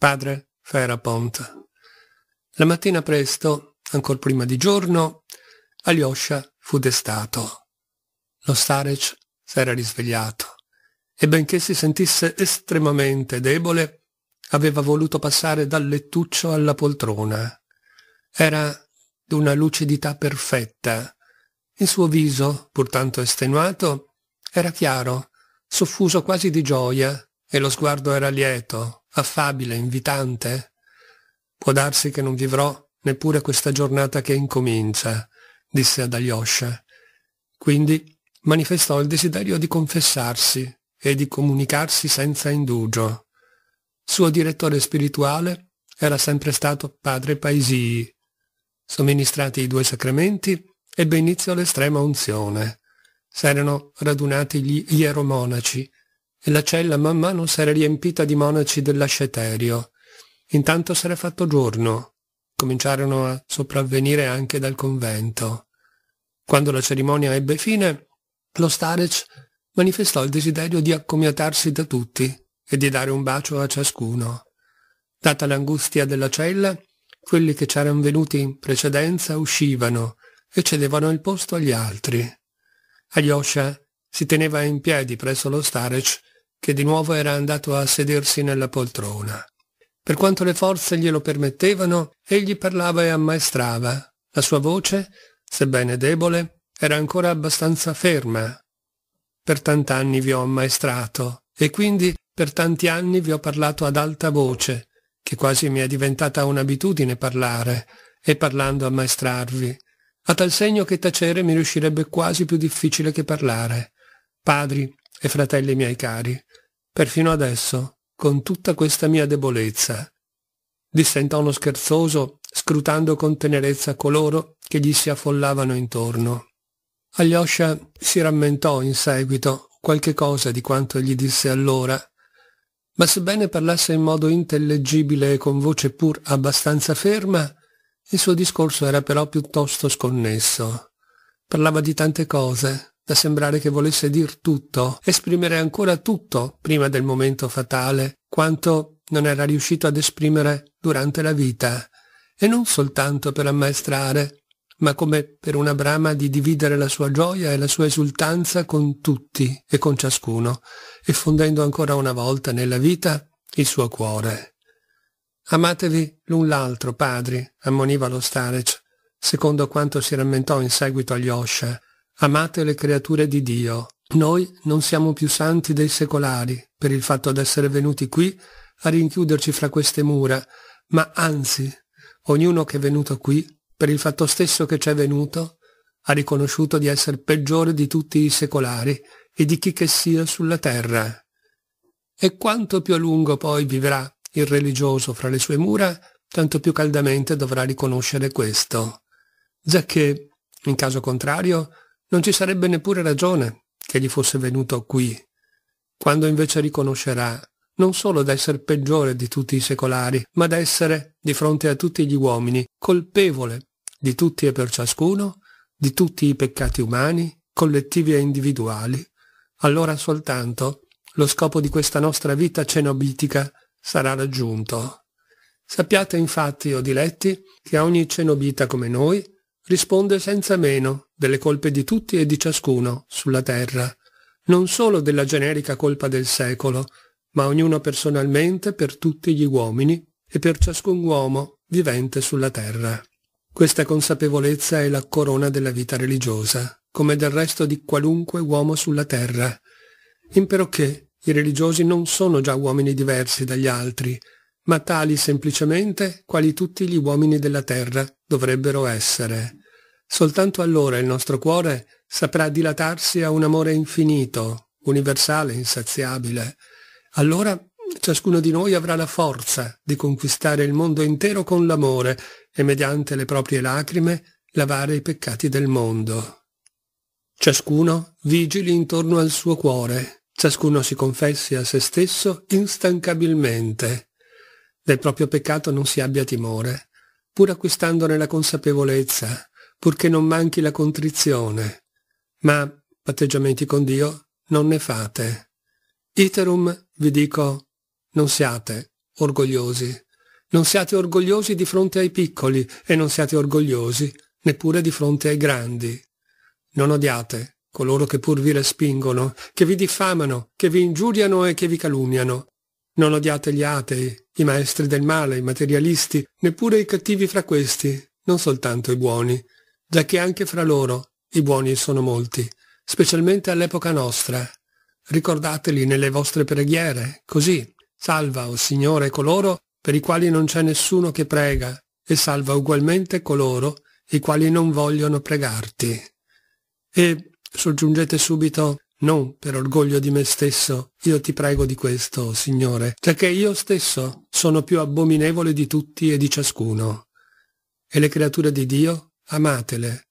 padre Ferapont. La mattina presto, ancor prima di giorno, Alyosha fu destato. Lo Starec s'era risvegliato e benché si sentisse estremamente debole, aveva voluto passare dal lettuccio alla poltrona. Era d'una lucidità perfetta. Il suo viso, pur tanto estenuato, era chiaro, soffuso quasi di gioia, e lo sguardo era lieto, affabile, invitante. Può darsi che non vivrò neppure questa giornata che incomincia, disse ad Alyosha. Quindi manifestò il desiderio di confessarsi e di comunicarsi senza indugio. Suo direttore spirituale era sempre stato padre Paisii. Somministrati i due sacramenti, ebbe inizio l'estrema unzione. S'erano radunati gli ieromonaci e la cella man mano s'era riempita di monaci dell'asceterio. Intanto s'era fatto giorno. Cominciarono a sopravvenire anche dal convento. Quando la cerimonia ebbe fine, lo Starec manifestò il desiderio di accomiatarsi da tutti e di dare un bacio a ciascuno. Data l'angustia della cella, quelli che c'erano venuti in precedenza uscivano e cedevano il posto agli altri. Alyosha si teneva in piedi presso lo Starec che di nuovo era andato a sedersi nella poltrona. Per quanto le forze glielo permettevano, egli parlava e ammaestrava. La sua voce, sebbene debole, era ancora abbastanza ferma. Per tanti anni vi ho ammaestrato e quindi per tanti anni vi ho parlato ad alta voce, che quasi mi è diventata un'abitudine parlare e parlando ammaestrarvi, a tal segno che tacere mi riuscirebbe quasi più difficile che parlare. Padri e fratelli miei cari, perfino adesso, con tutta questa mia debolezza, disse in tono scherzoso, scrutando con tenerezza coloro che gli si affollavano intorno. Alyosha si rammentò in seguito qualche cosa di quanto gli disse allora, ma sebbene parlasse in modo intellegibile e con voce pur abbastanza ferma, il suo discorso era però piuttosto sconnesso. Parlava di tante cose, da sembrare che volesse dir tutto, esprimere ancora tutto prima del momento fatale, quanto non era riuscito ad esprimere durante la vita, e non soltanto per ammaestrare, ma come per una brama di dividere la sua gioia e la sua esultanza con tutti e con ciascuno, effondendo ancora una volta nella vita il suo cuore. Amatevi l'un l'altro, padri, ammoniva lo Starec, secondo quanto si rammentò in seguito agli Osha, Amate le creature di Dio. Noi non siamo più santi dei secolari per il fatto d'essere venuti qui a rinchiuderci fra queste mura, ma anzi, ognuno che è venuto qui, per il fatto stesso che ci è venuto, ha riconosciuto di essere peggiore di tutti i secolari e di chi che sia sulla terra. E quanto più a lungo poi vivrà il religioso fra le sue mura, tanto più caldamente dovrà riconoscere questo. Giacché, in caso contrario, non ci sarebbe neppure ragione che gli fosse venuto qui, quando invece riconoscerà non solo d'essere peggiore di tutti i secolari, ma d'essere, di fronte a tutti gli uomini, colpevole di tutti e per ciascuno, di tutti i peccati umani, collettivi e individuali, allora soltanto lo scopo di questa nostra vita cenobitica sarà raggiunto. Sappiate infatti, o diletti, che ogni cenobita come noi risponde senza meno delle colpe di tutti e di ciascuno sulla terra, non solo della generica colpa del secolo, ma ognuno personalmente per tutti gli uomini e per ciascun uomo vivente sulla terra. Questa consapevolezza è la corona della vita religiosa, come del resto di qualunque uomo sulla terra, imperoché i religiosi non sono già uomini diversi dagli altri, ma tali semplicemente quali tutti gli uomini della terra dovrebbero essere. Soltanto allora il nostro cuore saprà dilatarsi a un amore infinito, universale, insaziabile. Allora ciascuno di noi avrà la forza di conquistare il mondo intero con l'amore e mediante le proprie lacrime lavare i peccati del mondo. Ciascuno vigili intorno al suo cuore, ciascuno si confessi a se stesso instancabilmente. Del proprio peccato non si abbia timore, pur acquistandone la consapevolezza, purché non manchi la contrizione. Ma atteggiamenti con Dio non ne fate. Iterum vi dico, non siate orgogliosi. Non siate orgogliosi di fronte ai piccoli e non siate orgogliosi neppure di fronte ai grandi. Non odiate coloro che pur vi respingono, che vi diffamano, che vi ingiuriano e che vi calunniano. Non odiate gli atei, i maestri del male, i materialisti, neppure i cattivi fra questi, non soltanto i buoni, già che anche fra loro i buoni sono molti, specialmente all'epoca nostra. Ricordateli nelle vostre preghiere, così salva, o oh Signore, coloro per i quali non c'è nessuno che prega, e salva ugualmente coloro i quali non vogliono pregarti. E soggiungete subito, non per orgoglio di me stesso, io ti prego di questo, Signore, perché io stesso sono più abominevole di tutti e di ciascuno. E le creature di Dio amatele.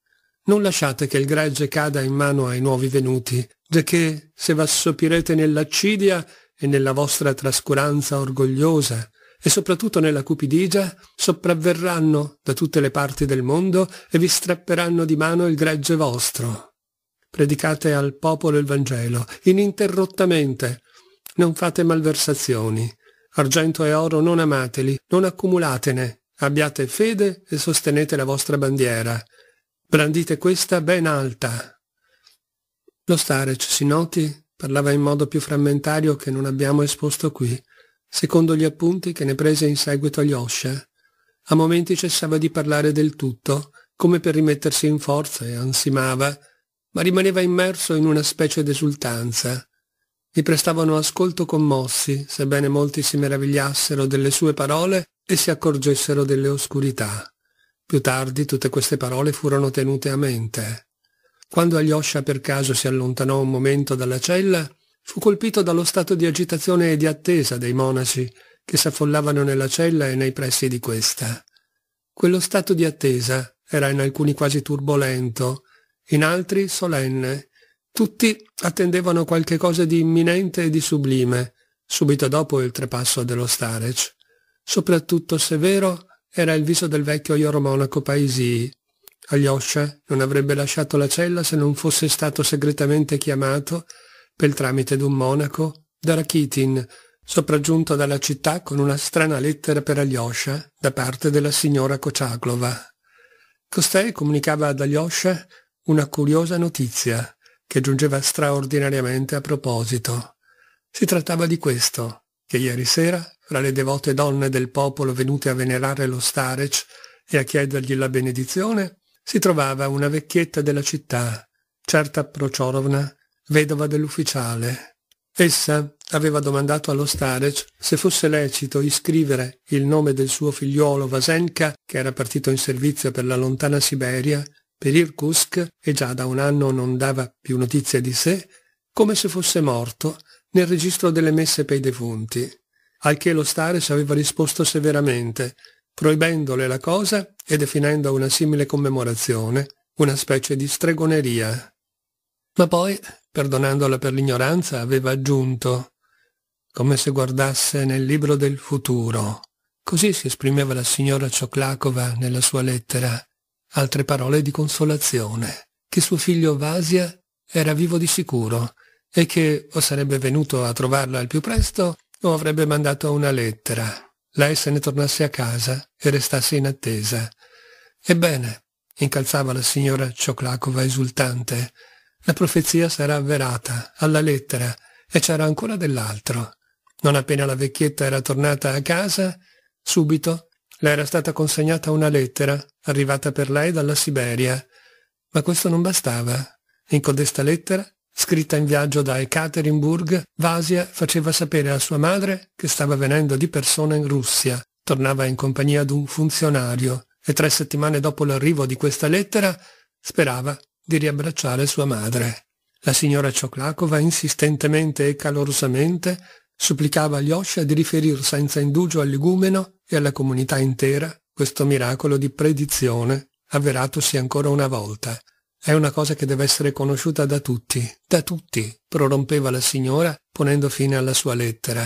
Non lasciate che il gregge cada in mano ai nuovi venuti, giacché se v'assopirete nell'accidia e nella vostra trascuranza orgogliosa, e soprattutto nella cupidigia, sopravverranno da tutte le parti del mondo e vi strapperanno di mano il gregge vostro. Predicate al popolo il Vangelo, ininterrottamente. Non fate malversazioni. Argento e oro non amateli, non accumulatene Abbiate fede e sostenete la vostra bandiera. Brandite questa ben alta. Lo Starec, si noti, parlava in modo più frammentario che non abbiamo esposto qui, secondo gli appunti che ne prese in seguito agli Osha. A momenti cessava di parlare del tutto, come per rimettersi in forza e ansimava, ma rimaneva immerso in una specie d'esultanza. Gli prestavano ascolto commossi, sebbene molti si meravigliassero delle sue parole e si accorgessero delle oscurità. Più tardi tutte queste parole furono tenute a mente. Quando Alyosha per caso si allontanò un momento dalla cella, fu colpito dallo stato di agitazione e di attesa dei monaci che s'affollavano nella cella e nei pressi di questa. Quello stato di attesa era in alcuni quasi turbolento, in altri solenne. Tutti attendevano qualche cosa di imminente e di sublime, subito dopo il trepasso dello Starec. Soprattutto severo era il viso del vecchio ioromonaco Paisii. Alyosha non avrebbe lasciato la cella se non fosse stato segretamente chiamato, per tramite d'un monaco, da Rakitin, sopraggiunto dalla città con una strana lettera per Alyosha da parte della signora Kociaglova. Costei comunicava ad Alyosha una curiosa notizia, che giungeva straordinariamente a proposito. Si trattava di questo, che ieri sera fra le devote donne del popolo venute a venerare lo Starec e a chiedergli la benedizione, si trovava una vecchietta della città, certa Prociorovna, vedova dell'ufficiale. Essa aveva domandato allo Starec se fosse lecito iscrivere il nome del suo figliuolo Vasenka, che era partito in servizio per la lontana Siberia, per Irkutsk e già da un anno non dava più notizie di sé, come se fosse morto nel registro delle messe per i defunti al che lo Stares aveva risposto severamente, proibendole la cosa e definendo una simile commemorazione una specie di stregoneria. Ma poi, perdonandola per l'ignoranza, aveva aggiunto come se guardasse nel libro del futuro. Così si esprimeva la signora Cioclacova nella sua lettera. Altre parole di consolazione. Che suo figlio Vasia era vivo di sicuro e che o sarebbe venuto a trovarla al più presto o avrebbe mandato una lettera. Lei se ne tornasse a casa e restasse in attesa. Ebbene, incalzava la signora Cioclacova esultante, la profezia sarà avverata, alla lettera, e c'era ancora dell'altro. Non appena la vecchietta era tornata a casa, subito le era stata consegnata una lettera, arrivata per lei dalla Siberia. Ma questo non bastava. In codesta lettera scritta in viaggio da Ekaterinburg, Vasia faceva sapere a sua madre che stava venendo di persona in Russia, tornava in compagnia d'un funzionario e tre settimane dopo l'arrivo di questa lettera sperava di riabbracciare sua madre. La signora Cioclacova insistentemente e calorosamente supplicava Alyosha di riferir senza indugio al ligumeno e alla comunità intera questo miracolo di predizione avveratosi ancora una volta. È una cosa che deve essere conosciuta da tutti, da tutti, prorompeva la signora, ponendo fine alla sua lettera.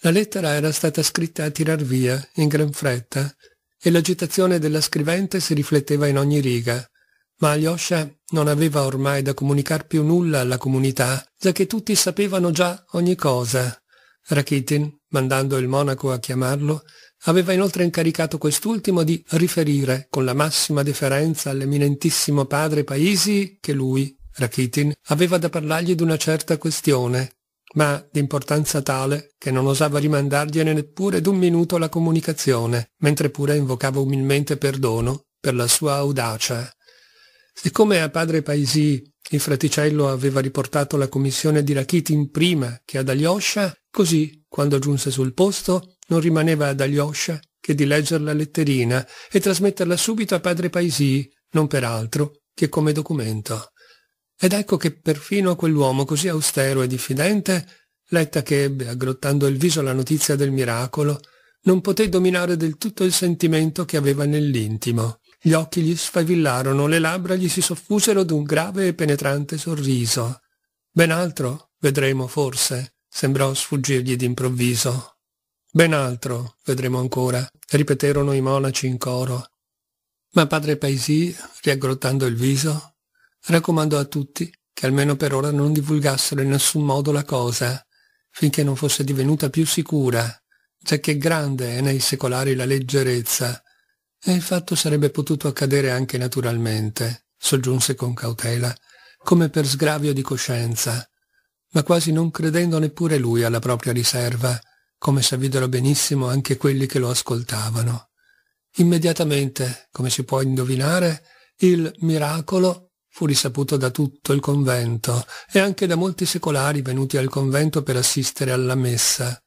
La lettera era stata scritta a tirar via, in gran fretta, e l'agitazione della scrivente si rifletteva in ogni riga. Ma Alyosha non aveva ormai da comunicar più nulla alla comunità, già che tutti sapevano già ogni cosa. Rakitin, mandando il monaco a chiamarlo, Aveva inoltre incaricato quest'ultimo di riferire con la massima deferenza all'eminentissimo padre Paisi che lui, Rakitin, aveva da parlargli d'una certa questione, ma d'importanza tale che non osava rimandargliene neppure d'un minuto la comunicazione, mentre pure invocava umilmente perdono per la sua audacia. Siccome a padre Paisi il fraticello aveva riportato la commissione di Rakitin prima che ad Alyosha, così, quando giunse sul posto, non rimaneva ad Alyosha che di leggere la letterina e trasmetterla subito a padre Paisì, non per altro che come documento. Ed ecco che perfino a quell'uomo così austero e diffidente, Letta che ebbe, aggrottando il viso la notizia del miracolo, non poté dominare del tutto il sentimento che aveva nell'intimo. Gli occhi gli sfavillarono, le labbra gli si soffusero d'un grave e penetrante sorriso. Ben altro, vedremo forse, sembrò sfuggirgli d'improvviso. Ben altro, vedremo ancora, ripeterono i monaci in coro. Ma padre Paisy, riaggrottando il viso, raccomandò a tutti che almeno per ora non divulgassero in nessun modo la cosa, finché non fosse divenuta più sicura, giacché grande è nei secolari la leggerezza, e il fatto sarebbe potuto accadere anche naturalmente, soggiunse con cautela, come per sgravio di coscienza, ma quasi non credendo neppure lui alla propria riserva, come s'avvidero benissimo anche quelli che lo ascoltavano. Immediatamente, come si può indovinare, il miracolo fu risaputo da tutto il convento e anche da molti secolari venuti al convento per assistere alla messa.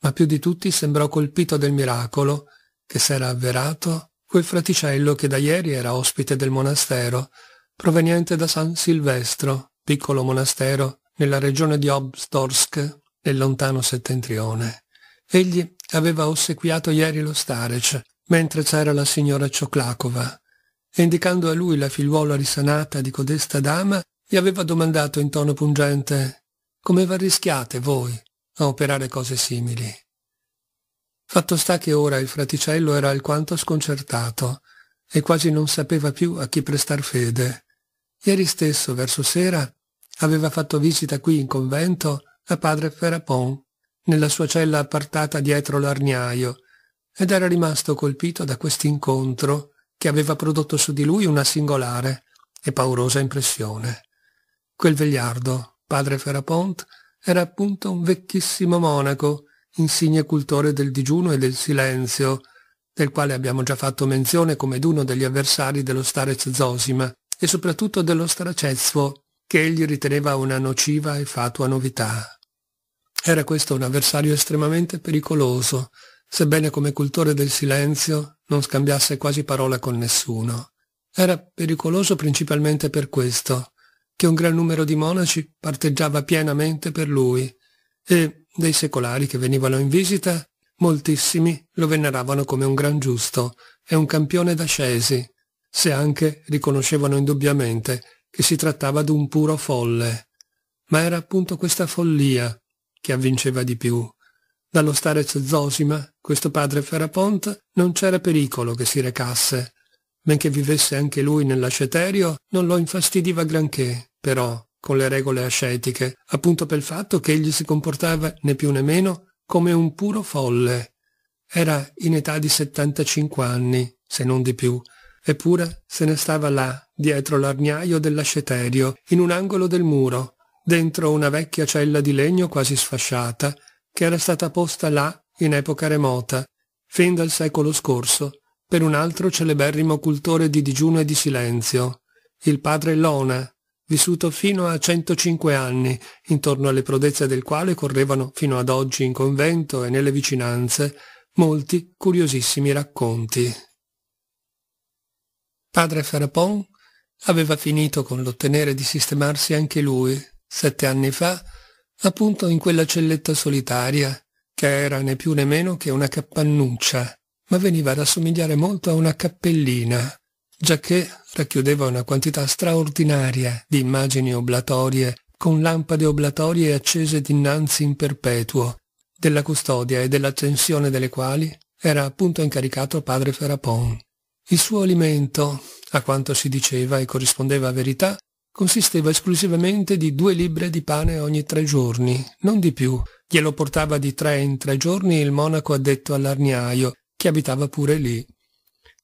Ma più di tutti sembrò colpito del miracolo che s'era avverato quel fraticello che da ieri era ospite del monastero, proveniente da San Silvestro, piccolo monastero nella regione di Obstorsk, nel lontano settentrione. Egli aveva ossequiato ieri lo Starec, mentre c'era la signora Cioclacova, e indicando a lui la figliuola risanata di codesta dama, gli aveva domandato in tono pungente «Come v'arrischiate voi a operare cose simili?» Fatto sta che ora il fraticello era alquanto sconcertato e quasi non sapeva più a chi prestar fede. Ieri stesso, verso sera, aveva fatto visita qui in convento a padre Ferapon nella sua cella appartata dietro l'arniaio, ed era rimasto colpito da quest'incontro che aveva prodotto su di lui una singolare e paurosa impressione. Quel vegliardo, padre Ferapont, era appunto un vecchissimo monaco, insigne cultore del digiuno e del silenzio, del quale abbiamo già fatto menzione come d'uno degli avversari dello Starez Zosima e soprattutto dello Stracezvo, che egli riteneva una nociva e fatua novità. Era questo un avversario estremamente pericoloso, sebbene come cultore del silenzio non scambiasse quasi parola con nessuno. Era pericoloso principalmente per questo, che un gran numero di monaci parteggiava pienamente per lui e, dei secolari che venivano in visita, moltissimi lo veneravano come un gran giusto e un campione d'ascesi, se anche riconoscevano indubbiamente che si trattava d'un puro folle. Ma era appunto questa follia che avvinceva di più. Dallo starez Zosima, questo padre Ferapont, non c'era pericolo che si recasse. Benché vivesse anche lui nell'asceterio, non lo infastidiva granché, però, con le regole ascetiche, appunto per il fatto che egli si comportava, né più né meno, come un puro folle. Era in età di 75 anni, se non di più, eppure se ne stava là, dietro l'arniaio dell'asceterio, in un angolo del muro, dentro una vecchia cella di legno quasi sfasciata, che era stata posta là in epoca remota, fin dal secolo scorso, per un altro celeberrimo cultore di digiuno e di silenzio, il padre Lona, vissuto fino a 105 anni, intorno alle prodezze del quale correvano fino ad oggi in convento e nelle vicinanze molti curiosissimi racconti. Padre Farapon aveva finito con l'ottenere di sistemarsi anche lui sette anni fa, appunto in quella celletta solitaria, che era né più né meno che una cappannuccia, ma veniva ad assomigliare molto a una cappellina, giacché racchiudeva una quantità straordinaria di immagini oblatorie, con lampade oblatorie accese dinanzi in perpetuo, della custodia e dell'attenzione delle quali era appunto incaricato padre Ferapon. Il suo alimento, a quanto si diceva e corrispondeva a verità, consisteva esclusivamente di due libbre di pane ogni tre giorni, non di più. Glielo portava di tre in tre giorni il monaco addetto all'arniaio, che abitava pure lì.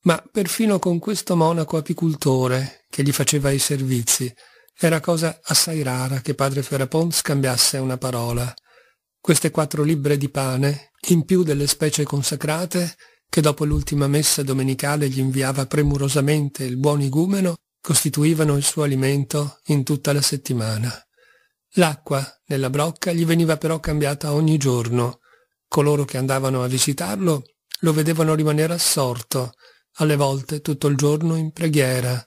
Ma perfino con questo monaco apicultore, che gli faceva i servizi, era cosa assai rara che padre Ferrapon scambiasse una parola. Queste quattro libbre di pane, in più delle specie consacrate, che dopo l'ultima messa domenicale gli inviava premurosamente il buon igumeno, costituivano il suo alimento in tutta la settimana. L'acqua nella brocca gli veniva però cambiata ogni giorno. Coloro che andavano a visitarlo lo vedevano rimanere assorto, alle volte tutto il giorno in preghiera,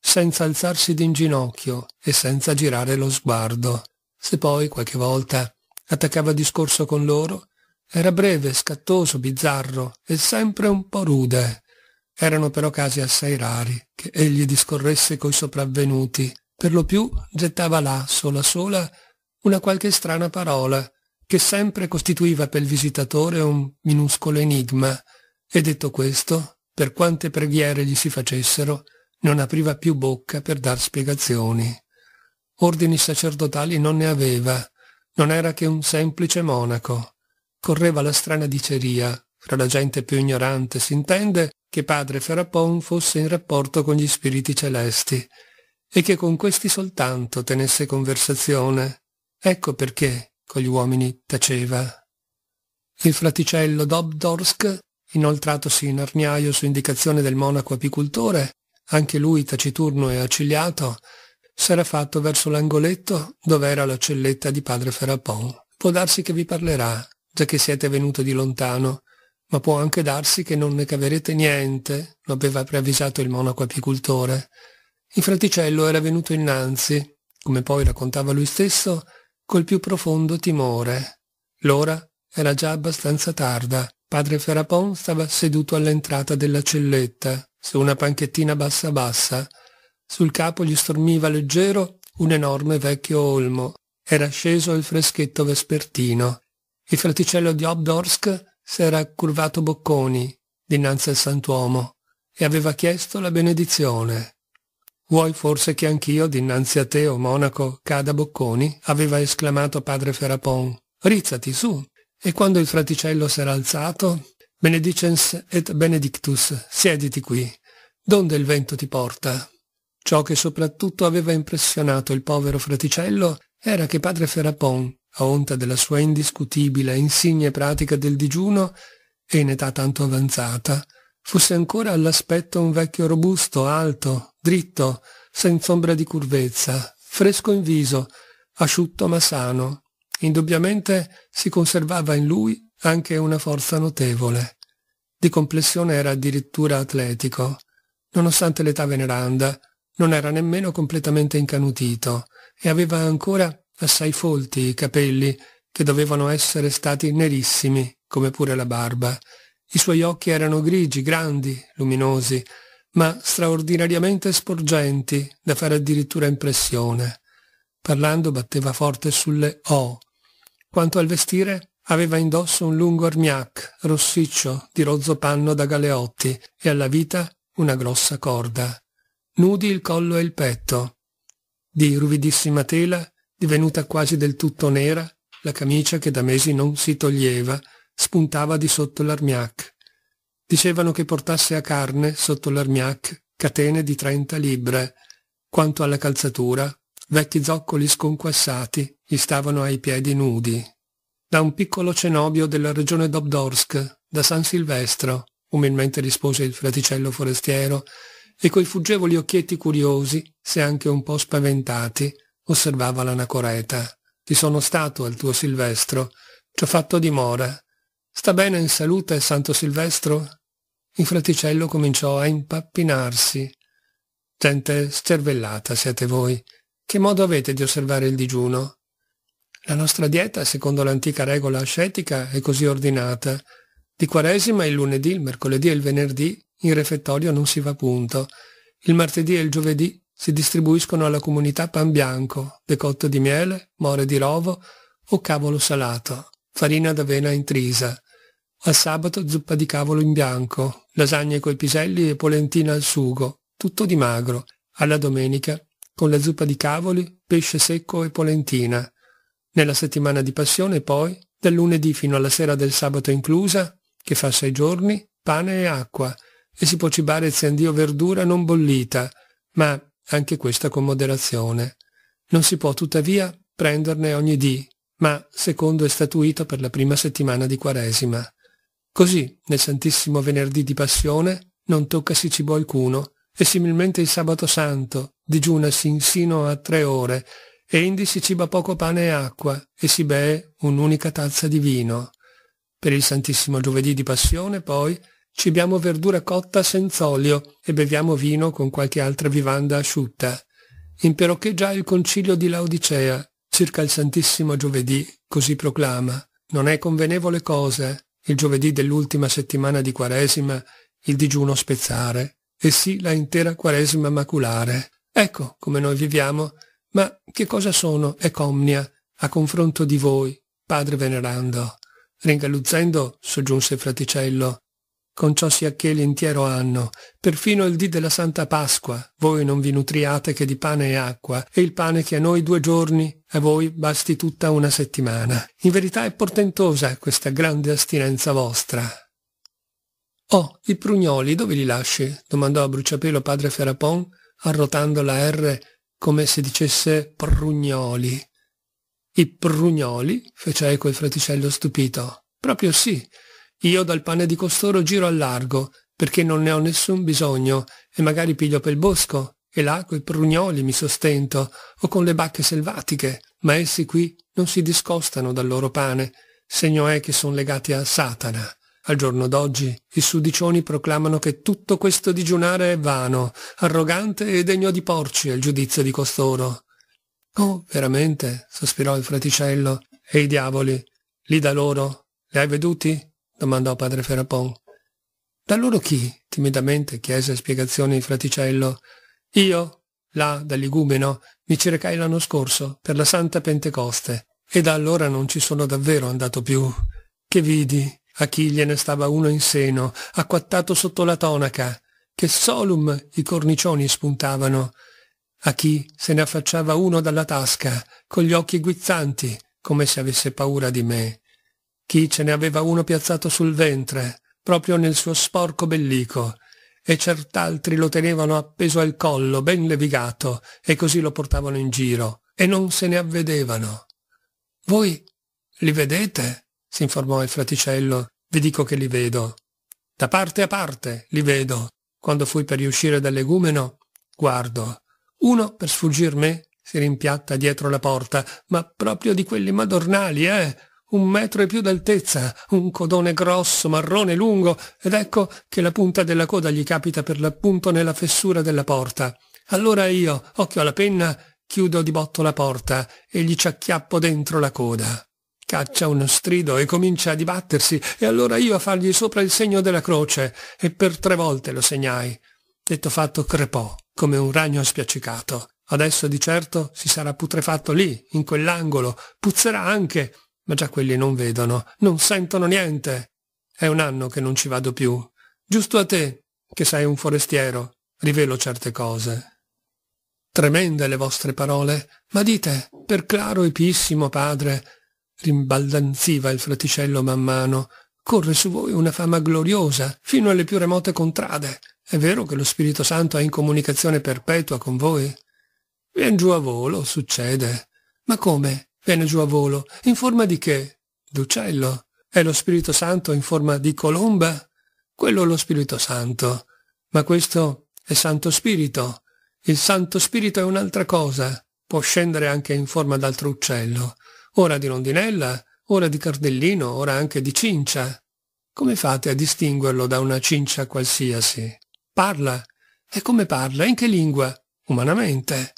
senza alzarsi d'inginocchio e senza girare lo sguardo. Se poi qualche volta attaccava discorso con loro, era breve, scattoso, bizzarro e sempre un po' rude. Erano però casi assai rari che egli discorresse coi sopravvenuti. Per lo più gettava là, sola sola, una qualche strana parola, che sempre costituiva per il visitatore un minuscolo enigma. E detto questo, per quante preghiere gli si facessero, non apriva più bocca per dar spiegazioni. Ordini sacerdotali non ne aveva, non era che un semplice monaco. Correva la strana diceria, fra la gente più ignorante s'intende, che padre Ferapon fosse in rapporto con gli spiriti celesti e che con questi soltanto tenesse conversazione. Ecco perché con gli uomini taceva. Il fraticello Dobdorsk, inoltratosi in arniaio su indicazione del monaco apicultore, anche lui taciturno e accigliato, s'era fatto verso l'angoletto era la celletta di padre Ferapon. Può darsi che vi parlerà, già che siete venuto di lontano, ma può anche darsi che non ne caverete niente, lo aveva preavvisato il monaco apicultore. Il fraticello era venuto innanzi, come poi raccontava lui stesso, col più profondo timore. L'ora era già abbastanza tarda. Padre Ferapon stava seduto all'entrata della celletta, su una panchettina bassa bassa. Sul capo gli stormiva leggero un enorme vecchio olmo. Era sceso il freschetto vespertino. Il fraticello di Obdorsk s'era curvato bocconi dinanzi al santuomo e aveva chiesto la benedizione. Vuoi forse che anch'io dinanzi a te, o monaco, cada bocconi? aveva esclamato padre Ferapon. Rizzati su. E quando il fraticello s'era alzato, benedicens et benedictus, siediti qui, donde il vento ti porta. Ciò che soprattutto aveva impressionato il povero fraticello era che padre Ferapon a onta della sua indiscutibile e insigne pratica del digiuno, e in età tanto avanzata, fosse ancora all'aspetto un vecchio robusto, alto, dritto, senz'ombra di curvezza, fresco in viso, asciutto ma sano. Indubbiamente si conservava in lui anche una forza notevole. Di complessione era addirittura atletico. Nonostante l'età veneranda, non era nemmeno completamente incanutito e aveva ancora assai folti i capelli, che dovevano essere stati nerissimi, come pure la barba. I suoi occhi erano grigi, grandi, luminosi, ma straordinariamente sporgenti, da fare addirittura impressione. Parlando batteva forte sulle O. Quanto al vestire, aveva indosso un lungo armiac, rossiccio, di rozzo panno da galeotti, e alla vita una grossa corda. Nudi il collo e il petto. Di ruvidissima tela, divenuta quasi del tutto nera, la camicia che da mesi non si toglieva spuntava di sotto l'armiac. Dicevano che portasse a carne, sotto l'armiac, catene di trenta libbre. Quanto alla calzatura, vecchi zoccoli sconquassati gli stavano ai piedi nudi. Da un piccolo cenobio della regione d'Obdorsk, da San Silvestro, umilmente rispose il fraticello forestiero, e coi fuggevoli occhietti curiosi, se anche un po' spaventati, osservava l'anacoreta. Ti sono stato al tuo Silvestro, ci ho fatto dimora. Sta bene in salute, Santo Silvestro? Il fraticello cominciò a impappinarsi. Gente scervellata siete voi. Che modo avete di osservare il digiuno? La nostra dieta, secondo l'antica regola ascetica, è così ordinata. Di quaresima il lunedì, il mercoledì e il venerdì in refettorio non si va punto. Il martedì e il giovedì si distribuiscono alla comunità pan bianco, decotto di miele, more di rovo o cavolo salato, farina d'avena intrisa. Al sabato zuppa di cavolo in bianco, lasagne coi piselli e polentina al sugo, tutto di magro. Alla domenica, con la zuppa di cavoli, pesce secco e polentina. Nella settimana di passione poi, dal lunedì fino alla sera del sabato inclusa, che fa sei giorni, pane e acqua, e si può cibare zendìo verdura non bollita, ma anche questa con moderazione. Non si può tuttavia prenderne ogni dì, ma secondo è statuito per la prima settimana di Quaresima. Così, nel Santissimo Venerdì di Passione, non toccasi cibo alcuno, e similmente il Sabato Santo, digiunasi insino a tre ore, e indi si ciba poco pane e acqua, e si beve un'unica tazza di vino. Per il Santissimo Giovedì di Passione, poi, cibiamo verdura cotta senza olio e beviamo vino con qualche altra vivanda asciutta. già il concilio di Laodicea, circa il Santissimo Giovedì, così proclama. Non è convenevole cosa, il giovedì dell'ultima settimana di Quaresima, il digiuno spezzare, e sì la intera Quaresima maculare. Ecco come noi viviamo, ma che cosa sono Ecomnia a confronto di voi, Padre Venerando? Ringaluzzendo, soggiunse Fraticello, con ciò sia che l'intero anno, perfino il dì della Santa Pasqua, voi non vi nutriate che di pane e acqua, e il pane che a noi due giorni, a voi basti tutta una settimana. In verità è portentosa questa grande astinenza vostra. Oh, i prugnoli dove li lasci? domandò a bruciapelo padre Ferapon, arrotando la R come se dicesse prugnoli. I prugnoli? fece eco il fraticello stupito. Proprio sì, io dal pane di costoro giro al largo, perché non ne ho nessun bisogno, e magari piglio pel bosco, e là coi prugnoli mi sostento, o con le bacche selvatiche, ma essi qui non si discostano dal loro pane, segno è che sono legati a Satana. Al giorno d'oggi i sudicioni proclamano che tutto questo digiunare è vano, arrogante e degno di porci al giudizio di costoro. Oh, veramente, sospirò il fraticello. E i diavoli, lì da loro, li hai veduti? domandò padre Ferapon. Da loro chi? timidamente chiese spiegazioni il fraticello. Io, là, dall'igumeno, mi ci recai l'anno scorso, per la Santa Pentecoste, e da allora non ci sono davvero andato più. Che vidi, a chi gliene stava uno in seno, acquattato sotto la tonaca, che solum i cornicioni spuntavano, a chi se ne affacciava uno dalla tasca, con gli occhi guizzanti, come se avesse paura di me. Chi ce ne aveva uno piazzato sul ventre, proprio nel suo sporco bellico, e cert'altri lo tenevano appeso al collo, ben levigato, e così lo portavano in giro, e non se ne avvedevano. Voi li vedete? s'informò il fraticello. Vi dico che li vedo. Da parte a parte li vedo. Quando fui per riuscire dal guardo. Uno, per sfuggir me, si rimpiatta dietro la porta, ma proprio di quelli madornali, eh? un metro e più d'altezza, un codone grosso, marrone, lungo, ed ecco che la punta della coda gli capita per l'appunto nella fessura della porta. Allora io, occhio alla penna, chiudo di botto la porta e gli ci acchiappo dentro la coda. Caccia uno strido e comincia a dibattersi, e allora io a fargli sopra il segno della croce, e per tre volte lo segnai. Detto fatto crepò, come un ragno spiaccicato. Adesso di certo si sarà putrefatto lì, in quell'angolo, puzzerà anche, ma già quelli non vedono, non sentono niente. È un anno che non ci vado più. Giusto a te, che sei un forestiero, rivelo certe cose. Tremende le vostre parole, ma dite, per claro e piissimo padre, rimbaldanziva il fraticello man mano, corre su voi una fama gloriosa, fino alle più remote contrade. È vero che lo Spirito Santo è in comunicazione perpetua con voi? Vien giù a volo, succede. Ma come? Venne giù a volo. In forma di che? D'uccello. È lo Spirito Santo in forma di colomba? Quello è lo Spirito Santo. Ma questo è Santo Spirito. Il Santo Spirito è un'altra cosa. Può scendere anche in forma d'altro uccello. Ora di rondinella, ora di cardellino, ora anche di cincia. Come fate a distinguerlo da una cincia qualsiasi? Parla. E come parla? In che lingua? Umanamente.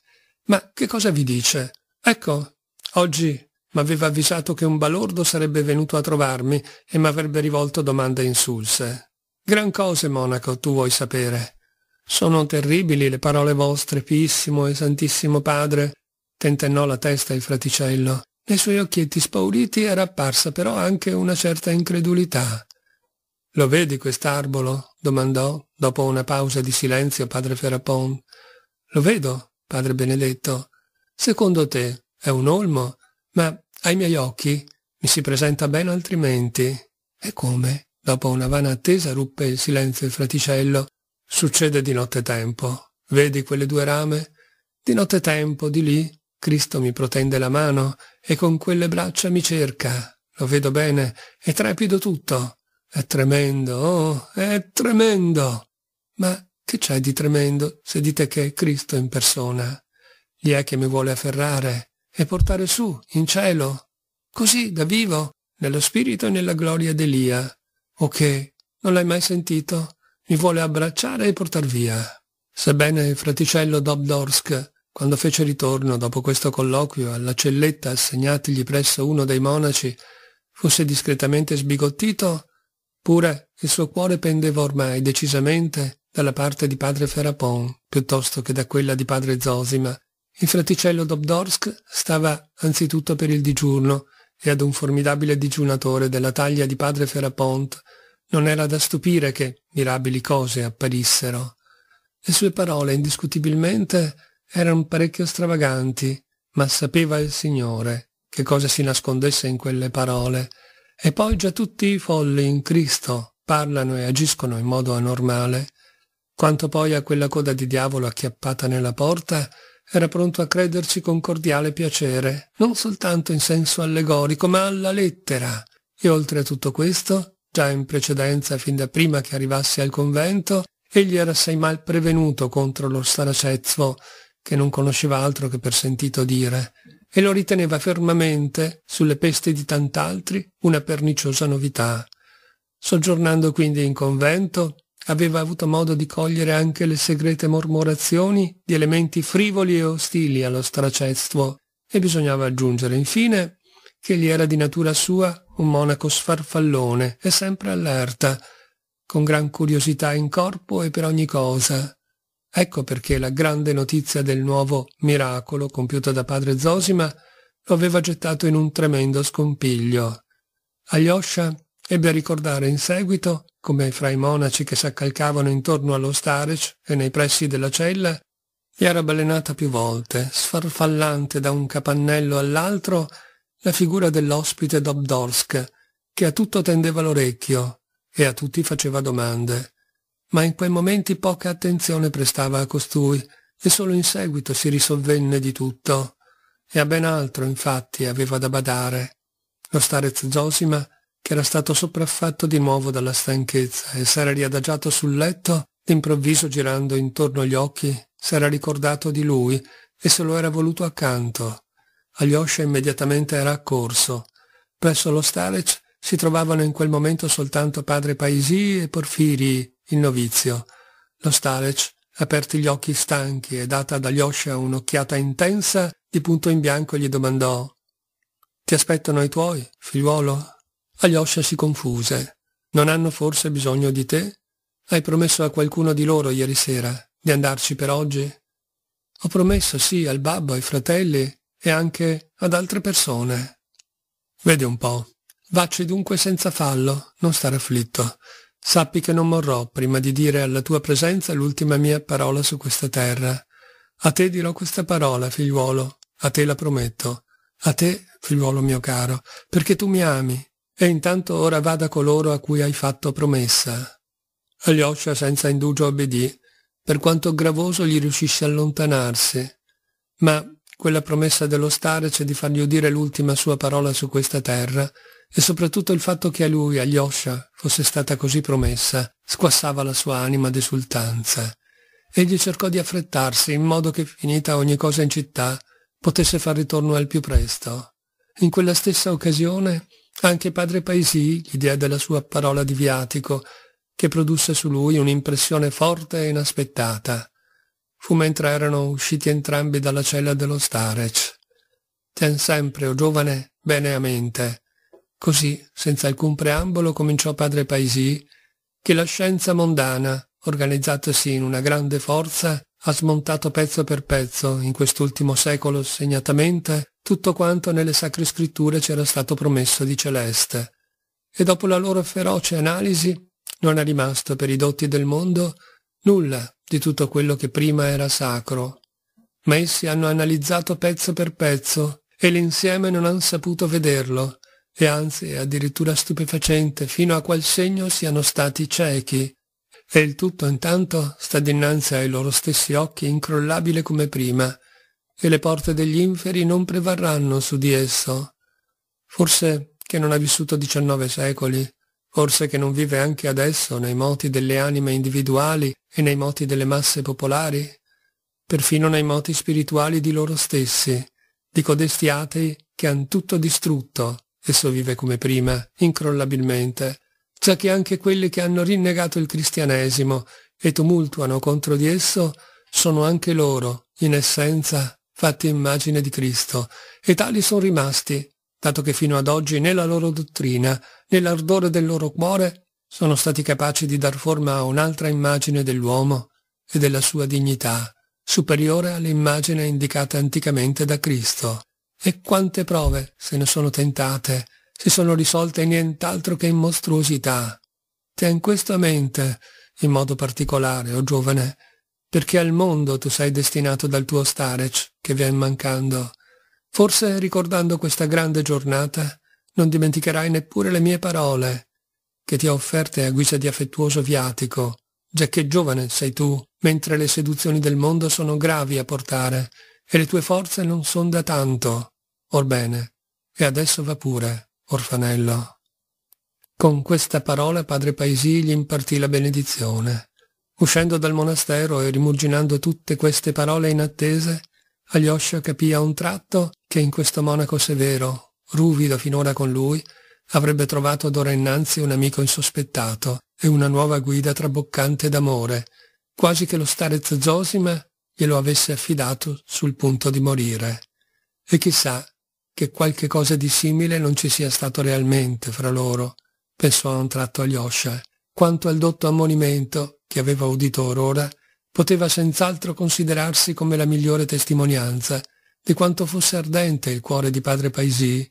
Ma che cosa vi dice? Ecco, Oggi m'aveva avvisato che un balordo sarebbe venuto a trovarmi e mi avrebbe rivolto domande insulse. Gran cose, monaco, tu vuoi sapere. Sono terribili le parole vostre, Pissimo e Santissimo Padre, tentennò la testa il fraticello. Nei suoi occhietti spauriti era apparsa però anche una certa incredulità. Lo vedi quest'arbolo? domandò, dopo una pausa di silenzio, padre Ferrapon. Lo vedo, padre Benedetto. Secondo te, è un olmo, ma ai miei occhi mi si presenta ben altrimenti. E come? Dopo una vana attesa ruppe il silenzio il fraticello. Succede di nottetempo. Vedi quelle due rame? Di nottetempo, di lì, Cristo mi protende la mano e con quelle braccia mi cerca. Lo vedo bene e trepido tutto. È tremendo, oh, è tremendo. Ma che c'è di tremendo se dite che è Cristo in persona? Gli è che mi vuole afferrare, e portare su, in cielo, così da vivo, nello spirito e nella gloria d'Elia. O che, non l'hai mai sentito, mi vuole abbracciare e portar via. Sebbene il fraticello Dobdorsk, quando fece ritorno dopo questo colloquio alla celletta assegnatigli presso uno dei monaci, fosse discretamente sbigottito, pure il suo cuore pendeva ormai decisamente dalla parte di padre Ferapon piuttosto che da quella di padre Zosima, il fraticello Dobdorsk stava anzitutto per il digiuno e ad un formidabile digiunatore della taglia di padre Ferapont non era da stupire che mirabili cose apparissero. Le sue parole indiscutibilmente erano parecchio stravaganti, ma sapeva il Signore che cosa si nascondesse in quelle parole. E poi già tutti i folli in Cristo parlano e agiscono in modo anormale. Quanto poi a quella coda di diavolo acchiappata nella porta, era pronto a crederci con cordiale piacere, non soltanto in senso allegorico, ma alla lettera. E oltre a tutto questo, già in precedenza, fin da prima che arrivasse al convento, egli era assai mal prevenuto contro lo Staracezvo, che non conosceva altro che per sentito dire, e lo riteneva fermamente, sulle peste di tant'altri, una perniciosa novità. Soggiornando quindi in convento, aveva avuto modo di cogliere anche le segrete mormorazioni di elementi frivoli e ostili allo stracetstvo, e bisognava aggiungere infine che gli era di natura sua un monaco sfarfallone e sempre allerta, con gran curiosità in corpo e per ogni cosa. Ecco perché la grande notizia del nuovo miracolo compiuto da padre Zosima lo aveva gettato in un tremendo scompiglio. Alyosha ebbe a ricordare in seguito come fra i monaci che s'accalcavano intorno allo starec e nei pressi della cella, gli era balenata più volte, sfarfallante da un capannello all'altro, la figura dell'ospite Dobdorsk, che a tutto tendeva l'orecchio e a tutti faceva domande. Ma in quei momenti poca attenzione prestava a costui e solo in seguito si risolvenne di tutto. E a ben altro, infatti, aveva da badare. Lo starez Zosima che era stato sopraffatto di nuovo dalla stanchezza e s'era riadagiato sul letto, d'improvviso girando intorno gli occhi, s'era ricordato di lui e se lo era voluto accanto. Alyosha immediatamente era accorso. Presso lo Stalec si trovavano in quel momento soltanto padre Paisì e Porfiri, il novizio. Lo Stalec, aperti gli occhi stanchi e data ad Alyosha un'occhiata intensa, di punto in bianco gli domandò «Ti aspettano i tuoi, figliuolo?» Alyosha si confuse. Non hanno forse bisogno di te? Hai promesso a qualcuno di loro ieri sera di andarci per oggi? Ho promesso sì al babbo, ai fratelli e anche ad altre persone. Vedi un po'. Vacci dunque senza fallo, non stare afflitto. Sappi che non morrò prima di dire alla tua presenza l'ultima mia parola su questa terra. A te dirò questa parola, figliuolo, a te la prometto. A te, figliuolo mio caro, perché tu mi ami e intanto ora vada da coloro a cui hai fatto promessa. Alyosha senza indugio obbedì, per quanto gravoso gli riuscisse allontanarsi, ma quella promessa dello Starec di fargli udire l'ultima sua parola su questa terra, e soprattutto il fatto che a lui, Alyosha, fosse stata così promessa, squassava la sua anima d'esultanza. Egli cercò di affrettarsi in modo che, finita ogni cosa in città, potesse far ritorno al più presto. In quella stessa occasione anche padre Paisì gli diede la sua parola di viatico, che produsse su lui un'impressione forte e inaspettata. Fu mentre erano usciti entrambi dalla cella dello Starec. Ten sempre, o oh giovane, bene a mente. Così, senza alcun preambolo, cominciò padre Paisì, che la scienza mondana, organizzatasi in una grande forza, ha smontato pezzo per pezzo, in quest'ultimo secolo segnatamente, tutto quanto nelle sacre scritture c'era stato promesso di Celeste, e dopo la loro feroce analisi non è rimasto per i dotti del mondo nulla di tutto quello che prima era sacro. Ma essi hanno analizzato pezzo per pezzo e l'insieme non hanno saputo vederlo, e anzi è addirittura stupefacente fino a qual segno siano stati ciechi. E il tutto intanto sta dinanzi ai loro stessi occhi incrollabile come prima, e le porte degli inferi non prevarranno su di esso. Forse che non ha vissuto diciannove secoli, forse che non vive anche adesso nei moti delle anime individuali e nei moti delle masse popolari, perfino nei moti spirituali di loro stessi, di codesti atei che han tutto distrutto esso vive come prima, incrollabilmente, già che anche quelli che hanno rinnegato il cristianesimo e tumultuano contro di esso sono anche loro, in essenza, fatti immagine di Cristo, e tali sono rimasti, dato che fino ad oggi né la loro dottrina né l'ardore del loro cuore sono stati capaci di dar forma a un'altra immagine dell'uomo e della sua dignità, superiore all'immagine indicata anticamente da Cristo. E quante prove, se ne sono tentate, si sono risolte in nient'altro che in mostruosità. Ten questo a mente, in modo particolare, o oh giovane, perché al mondo tu sei destinato dal tuo starec che vien mancando. Forse ricordando questa grande giornata non dimenticherai neppure le mie parole, che ti ho offerte a guisa di affettuoso viatico, giacché giovane sei tu, mentre le seduzioni del mondo sono gravi a portare e le tue forze non son da tanto. Orbene, e adesso va pure, orfanello. Con questa parola padre Paisì gli impartì la benedizione. Uscendo dal monastero e rimurginando tutte queste parole inattese, Alyosha capì a un tratto che in questo monaco severo, ruvido finora con lui, avrebbe trovato d'ora innanzi un amico insospettato e una nuova guida traboccante d'amore, quasi che lo starez Zosima glielo avesse affidato sul punto di morire. E chissà che qualche cosa di simile non ci sia stato realmente fra loro, pensò a un tratto Alyosha, quanto al dotto ammonimento che aveva udito or poteva senz'altro considerarsi come la migliore testimonianza di quanto fosse ardente il cuore di padre Paisì.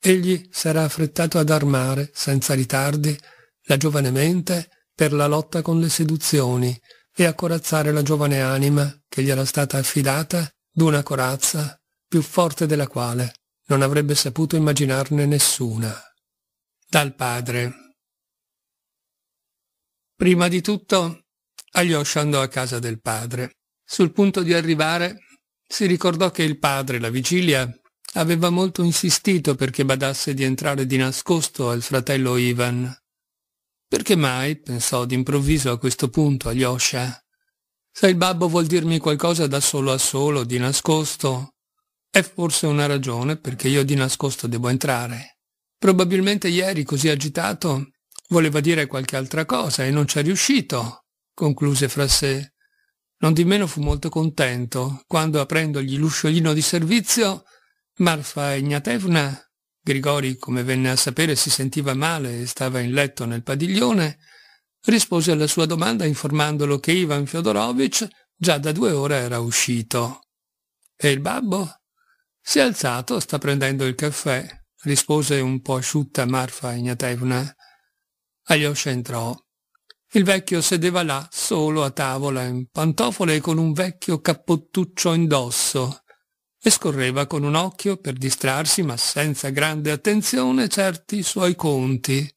Egli s'era affrettato ad armare, senza ritardi, la giovane mente per la lotta con le seduzioni e a corazzare la giovane anima che gli era stata affidata d'una corazza più forte della quale non avrebbe saputo immaginarne nessuna. Dal padre Prima di tutto, Alyosha andò a casa del padre. Sul punto di arrivare, si ricordò che il padre, la vigilia, aveva molto insistito perché badasse di entrare di nascosto al fratello Ivan. Perché mai, pensò d'improvviso a questo punto Alyosha, se il babbo vuol dirmi qualcosa da solo a solo, di nascosto, è forse una ragione perché io di nascosto devo entrare. Probabilmente ieri, così agitato, Voleva dire qualche altra cosa e non c'è riuscito, concluse fra sé. Non di meno fu molto contento quando, aprendogli l'usciolino di servizio, Marfa Ignatevna, Grigori, come venne a sapere, si sentiva male e stava in letto nel padiglione, rispose alla sua domanda informandolo che Ivan Fyodorovich già da due ore era uscito. E il babbo? Si è alzato, sta prendendo il caffè, rispose un po' asciutta Marfa Ignatevna. Alyosha entrò. Il vecchio sedeva là, solo a tavola, in pantofole e con un vecchio cappottuccio indosso, e scorreva con un occhio, per distrarsi, ma senza grande attenzione, certi suoi conti.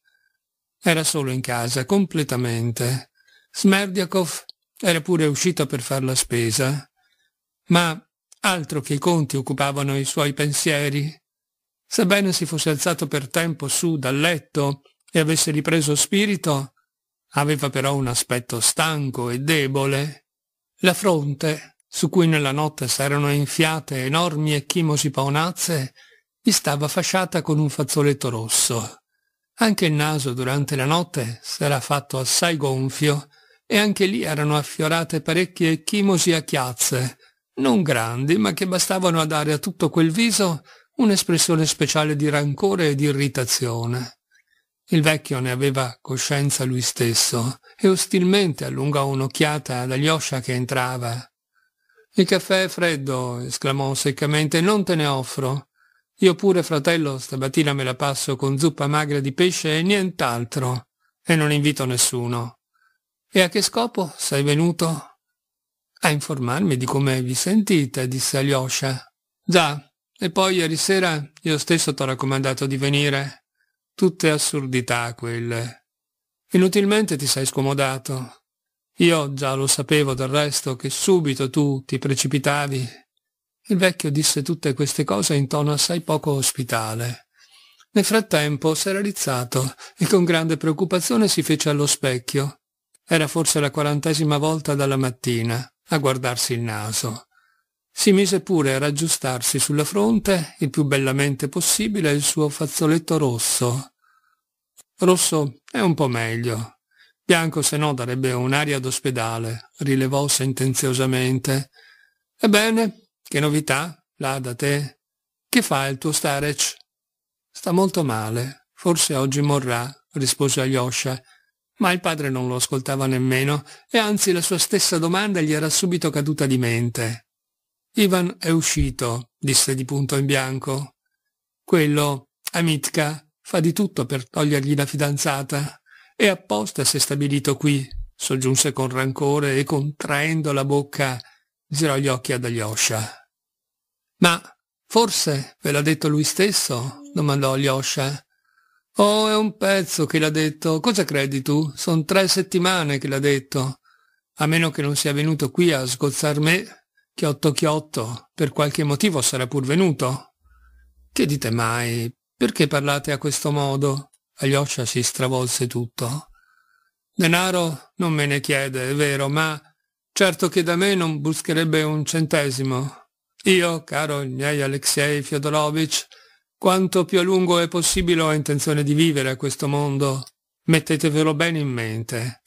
Era solo in casa, completamente. Smerdiakov era pure uscito per far la spesa. Ma altro che i conti occupavano i suoi pensieri. Sebbene si fosse alzato per tempo su dal letto, e avesse ripreso spirito, aveva però un aspetto stanco e debole. La fronte, su cui nella notte s'erano enfiate enormi ecchimosi paonazze, gli stava fasciata con un fazzoletto rosso. Anche il naso durante la notte s'era fatto assai gonfio e anche lì erano affiorate parecchie ecchimosi a chiazze, non grandi ma che bastavano a dare a tutto quel viso un'espressione speciale di rancore e di irritazione. Il vecchio ne aveva coscienza lui stesso e ostilmente allungò un'occhiata ad Alyosha che entrava. Il caffè è freddo, esclamò seccamente, non te ne offro. Io pure, fratello, stamattina me la passo con zuppa magra di pesce e nient'altro, e non invito nessuno. E a che scopo sei venuto? A informarmi di come vi sentite, disse Alyosha. Già, e poi ieri sera io stesso t'ho raccomandato di venire. Tutte assurdità quelle. Inutilmente ti sei scomodato. Io già lo sapevo del resto che subito tu ti precipitavi. Il vecchio disse tutte queste cose in tono assai poco ospitale. Nel frattempo s'era rizzato e con grande preoccupazione si fece allo specchio. Era forse la quarantesima volta dalla mattina a guardarsi il naso. Si mise pure a raggiustarsi sulla fronte, il più bellamente possibile, il suo fazzoletto rosso. Rosso è un po' meglio. Bianco se no darebbe un'aria d'ospedale, rilevò sentenziosamente. Ebbene, che novità, là da te? Che fa il tuo Starec? Sta molto male, forse oggi morrà, rispose Alyosha, ma il padre non lo ascoltava nemmeno, e anzi la sua stessa domanda gli era subito caduta di mente. Ivan è uscito, disse di punto in bianco. Quello, Amitka, fa di tutto per togliergli la fidanzata. E apposta si è stabilito qui, soggiunse con rancore e contraendo la bocca girò gli occhi ad Alyosha. Ma forse ve l'ha detto lui stesso? domandò Alyosha. Oh, è un pezzo che l'ha detto. Cosa credi tu? Sono tre settimane che l'ha detto. A meno che non sia venuto qui a sgozzar me, Chiotto Chiotto, per qualche motivo sarà pur venuto. Che dite mai? Perché parlate a questo modo? Alyosha si stravolse tutto. Denaro non me ne chiede, è vero, ma certo che da me non buscherebbe un centesimo. Io, caro Gnei Alexei Fyodorovich, quanto più a lungo è possibile ho intenzione di vivere a questo mondo. Mettetevelo bene in mente.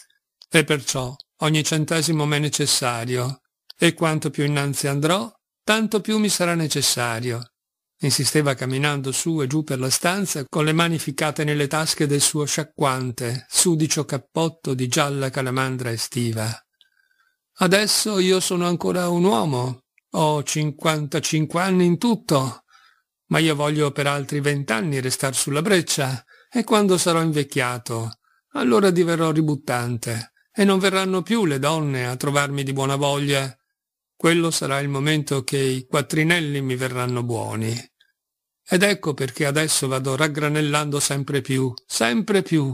E perciò ogni centesimo m'è necessario e quanto più innanzi andrò, tanto più mi sarà necessario. Insisteva camminando su e giù per la stanza con le mani ficcate nelle tasche del suo sciacquante, sudicio cappotto di gialla calamandra estiva. Adesso io sono ancora un uomo, ho 55 anni in tutto, ma io voglio per altri vent'anni restare sulla breccia e quando sarò invecchiato, allora diverrò ributtante e non verranno più le donne a trovarmi di buona voglia quello sarà il momento che i quattrinelli mi verranno buoni. Ed ecco perché adesso vado raggranellando sempre più, sempre più,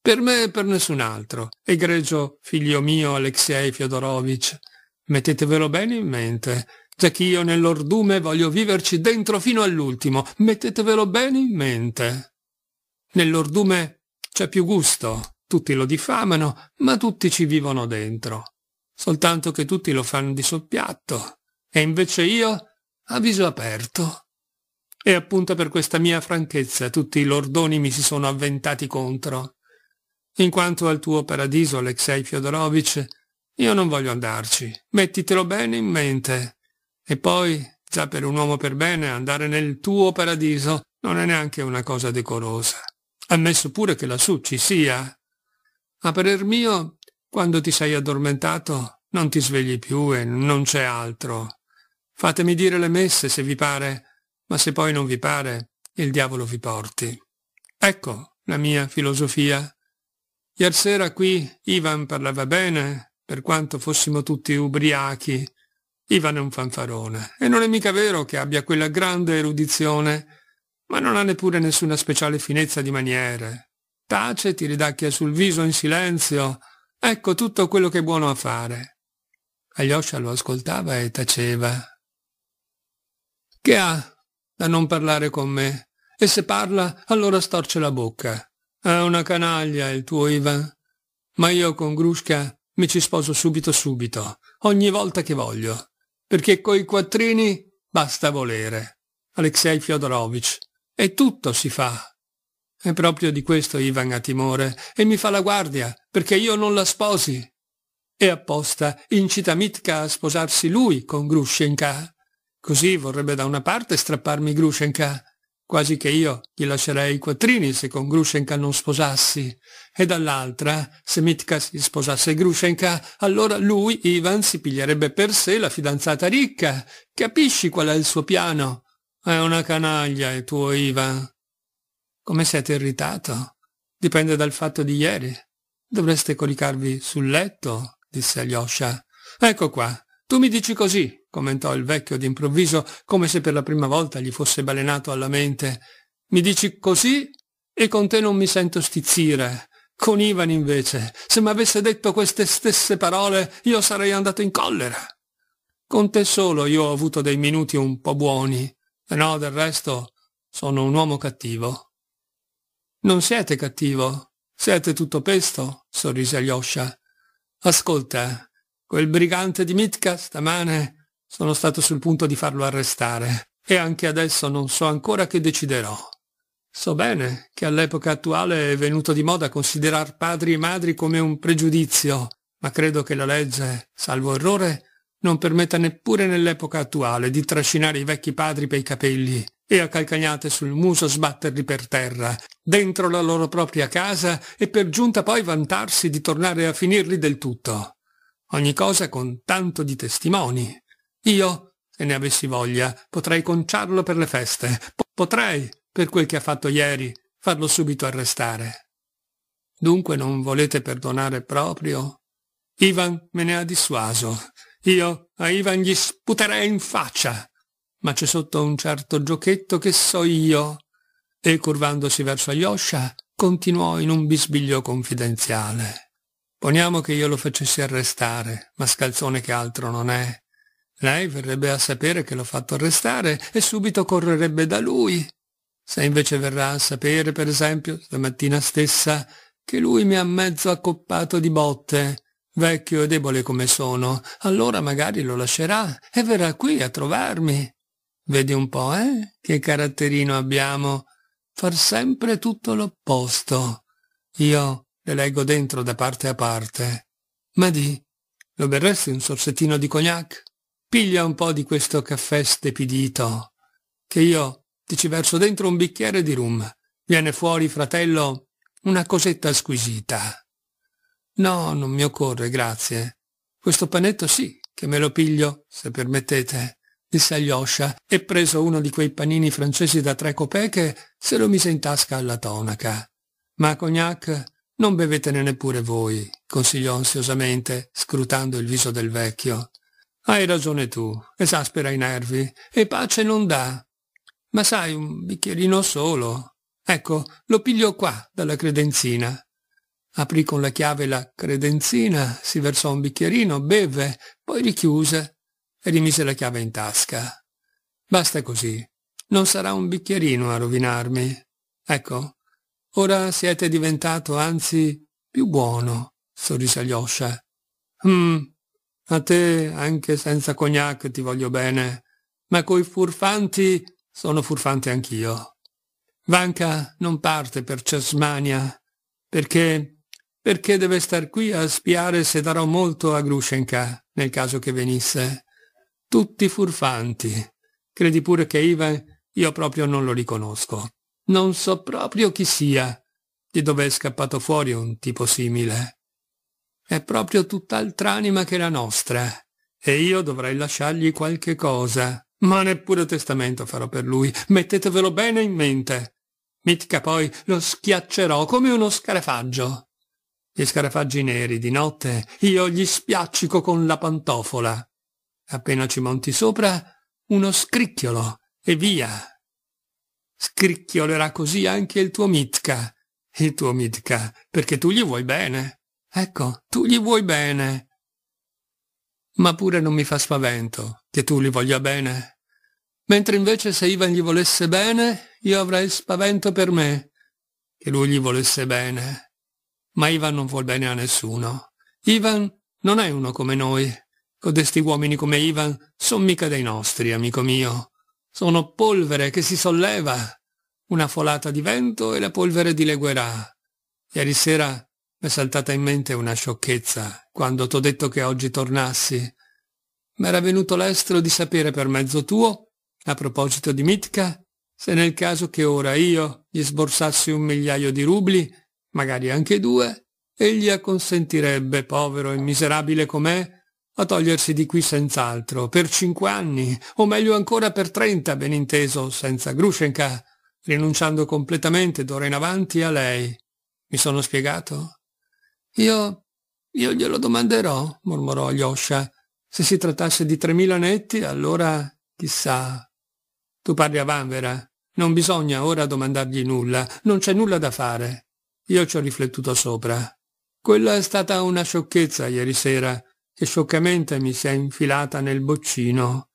per me e per nessun altro. Egregio figlio mio Alexei Fiodorovich, mettetevelo bene in mente, io nell'ordume voglio viverci dentro fino all'ultimo, mettetevelo bene in mente. Nell'ordume c'è più gusto, tutti lo diffamano, ma tutti ci vivono dentro soltanto che tutti lo fanno di soppiatto, e invece io a viso aperto. E appunto per questa mia franchezza tutti i lordoni mi si sono avventati contro. In quanto al tuo paradiso, Alexei Fiodorovich, io non voglio andarci, mettitelo bene in mente. E poi, già per un uomo per bene, andare nel tuo paradiso non è neanche una cosa decorosa. Ammesso pure che lassù ci sia. A parer mio, quando ti sei addormentato non ti svegli più e non c'è altro. Fatemi dire le messe se vi pare, ma se poi non vi pare, il diavolo vi porti. Ecco la mia filosofia. Iersera qui Ivan parlava bene, per quanto fossimo tutti ubriachi. Ivan è un fanfarone, e non è mica vero che abbia quella grande erudizione, ma non ha neppure nessuna speciale finezza di maniere. Tace, ti ridacchia sul viso in silenzio, Ecco tutto quello che è buono a fare. Alyosha lo ascoltava e taceva. Che ha da non parlare con me? E se parla, allora storce la bocca. È una canaglia il tuo Ivan. Ma io con Grushka mi ci sposo subito subito, ogni volta che voglio. Perché coi quattrini basta volere. Alexei Fyodorovich. E tutto si fa. E proprio di questo Ivan ha timore e mi fa la guardia perché io non la sposi. E apposta incita Mitka a sposarsi lui con Grushenka. Così vorrebbe da una parte strapparmi Grushenka, quasi che io gli lascerei i quattrini se con Grushenka non sposassi, e dall'altra, se Mitka si sposasse Grushenka, allora lui, Ivan, si piglierebbe per sé la fidanzata ricca. Capisci qual è il suo piano? È una canaglia, il tuo Ivan. Come siete irritato? Dipende dal fatto di ieri. Dovreste coricarvi sul letto, disse Alyosha. Ecco qua, tu mi dici così, commentò il vecchio d'improvviso, come se per la prima volta gli fosse balenato alla mente. Mi dici così e con te non mi sento stizzire. Con Ivan invece, se mi avesse detto queste stesse parole, io sarei andato in collera. Con te solo io ho avuto dei minuti un po' buoni, e no, del resto sono un uomo cattivo. Non siete cattivo, siete tutto pesto? sorrise Alyosha. Ascolta, quel brigante di Mitka stamane sono stato sul punto di farlo arrestare e anche adesso non so ancora che deciderò. So bene che all'epoca attuale è venuto di moda considerar padri e madri come un pregiudizio, ma credo che la legge, salvo errore, non permetta neppure nell'epoca attuale di trascinare i vecchi padri per i capelli e a calcagnate sul muso sbatterli per terra, dentro la loro propria casa e per giunta poi vantarsi di tornare a finirli del tutto. Ogni cosa con tanto di testimoni. Io, se ne avessi voglia, potrei conciarlo per le feste, potrei, per quel che ha fatto ieri, farlo subito arrestare. Dunque non volete perdonare proprio? Ivan me ne ha dissuaso. Io a Ivan gli sputerei in faccia ma c'è sotto un certo giochetto che so io. E curvandosi verso Ayosha, continuò in un bisbiglio confidenziale. Poniamo che io lo facessi arrestare, mascalzone che altro non è. Lei verrebbe a sapere che l'ho fatto arrestare e subito correrebbe da lui. Se invece verrà a sapere, per esempio, stamattina stessa, che lui mi ha mezzo accoppato di botte, vecchio e debole come sono, allora magari lo lascerà e verrà qui a trovarmi. Vedi un po', eh? Che caratterino abbiamo. Far sempre tutto l'opposto. Io le leggo dentro da parte a parte. Ma di, lo berresti un sorsettino di cognac? Piglia un po' di questo caffè stepidito, che io ti ci verso dentro un bicchiere di rum. Viene fuori, fratello, una cosetta squisita. No, non mi occorre, grazie. Questo panetto sì, che me lo piglio, se permettete disse Alyosha e preso uno di quei panini francesi da tre copeche se lo mise in tasca alla tonaca. Ma cognac non bevetene neppure voi, consigliò ansiosamente, scrutando il viso del vecchio. Hai ragione tu, esaspera i nervi, e pace non dà. Ma sai, un bicchierino solo. Ecco, lo piglio qua, dalla credenzina. Aprì con la chiave la credenzina, si versò un bicchierino, beve, poi richiuse e rimise la chiave in tasca. Basta così. Non sarà un bicchierino a rovinarmi. Ecco, ora siete diventato anzi più buono, sorrise Alyosha. Mm, a te anche senza cognac ti voglio bene, ma coi furfanti sono furfante anch'io. Vanka non parte per Cesmania, perché, perché deve star qui a spiare se darò molto a Grushenka nel caso che venisse. Tutti furfanti. Credi pure che Ivan io proprio non lo riconosco. Non so proprio chi sia, di dove è scappato fuori un tipo simile. È proprio tutt'altra anima che la nostra, e io dovrei lasciargli qualche cosa, ma neppure testamento farò per lui, mettetevelo bene in mente. Mitka poi lo schiaccerò come uno scarafaggio. Gli scarafaggi neri di notte io gli spiaccico con la pantofola. Appena ci monti sopra, uno scricchiolo e via. Scricchiolerà così anche il tuo Mitka. Il tuo Mitka, perché tu gli vuoi bene. Ecco, tu gli vuoi bene. Ma pure non mi fa spavento che tu gli voglia bene. Mentre invece se Ivan gli volesse bene, io avrei spavento per me, che lui gli volesse bene. Ma Ivan non vuol bene a nessuno. Ivan non è uno come noi. Codesti uomini come Ivan son mica dei nostri, amico mio. Sono polvere che si solleva. Una folata di vento e la polvere dileguerà. Ieri sera mi è saltata in mente una sciocchezza quando t'ho detto che oggi tornassi. M'era venuto l'estro di sapere per mezzo tuo, a proposito di Mitka, se nel caso che ora io gli sborsassi un migliaio di rubli, magari anche due, egli acconsentirebbe, povero e miserabile com'è, a togliersi di qui senz'altro, per cinque anni, o meglio ancora per trenta, ben inteso, senza Grushenka, rinunciando completamente d'ora in avanti a lei. Mi sono spiegato? Io... io glielo domanderò, mormorò Yosha. Se si trattasse di tremila netti, allora chissà. Tu parli a Vanvera. Non bisogna ora domandargli nulla, non c'è nulla da fare. Io ci ho riflettuto sopra. Quella è stata una sciocchezza ieri sera che scioccamente mi si è infilata nel boccino.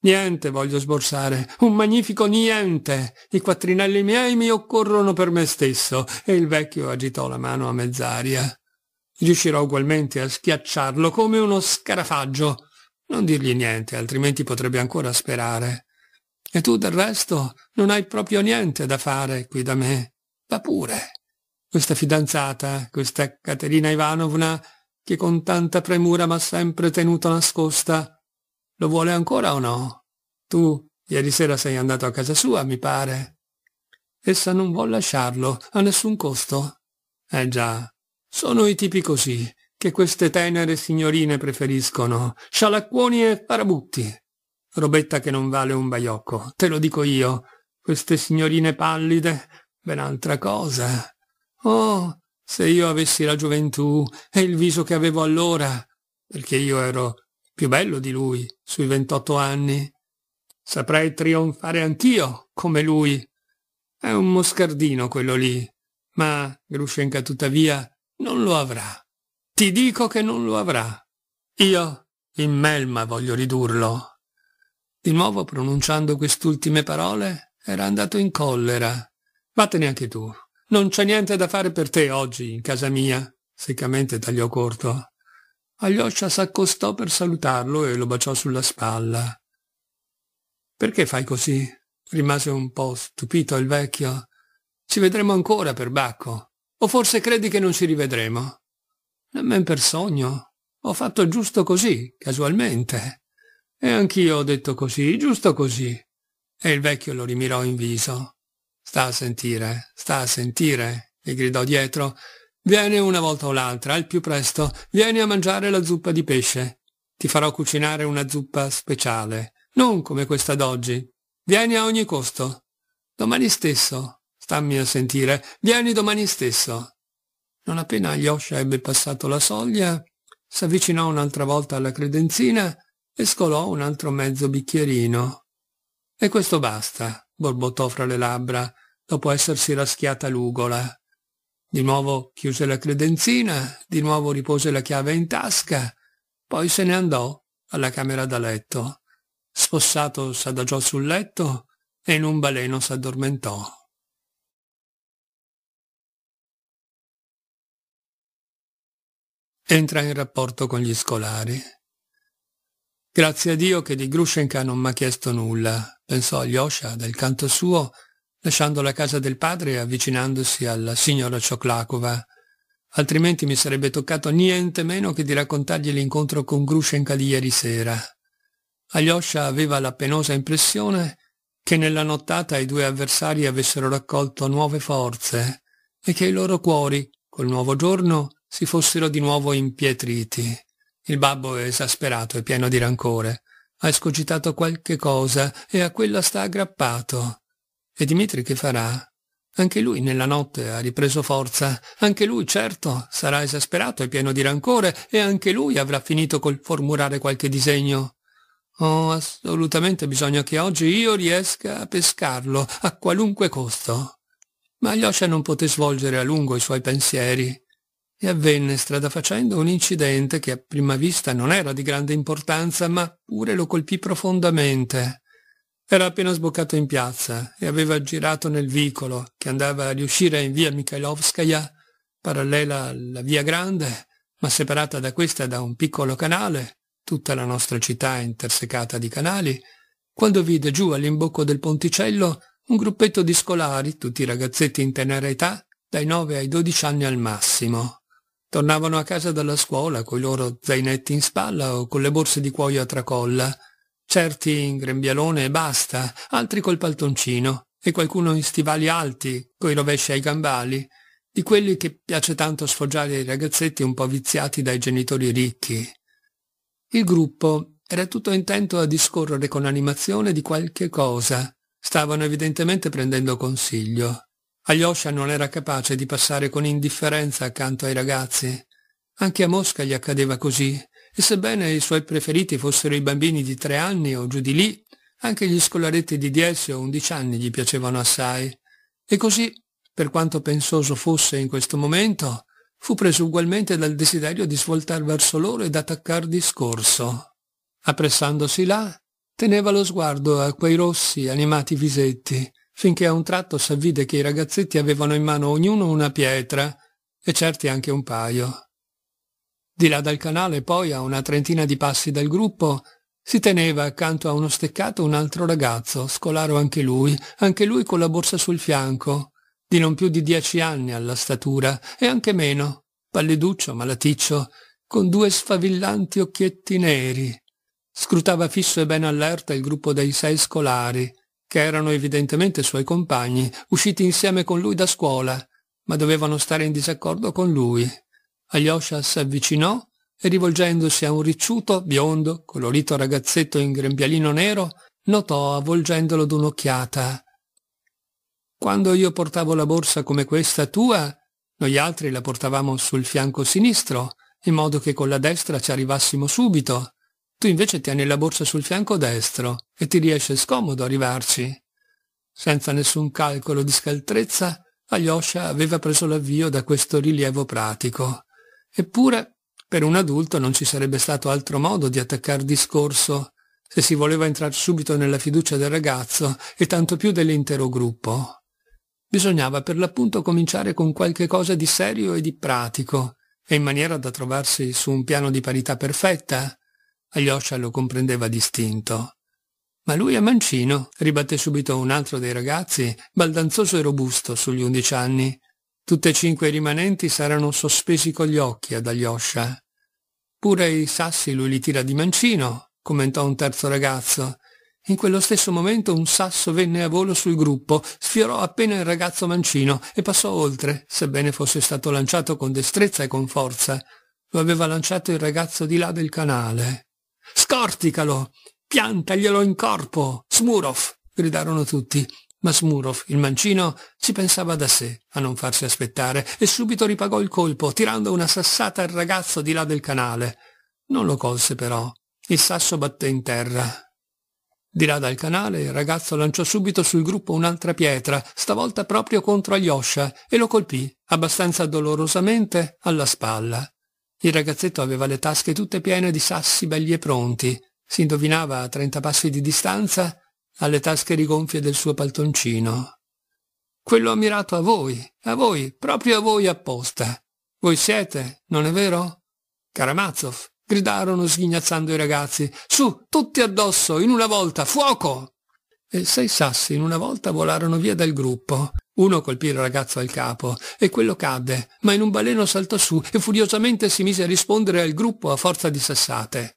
Niente voglio sborsare, un magnifico niente. I quattrinelli miei mi occorrono per me stesso e il vecchio agitò la mano a mezz'aria. Riuscirò ugualmente a schiacciarlo come uno scarafaggio. Non dirgli niente, altrimenti potrebbe ancora sperare. E tu del resto non hai proprio niente da fare qui da me. Va pure. Questa fidanzata, questa Caterina Ivanovna, che con tanta premura m'ha sempre tenuto nascosta. Lo vuole ancora o no? Tu ieri sera sei andato a casa sua, mi pare. Essa non vuol lasciarlo, a nessun costo. Eh già, sono i tipi così, che queste tenere signorine preferiscono, scialacquoni e farabutti. Robetta che non vale un baiocco, te lo dico io. Queste signorine pallide, ben altra cosa. Oh, se io avessi la gioventù e il viso che avevo allora, perché io ero più bello di lui, sui ventotto anni, saprei trionfare anch'io, come lui. È un moscardino quello lì, ma Grushenka tuttavia non lo avrà. Ti dico che non lo avrà. Io in melma voglio ridurlo. Di nuovo pronunciando quest'ultime parole era andato in collera. Vattene anche tu, non c'è niente da fare per te oggi in casa mia, seccamente tagliò corto. Aglioscia s'accostò per salutarlo e lo baciò sulla spalla. Perché fai così? rimase un po' stupito il vecchio. Ci vedremo ancora perbacco. O forse credi che non ci rivedremo? Nemmeno per sogno. Ho fatto giusto così, casualmente. E anch'io ho detto così, giusto così. E il vecchio lo rimirò in viso. Sta a sentire, sta a sentire, gli gridò dietro. Vieni una volta o l'altra, al più presto, vieni a mangiare la zuppa di pesce. Ti farò cucinare una zuppa speciale, non come questa d'oggi. Vieni a ogni costo. Domani stesso, stammi a sentire, vieni domani stesso. Non appena Yosha ebbe passato la soglia, s'avvicinò un'altra volta alla credenzina e scolò un altro mezzo bicchierino. E questo basta borbottò fra le labbra, dopo essersi raschiata l'ugola. Di nuovo chiuse la credenzina, di nuovo ripose la chiave in tasca, poi se ne andò alla camera da letto. Spossato s'adagiò sul letto e in un baleno s'addormentò. Entra in rapporto con gli scolari. Grazie a Dio che di Grushenka non m'ha chiesto nulla, pensò Alyosha dal canto suo, lasciando la casa del padre e avvicinandosi alla signora Cioklakova. Altrimenti mi sarebbe toccato niente meno che di raccontargli l'incontro con Grushenka di ieri sera. Alyosha aveva la penosa impressione che nella nottata i due avversari avessero raccolto nuove forze e che i loro cuori, col nuovo giorno, si fossero di nuovo impietriti. Il babbo è esasperato e pieno di rancore ha escogitato qualche cosa e a quella sta aggrappato. E Dimitri che farà? Anche lui nella notte ha ripreso forza, anche lui certo sarà esasperato e pieno di rancore e anche lui avrà finito col formulare qualche disegno. Oh, assolutamente bisogno che oggi io riesca a pescarlo, a qualunque costo. Ma Alyosha non poté svolgere a lungo i suoi pensieri e avvenne strada facendo un incidente che a prima vista non era di grande importanza, ma pure lo colpì profondamente. Era appena sboccato in piazza e aveva girato nel vicolo che andava a riuscire in via Mikhailovskaya, parallela alla via Grande, ma separata da questa da un piccolo canale, tutta la nostra città è intersecata di canali, quando vide giù all'imbocco del ponticello un gruppetto di scolari, tutti ragazzetti in tenera età, dai 9 ai 12 anni al massimo. Tornavano a casa dalla scuola coi loro zainetti in spalla o con le borse di cuoio a tracolla, certi in grembialone e basta, altri col paltoncino e qualcuno in stivali alti, coi rovesci ai gambali, di quelli che piace tanto sfoggiare ai ragazzetti un po' viziati dai genitori ricchi. Il gruppo era tutto intento a discorrere con animazione di qualche cosa. Stavano evidentemente prendendo consiglio. Alyosha non era capace di passare con indifferenza accanto ai ragazzi. Anche a Mosca gli accadeva così, e sebbene i suoi preferiti fossero i bambini di tre anni o giù di lì, anche gli scolaretti di dieci o undici anni gli piacevano assai. E così, per quanto pensoso fosse in questo momento, fu preso ugualmente dal desiderio di svoltar verso loro ed attaccar discorso. Appressandosi là, teneva lo sguardo a quei rossi, animati visetti, finché a un tratto s'avvide che i ragazzetti avevano in mano ognuno una pietra e certi anche un paio. Di là dal canale poi, a una trentina di passi dal gruppo, si teneva accanto a uno steccato un altro ragazzo, scolaro anche lui, anche lui con la borsa sul fianco, di non più di dieci anni alla statura, e anche meno, palliduccio, malaticcio, con due sfavillanti occhietti neri. Scrutava fisso e ben allerta il gruppo dei sei scolari, che erano evidentemente suoi compagni, usciti insieme con lui da scuola, ma dovevano stare in disaccordo con lui. Alyosha si avvicinò e rivolgendosi a un ricciuto, biondo, colorito ragazzetto in grembialino nero, notò avvolgendolo d'un'occhiata. Quando io portavo la borsa come questa tua, noi altri la portavamo sul fianco sinistro, in modo che con la destra ci arrivassimo subito. Tu invece tieni la borsa sul fianco destro e ti riesce scomodo arrivarci. Senza nessun calcolo di scaltrezza, Alyosha aveva preso l'avvio da questo rilievo pratico. Eppure, per un adulto non ci sarebbe stato altro modo di attaccare discorso se si voleva entrare subito nella fiducia del ragazzo e tanto più dell'intero gruppo. Bisognava per l'appunto cominciare con qualche cosa di serio e di pratico, e in maniera da trovarsi su un piano di parità perfetta, Alyosha lo comprendeva distinto. Ma lui è mancino, ribatté subito un altro dei ragazzi, baldanzoso e robusto sugli undici anni. Tutte e cinque i rimanenti saranno sospesi con gli occhi ad Alyosha. Pure i sassi lui li tira di mancino, commentò un terzo ragazzo. In quello stesso momento un sasso venne a volo sul gruppo, sfiorò appena il ragazzo mancino e passò oltre, sebbene fosse stato lanciato con destrezza e con forza. Lo aveva lanciato il ragazzo di là del canale. Scorticalo! Piantaglielo in corpo! Smurov! gridarono tutti. Ma Smurov, il mancino, ci pensava da sé a non farsi aspettare e subito ripagò il colpo, tirando una sassata al ragazzo di là del canale. Non lo colse però. Il sasso batté in terra. Di là dal canale il ragazzo lanciò subito sul gruppo un'altra pietra, stavolta proprio contro Alyosha, e lo colpì, abbastanza dolorosamente, alla spalla. Il ragazzetto aveva le tasche tutte piene di sassi belli e pronti. Si indovinava a trenta passi di distanza alle tasche rigonfie del suo paltoncino. Quello ha mirato a voi, a voi, proprio a voi apposta. Voi siete, non è vero? Karamazov, gridarono sghignazzando i ragazzi. Su, tutti addosso, in una volta, fuoco! E sei sassi in una volta volarono via dal gruppo. Uno colpì il ragazzo al capo e quello cadde, ma in un baleno saltò su e furiosamente si mise a rispondere al gruppo a forza di sassate.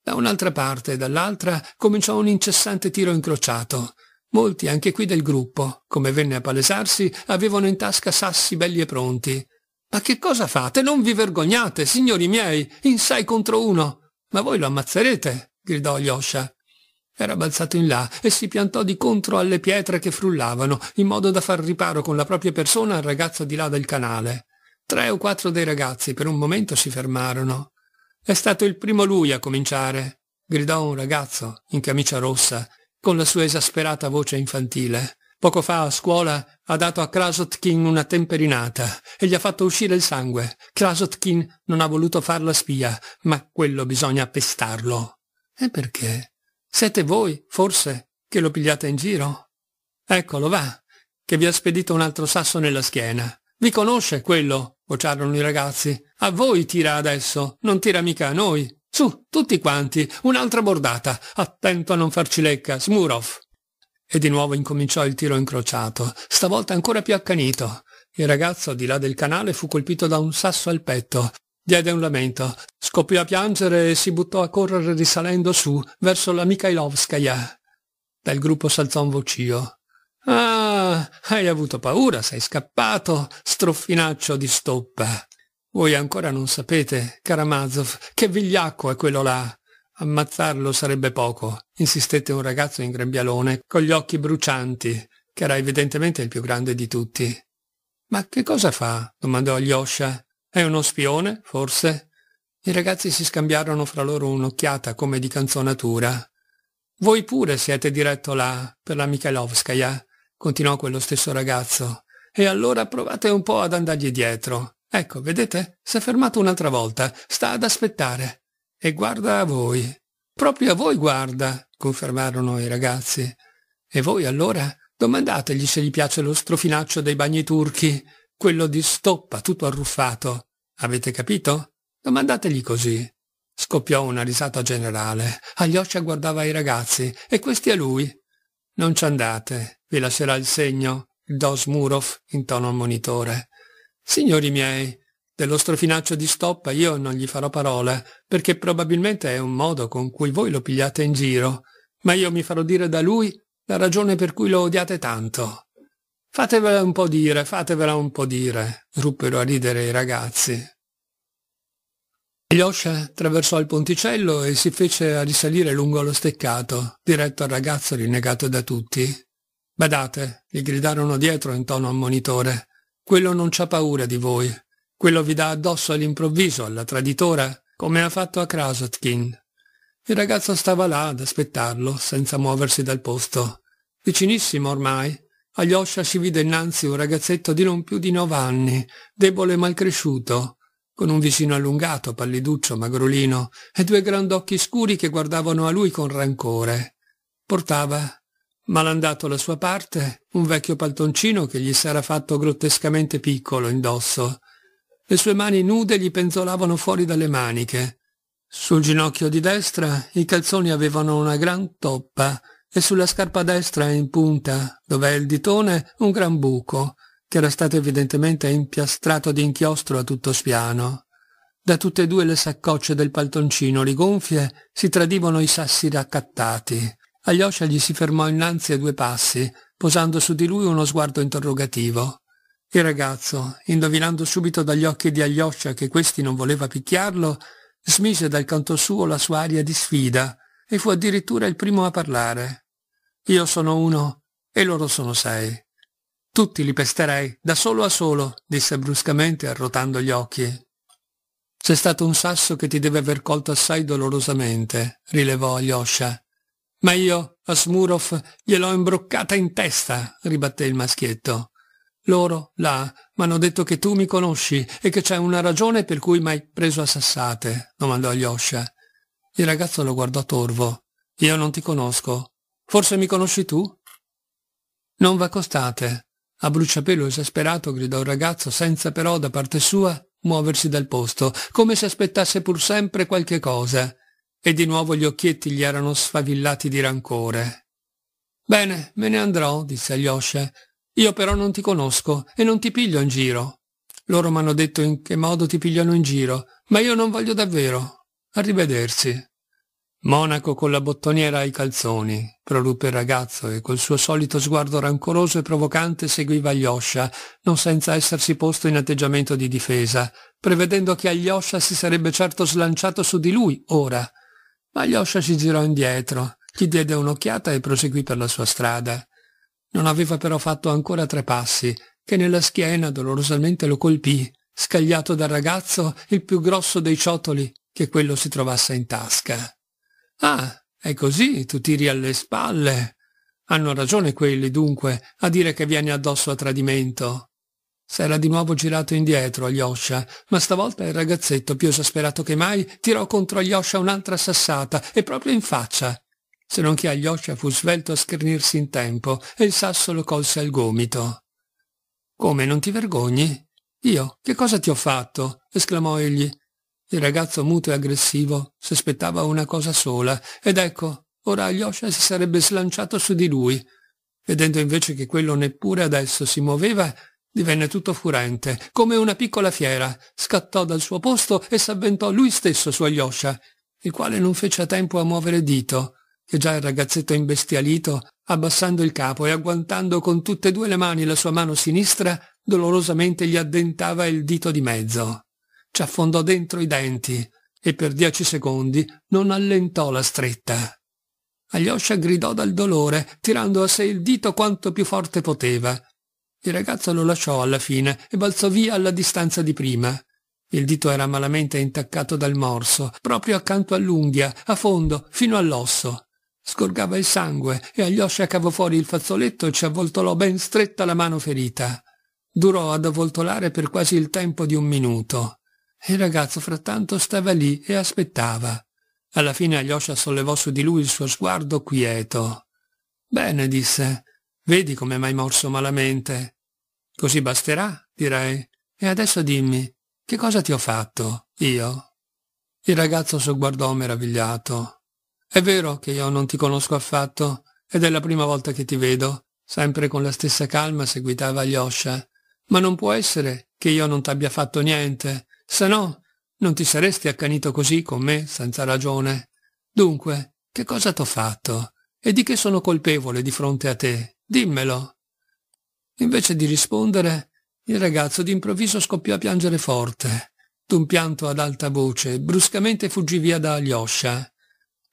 Da un'altra parte e dall'altra cominciò un incessante tiro incrociato. Molti anche qui del gruppo, come venne a palesarsi, avevano in tasca sassi belli e pronti. Ma che cosa fate? Non vi vergognate, signori miei, in sei contro uno. Ma voi lo ammazzerete, gridò Yosha era balzato in là e si piantò di contro alle pietre che frullavano, in modo da far riparo con la propria persona al ragazzo di là del canale. Tre o quattro dei ragazzi per un momento si fermarono. È stato il primo lui a cominciare, gridò un ragazzo, in camicia rossa, con la sua esasperata voce infantile. Poco fa a scuola ha dato a Krasotkin una temperinata e gli ha fatto uscire il sangue. Krasotkin non ha voluto far la spia, ma quello bisogna pestarlo. E perché? Siete voi, forse, che lo pigliate in giro? Eccolo, va, che vi ha spedito un altro sasso nella schiena. Vi conosce quello, vociarono i ragazzi. A voi tira adesso, non tira mica a noi. Su, tutti quanti, un'altra bordata. Attento a non farci lecca, Smurov. E di nuovo incominciò il tiro incrociato, stavolta ancora più accanito. Il ragazzo di là del canale fu colpito da un sasso al petto Diede un lamento, scoppiò a piangere e si buttò a correre risalendo su, verso la Mikhailovskaya. Dal gruppo s'alzò un vocìo. «Ah, hai avuto paura, sei scappato, stroffinaccio di stoppa!» «Voi ancora non sapete, Karamazov, che vigliacco è quello là!» «Ammazzarlo sarebbe poco», insistette un ragazzo in grembialone, con gli occhi brucianti, che era evidentemente il più grande di tutti. «Ma che cosa fa?» domandò Alyosha. È uno spione, forse? I ragazzi si scambiarono fra loro un'occhiata come di canzonatura. Voi pure siete diretto là, per la Michelovskaya, continuò quello stesso ragazzo. E allora provate un po' ad andargli dietro. Ecco, vedete? S'è fermato un'altra volta, sta ad aspettare. E guarda a voi. Proprio a voi guarda, confermarono i ragazzi. E voi allora domandategli se gli piace lo strofinaccio dei bagni turchi quello di Stoppa, tutto arruffato. Avete capito? Domandategli così. Scoppiò una risata generale. Aglioscia guardava i ragazzi e questi a lui. Non ci andate, vi lascerà il segno, il dos Murov in tono al monitore. Signori miei, dello strofinaccio di Stoppa io non gli farò parole, perché probabilmente è un modo con cui voi lo pigliate in giro, ma io mi farò dire da lui la ragione per cui lo odiate tanto. Fatevela un po' dire, fatevela un po' dire, ruppero a ridere i ragazzi. Iosha attraversò il ponticello e si fece a risalire lungo lo steccato, diretto al ragazzo rinnegato da tutti. Badate, gli gridarono dietro in tono ammonitore. Quello non c'ha paura di voi. Quello vi dà addosso all'improvviso, alla traditora, come ha fatto a Krasotkin. Il ragazzo stava là ad aspettarlo, senza muoversi dal posto. Vicinissimo ormai, Alyosha si vide innanzi un ragazzetto di non più di nove anni, debole e malcresciuto, con un visino allungato, palliduccio, magrolino, e due grandocchi scuri che guardavano a lui con rancore. Portava, malandato la sua parte, un vecchio paltoncino che gli s'era fatto grottescamente piccolo indosso. Le sue mani nude gli penzolavano fuori dalle maniche. Sul ginocchio di destra i calzoni avevano una gran toppa e sulla scarpa destra in punta, dove è il ditone, un gran buco, che era stato evidentemente impiastrato di inchiostro a tutto spiano. Da tutte e due le saccocce del paltoncino rigonfie si tradivano i sassi raccattati. Aglioscia gli si fermò innanzi a due passi, posando su di lui uno sguardo interrogativo. Il ragazzo, indovinando subito dagli occhi di Aglioscia che questi non voleva picchiarlo, smise dal canto suo la sua aria di sfida e fu addirittura il primo a parlare. Io sono uno e loro sono sei. Tutti li pesterei, da solo a solo, disse bruscamente arrotando gli occhi. C'è stato un sasso che ti deve aver colto assai dolorosamente, rilevò Alyosha. Ma io, a Smurov, gliel'ho imbroccata in testa, ribatté il maschietto. Loro, là, m'hanno detto che tu mi conosci e che c'è una ragione per cui m'hai preso a sassate, domandò Alyosha. Il ragazzo lo guardò torvo. Io non ti conosco, Forse mi conosci tu? Non v'accostate. A bruciapelo esasperato gridò il ragazzo senza però da parte sua muoversi dal posto, come se aspettasse pur sempre qualche cosa, e di nuovo gli occhietti gli erano sfavillati di rancore. Bene, me ne andrò, disse Alyosha. Io però non ti conosco e non ti piglio in giro. Loro m'hanno detto in che modo ti pigliano in giro, ma io non voglio davvero. Arrivederci. Monaco con la bottoniera ai calzoni, proruppe il ragazzo e col suo solito sguardo rancoroso e provocante seguiva Aglioscia, non senza essersi posto in atteggiamento di difesa, prevedendo che Aglioscia si sarebbe certo slanciato su di lui ora. Ma Aglioscia si girò indietro, gli diede un'occhiata e proseguì per la sua strada. Non aveva però fatto ancora tre passi, che nella schiena dolorosamente lo colpì, scagliato dal ragazzo il più grosso dei ciotoli che quello si trovasse in tasca. Ah, è così, tu tiri alle spalle. Hanno ragione quelli, dunque, a dire che vieni addosso a tradimento. S'era di nuovo girato indietro Alyosha, ma stavolta il ragazzetto, più esasperato che mai, tirò contro Alyosha un'altra sassata, e proprio in faccia. Se non che Alyosha fu svelto a schernirsi in tempo, e il sasso lo colse al gomito. «Come, non ti vergogni?» «Io? Che cosa ti ho fatto?» esclamò egli. Il ragazzo muto e aggressivo si aspettava una cosa sola, ed ecco, ora Alyosha si sarebbe slanciato su di lui. Vedendo invece che quello neppure adesso si muoveva, divenne tutto furente, come una piccola fiera, scattò dal suo posto e s'avventò lui stesso su Alyosha, il quale non fece a tempo a muovere dito, e già il ragazzetto imbestialito, abbassando il capo e agguantando con tutte e due le mani la sua mano sinistra, dolorosamente gli addentava il dito di mezzo ci affondò dentro i denti e per dieci secondi non allentò la stretta. Alyosha gridò dal dolore, tirando a sé il dito quanto più forte poteva. Il ragazzo lo lasciò alla fine e balzò via alla distanza di prima. Il dito era malamente intaccato dal morso, proprio accanto all'unghia, a fondo, fino all'osso. Scorgava il sangue e Alyosha cavò fuori il fazzoletto e ci avvoltolò ben stretta la mano ferita. Durò ad avvoltolare per quasi il tempo di un minuto. Il ragazzo frattanto stava lì e aspettava. Alla fine Alyosha sollevò su di lui il suo sguardo quieto. Bene, disse. Vedi come m'hai morso malamente. Così basterà, direi. E adesso dimmi, che cosa ti ho fatto, io? Il ragazzo sogguardò meravigliato. È vero che io non ti conosco affatto, ed è la prima volta che ti vedo. Sempre con la stessa calma seguitava Alyosha. Ma non può essere che io non t'abbia fatto niente se no non ti saresti accanito così con me senza ragione. Dunque, che cosa t'ho fatto? E di che sono colpevole di fronte a te? Dimmelo. Invece di rispondere, il ragazzo d'improvviso scoppiò a piangere forte, d'un pianto ad alta voce, bruscamente fuggì via da Alyosha.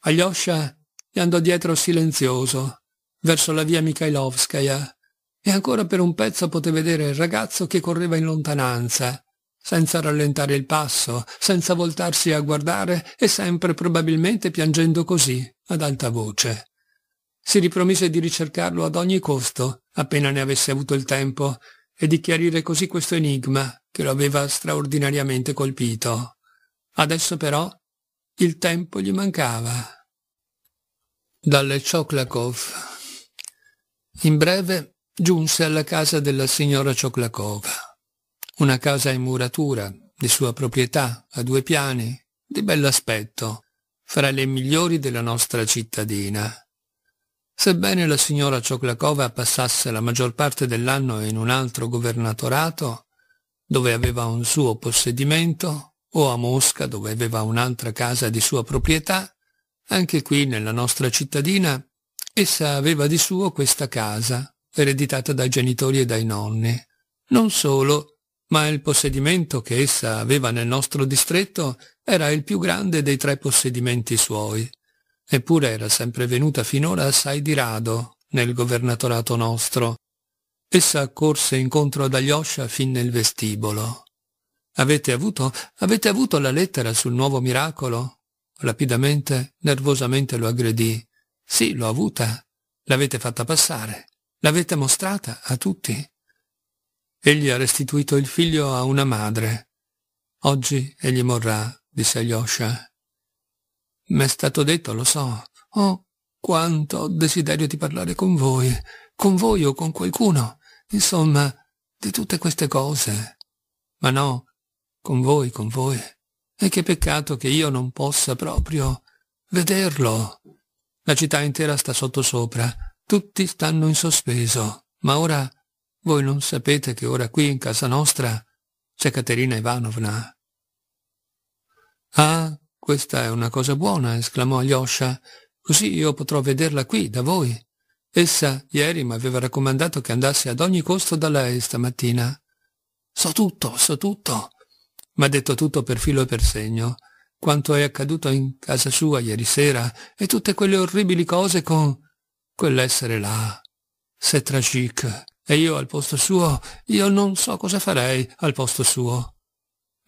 Alyosha gli andò dietro silenzioso, verso la via Mikhailovskaya, e ancora per un pezzo poté vedere il ragazzo che correva in lontananza, senza rallentare il passo, senza voltarsi a guardare e sempre probabilmente piangendo così, ad alta voce. Si ripromise di ricercarlo ad ogni costo, appena ne avesse avuto il tempo, e di chiarire così questo enigma che lo aveva straordinariamente colpito. Adesso però il tempo gli mancava. Dalle Choklakov. In breve giunse alla casa della signora Choklakova una casa in muratura, di sua proprietà, a due piani, di bell'aspetto, fra le migliori della nostra cittadina. Sebbene la signora Cioclacova passasse la maggior parte dell'anno in un altro governatorato, dove aveva un suo possedimento, o a Mosca, dove aveva un'altra casa di sua proprietà, anche qui nella nostra cittadina, essa aveva di suo questa casa, ereditata dai genitori e dai nonni. Non solo, ma il possedimento che essa aveva nel nostro distretto era il più grande dei tre possedimenti suoi, eppure era sempre venuta finora assai di rado nel governatorato nostro. Essa corse incontro ad Alyosha fin nel vestibolo. Avete avuto, avete avuto la lettera sul nuovo miracolo? Rapidamente, nervosamente lo aggredì. Sì, l'ho avuta. L'avete fatta passare. L'avete mostrata a tutti. Egli ha restituito il figlio a una madre. Oggi egli morrà, disse Yosha. M'è stato detto, lo so. Oh, quanto ho desiderio di parlare con voi, con voi o con qualcuno, insomma, di tutte queste cose. Ma no, con voi, con voi. E che peccato che io non possa proprio vederlo. La città intera sta sottosopra, tutti stanno in sospeso, ma ora voi non sapete che ora qui in casa nostra c'è Caterina Ivanovna. Ah, questa è una cosa buona, esclamò Alyosha. Così io potrò vederla qui, da voi. Essa ieri mi aveva raccomandato che andassi ad ogni costo da lei stamattina. So tutto, so tutto. Mi ha detto tutto per filo e per segno. Quanto è accaduto in casa sua ieri sera e tutte quelle orribili cose con quell'essere là. C'est tragique e io al posto suo, io non so cosa farei al posto suo.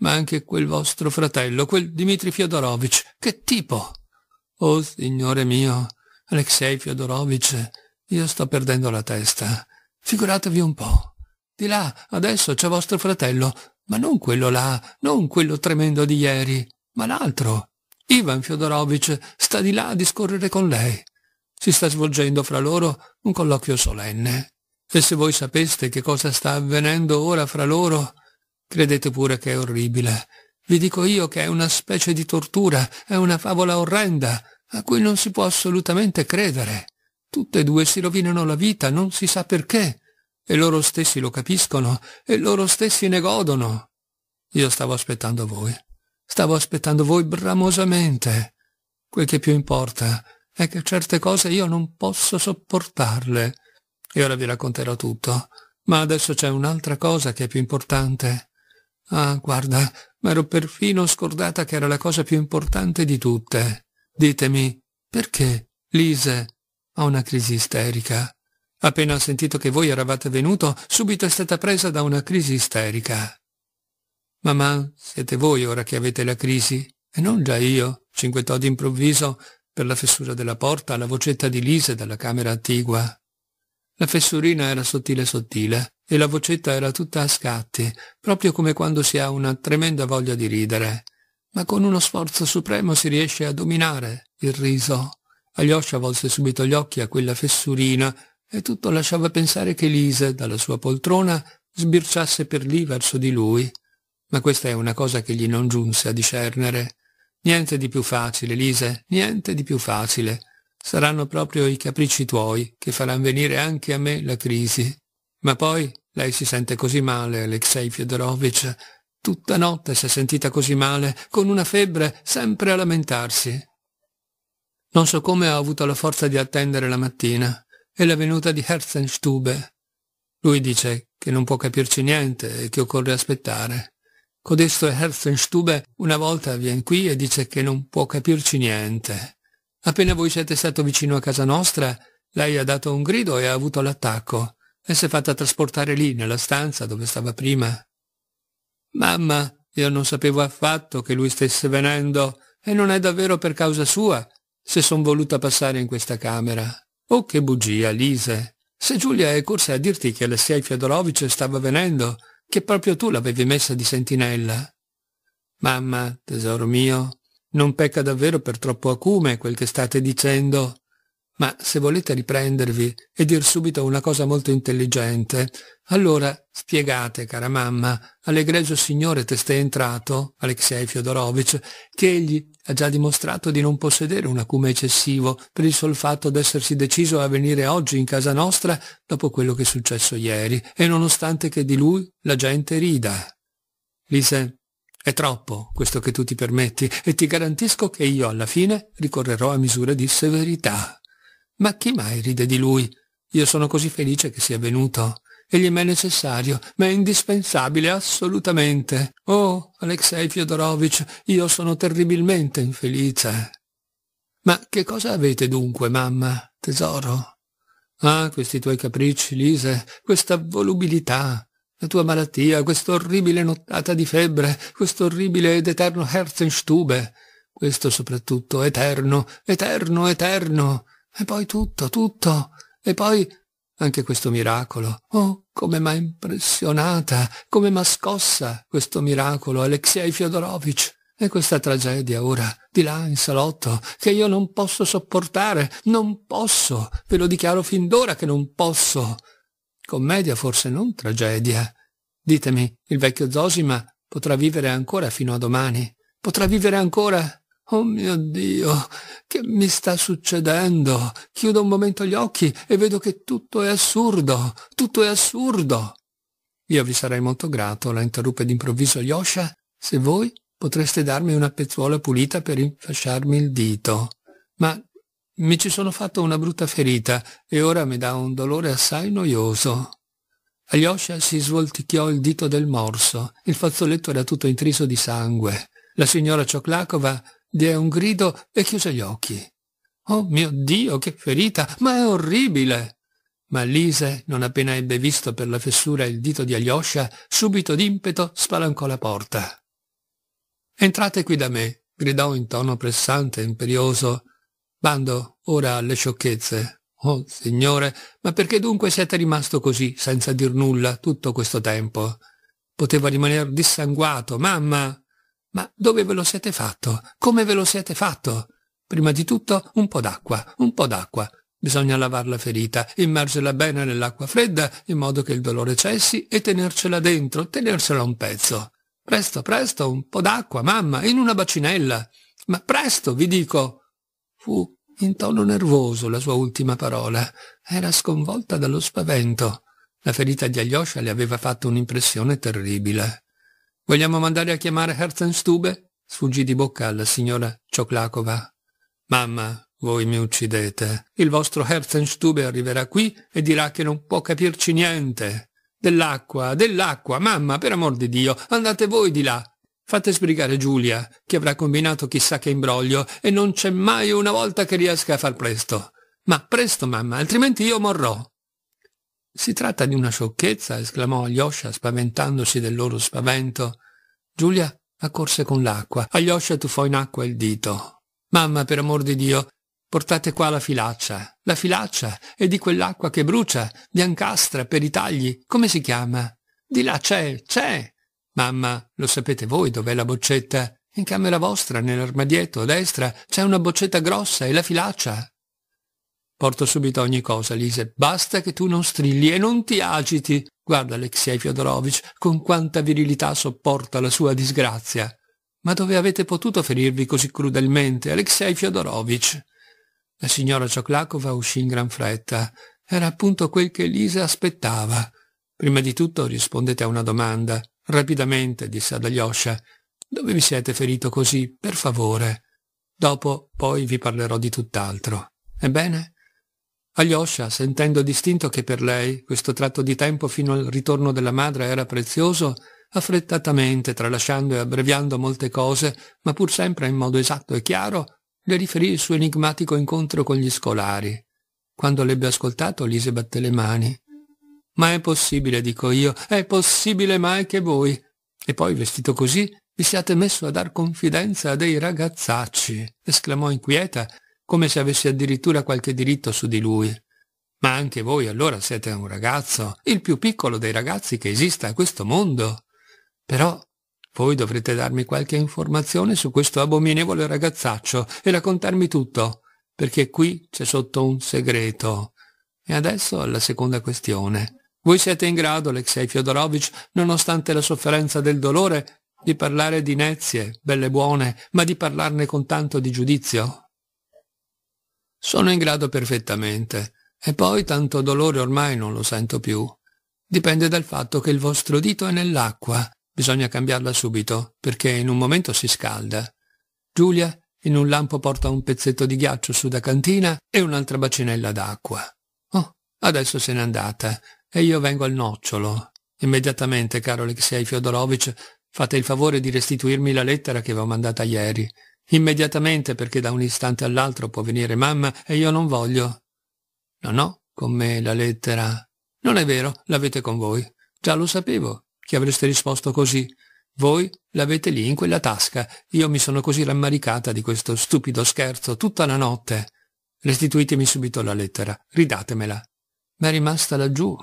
Ma anche quel vostro fratello, quel Dimitri Fiodorovich, che tipo? Oh, signore mio, Alexei Fiodorovich, io sto perdendo la testa. Figuratevi un po'. Di là, adesso c'è vostro fratello, ma non quello là, non quello tremendo di ieri, ma l'altro. Ivan Fiodorovich sta di là a discorrere con lei. Si sta svolgendo fra loro un colloquio solenne. E se voi sapeste che cosa sta avvenendo ora fra loro, credete pure che è orribile. Vi dico io che è una specie di tortura, è una favola orrenda, a cui non si può assolutamente credere. Tutte e due si rovinano la vita, non si sa perché. E loro stessi lo capiscono, e loro stessi ne godono. Io stavo aspettando voi. Stavo aspettando voi bramosamente. Quel che più importa è che certe cose io non posso sopportarle e ora vi racconterò tutto. Ma adesso c'è un'altra cosa che è più importante. Ah, guarda, m'ero perfino scordata che era la cosa più importante di tutte. Ditemi, perché Lise ha una crisi isterica? Appena ha sentito che voi eravate venuto, subito è stata presa da una crisi isterica. Mamma, siete voi ora che avete la crisi, e non già io, cinquetò d'improvviso per la fessura della porta la vocetta di Lise dalla camera attigua. La fessurina era sottile sottile e la vocetta era tutta a scatti, proprio come quando si ha una tremenda voglia di ridere. Ma con uno sforzo supremo si riesce a dominare il riso. Aglioscia volse subito gli occhi a quella fessurina e tutto lasciava pensare che Lise, dalla sua poltrona, sbirciasse per lì verso di lui. Ma questa è una cosa che gli non giunse a discernere. Niente di più facile, Lise, niente di più facile. Saranno proprio i capricci tuoi che faranno venire anche a me la crisi. Ma poi lei si sente così male, Alexei Fyodorovich. Tutta notte si è sentita così male, con una febbre, sempre a lamentarsi. Non so come ha avuto la forza di attendere la mattina e la venuta di Herzenstube. Lui dice che non può capirci niente e che occorre aspettare. Codesto Herzenstube una volta viene qui e dice che non può capirci niente. Appena voi siete stato vicino a casa nostra, lei ha dato un grido e ha avuto l'attacco e si è fatta trasportare lì, nella stanza dove stava prima. Mamma, io non sapevo affatto che lui stesse venendo e non è davvero per causa sua se son voluta passare in questa camera. Oh, che bugia, Lise! Se Giulia è corsa a dirti che Alessei Fiodorovic stava venendo, che proprio tu l'avevi messa di sentinella. Mamma, tesoro mio, non pecca davvero per troppo acume quel che state dicendo. Ma se volete riprendervi e dir subito una cosa molto intelligente, allora spiegate, cara mamma, all'egregio signore testè entrato, Alexei Fiodorovich, che egli ha già dimostrato di non possedere un acume eccessivo per il sol fatto d'essersi deciso a venire oggi in casa nostra dopo quello che è successo ieri, e nonostante che di lui la gente rida. Lise è troppo questo che tu ti permetti e ti garantisco che io alla fine ricorrerò a misure di severità. Ma chi mai ride di lui? Io sono così felice che sia venuto. Egli m'è necessario, ma è indispensabile, assolutamente. Oh, Alexei Fiodorovich, io sono terribilmente infelice. Ma che cosa avete dunque, mamma, tesoro? Ah, questi tuoi capricci, Lise, questa volubilità, la tua malattia, questa orribile nottata di febbre, questo orribile ed eterno Herzenstube, questo soprattutto, eterno, eterno, eterno, e poi tutto, tutto, e poi anche questo miracolo. Oh, come m'ha impressionata, come m'ha scossa questo miracolo, Alexei Fiodorovich. E questa tragedia ora, di là in salotto, che io non posso sopportare, non posso, ve lo dichiaro fin d'ora che non posso commedia forse non tragedia. Ditemi, il vecchio Zosima potrà vivere ancora fino a domani? Potrà vivere ancora? Oh mio Dio, che mi sta succedendo? Chiudo un momento gli occhi e vedo che tutto è assurdo, tutto è assurdo. Io vi sarei molto grato, la interruppe d'improvviso Yosha, se voi potreste darmi una pezzuola pulita per infasciarmi il dito. Ma mi ci sono fatto una brutta ferita e ora mi dà un dolore assai noioso. Alyosha si svolticchiò il dito del morso. Il fazzoletto era tutto intriso di sangue. La signora Cioclacova diè un grido e chiuse gli occhi. Oh mio Dio, che ferita! Ma è orribile! Ma Lise, non appena ebbe visto per la fessura il dito di Alyosha, subito d'impeto spalancò la porta. Entrate qui da me, gridò in tono pressante e imperioso. Bando ora alle sciocchezze. Oh, Signore, ma perché dunque siete rimasto così, senza dir nulla, tutto questo tempo? Poteva rimanere dissanguato, mamma! Ma dove ve lo siete fatto? Come ve lo siete fatto? Prima di tutto un po' d'acqua, un po' d'acqua. Bisogna lavar la ferita, immergerla bene nell'acqua fredda, in modo che il dolore cessi, e tenercela dentro, tenersela un pezzo. Presto, presto, un po' d'acqua, mamma, in una bacinella. Ma presto, vi dico, Fu in tono nervoso la sua ultima parola. Era sconvolta dallo spavento. La ferita di Alyosha le aveva fatto un'impressione terribile. «Vogliamo mandare a chiamare Herzenstube?» sfuggì di bocca alla signora Cioclacova. «Mamma, voi mi uccidete. Il vostro Herzenstube arriverà qui e dirà che non può capirci niente. Dell'acqua, dell'acqua, mamma, per amor di Dio, andate voi di là. Fate sbrigare Giulia, che avrà combinato chissà che imbroglio, e non c'è mai una volta che riesca a far presto. Ma presto, mamma, altrimenti io morrò. Si tratta di una sciocchezza, esclamò Alyosha spaventandosi del loro spavento. Giulia accorse con l'acqua. Alyosha tuffò in acqua il dito. Mamma, per amor di Dio, portate qua la filaccia. La filaccia è di quell'acqua che brucia, biancastra per i tagli. Come si chiama? Di là c'è, c'è. Mamma, lo sapete voi dov'è la boccetta? In camera vostra, nell'armadietto, a destra, c'è una boccetta grossa e la filaccia. Porto subito ogni cosa, Lise. Basta che tu non strilli e non ti agiti. Guarda Alexei Fyodorovich, con quanta virilità sopporta la sua disgrazia. Ma dove avete potuto ferirvi così crudelmente, Alexei Fyodorovich? La signora Cioclacova uscì in gran fretta. Era appunto quel che Lise aspettava. Prima di tutto rispondete a una domanda. Rapidamente, disse ad Alyosha, dove vi siete ferito così, per favore? Dopo poi vi parlerò di tutt'altro. Ebbene? Alyosha, sentendo distinto che per lei questo tratto di tempo fino al ritorno della madre era prezioso, affrettatamente, tralasciando e abbreviando molte cose, ma pur sempre in modo esatto e chiaro, le riferì il suo enigmatico incontro con gli scolari. Quando l'ebbe ascoltato, Lise batté le mani. Ma è possibile, dico io, è possibile mai che voi, e poi vestito così, vi siate messo a dar confidenza a dei ragazzacci, esclamò inquieta, come se avesse addirittura qualche diritto su di lui. Ma anche voi allora siete un ragazzo, il più piccolo dei ragazzi che esista a questo mondo. Però voi dovrete darmi qualche informazione su questo abominevole ragazzaccio e raccontarmi tutto, perché qui c'è sotto un segreto. E adesso alla seconda questione. Voi siete in grado, Alexei Fyodorovich, nonostante la sofferenza del dolore, di parlare di inezie, belle buone, ma di parlarne con tanto di giudizio? Sono in grado perfettamente, e poi tanto dolore ormai non lo sento più. Dipende dal fatto che il vostro dito è nell'acqua. Bisogna cambiarla subito, perché in un momento si scalda. Giulia in un lampo porta un pezzetto di ghiaccio su da cantina e un'altra bacinella d'acqua. Oh, adesso se n'è andata e io vengo al nocciolo. Immediatamente, caro Alexei Fyodorovich, fate il favore di restituirmi la lettera che vi ho mandata ieri. Immediatamente, perché da un istante all'altro può venire mamma e io non voglio. Non ho con me la lettera. Non è vero, l'avete con voi. Già lo sapevo, che avreste risposto così. Voi l'avete lì in quella tasca. Io mi sono così rammaricata di questo stupido scherzo tutta la notte. Restituitemi subito la lettera, ridatemela. M'è rimasta laggiù,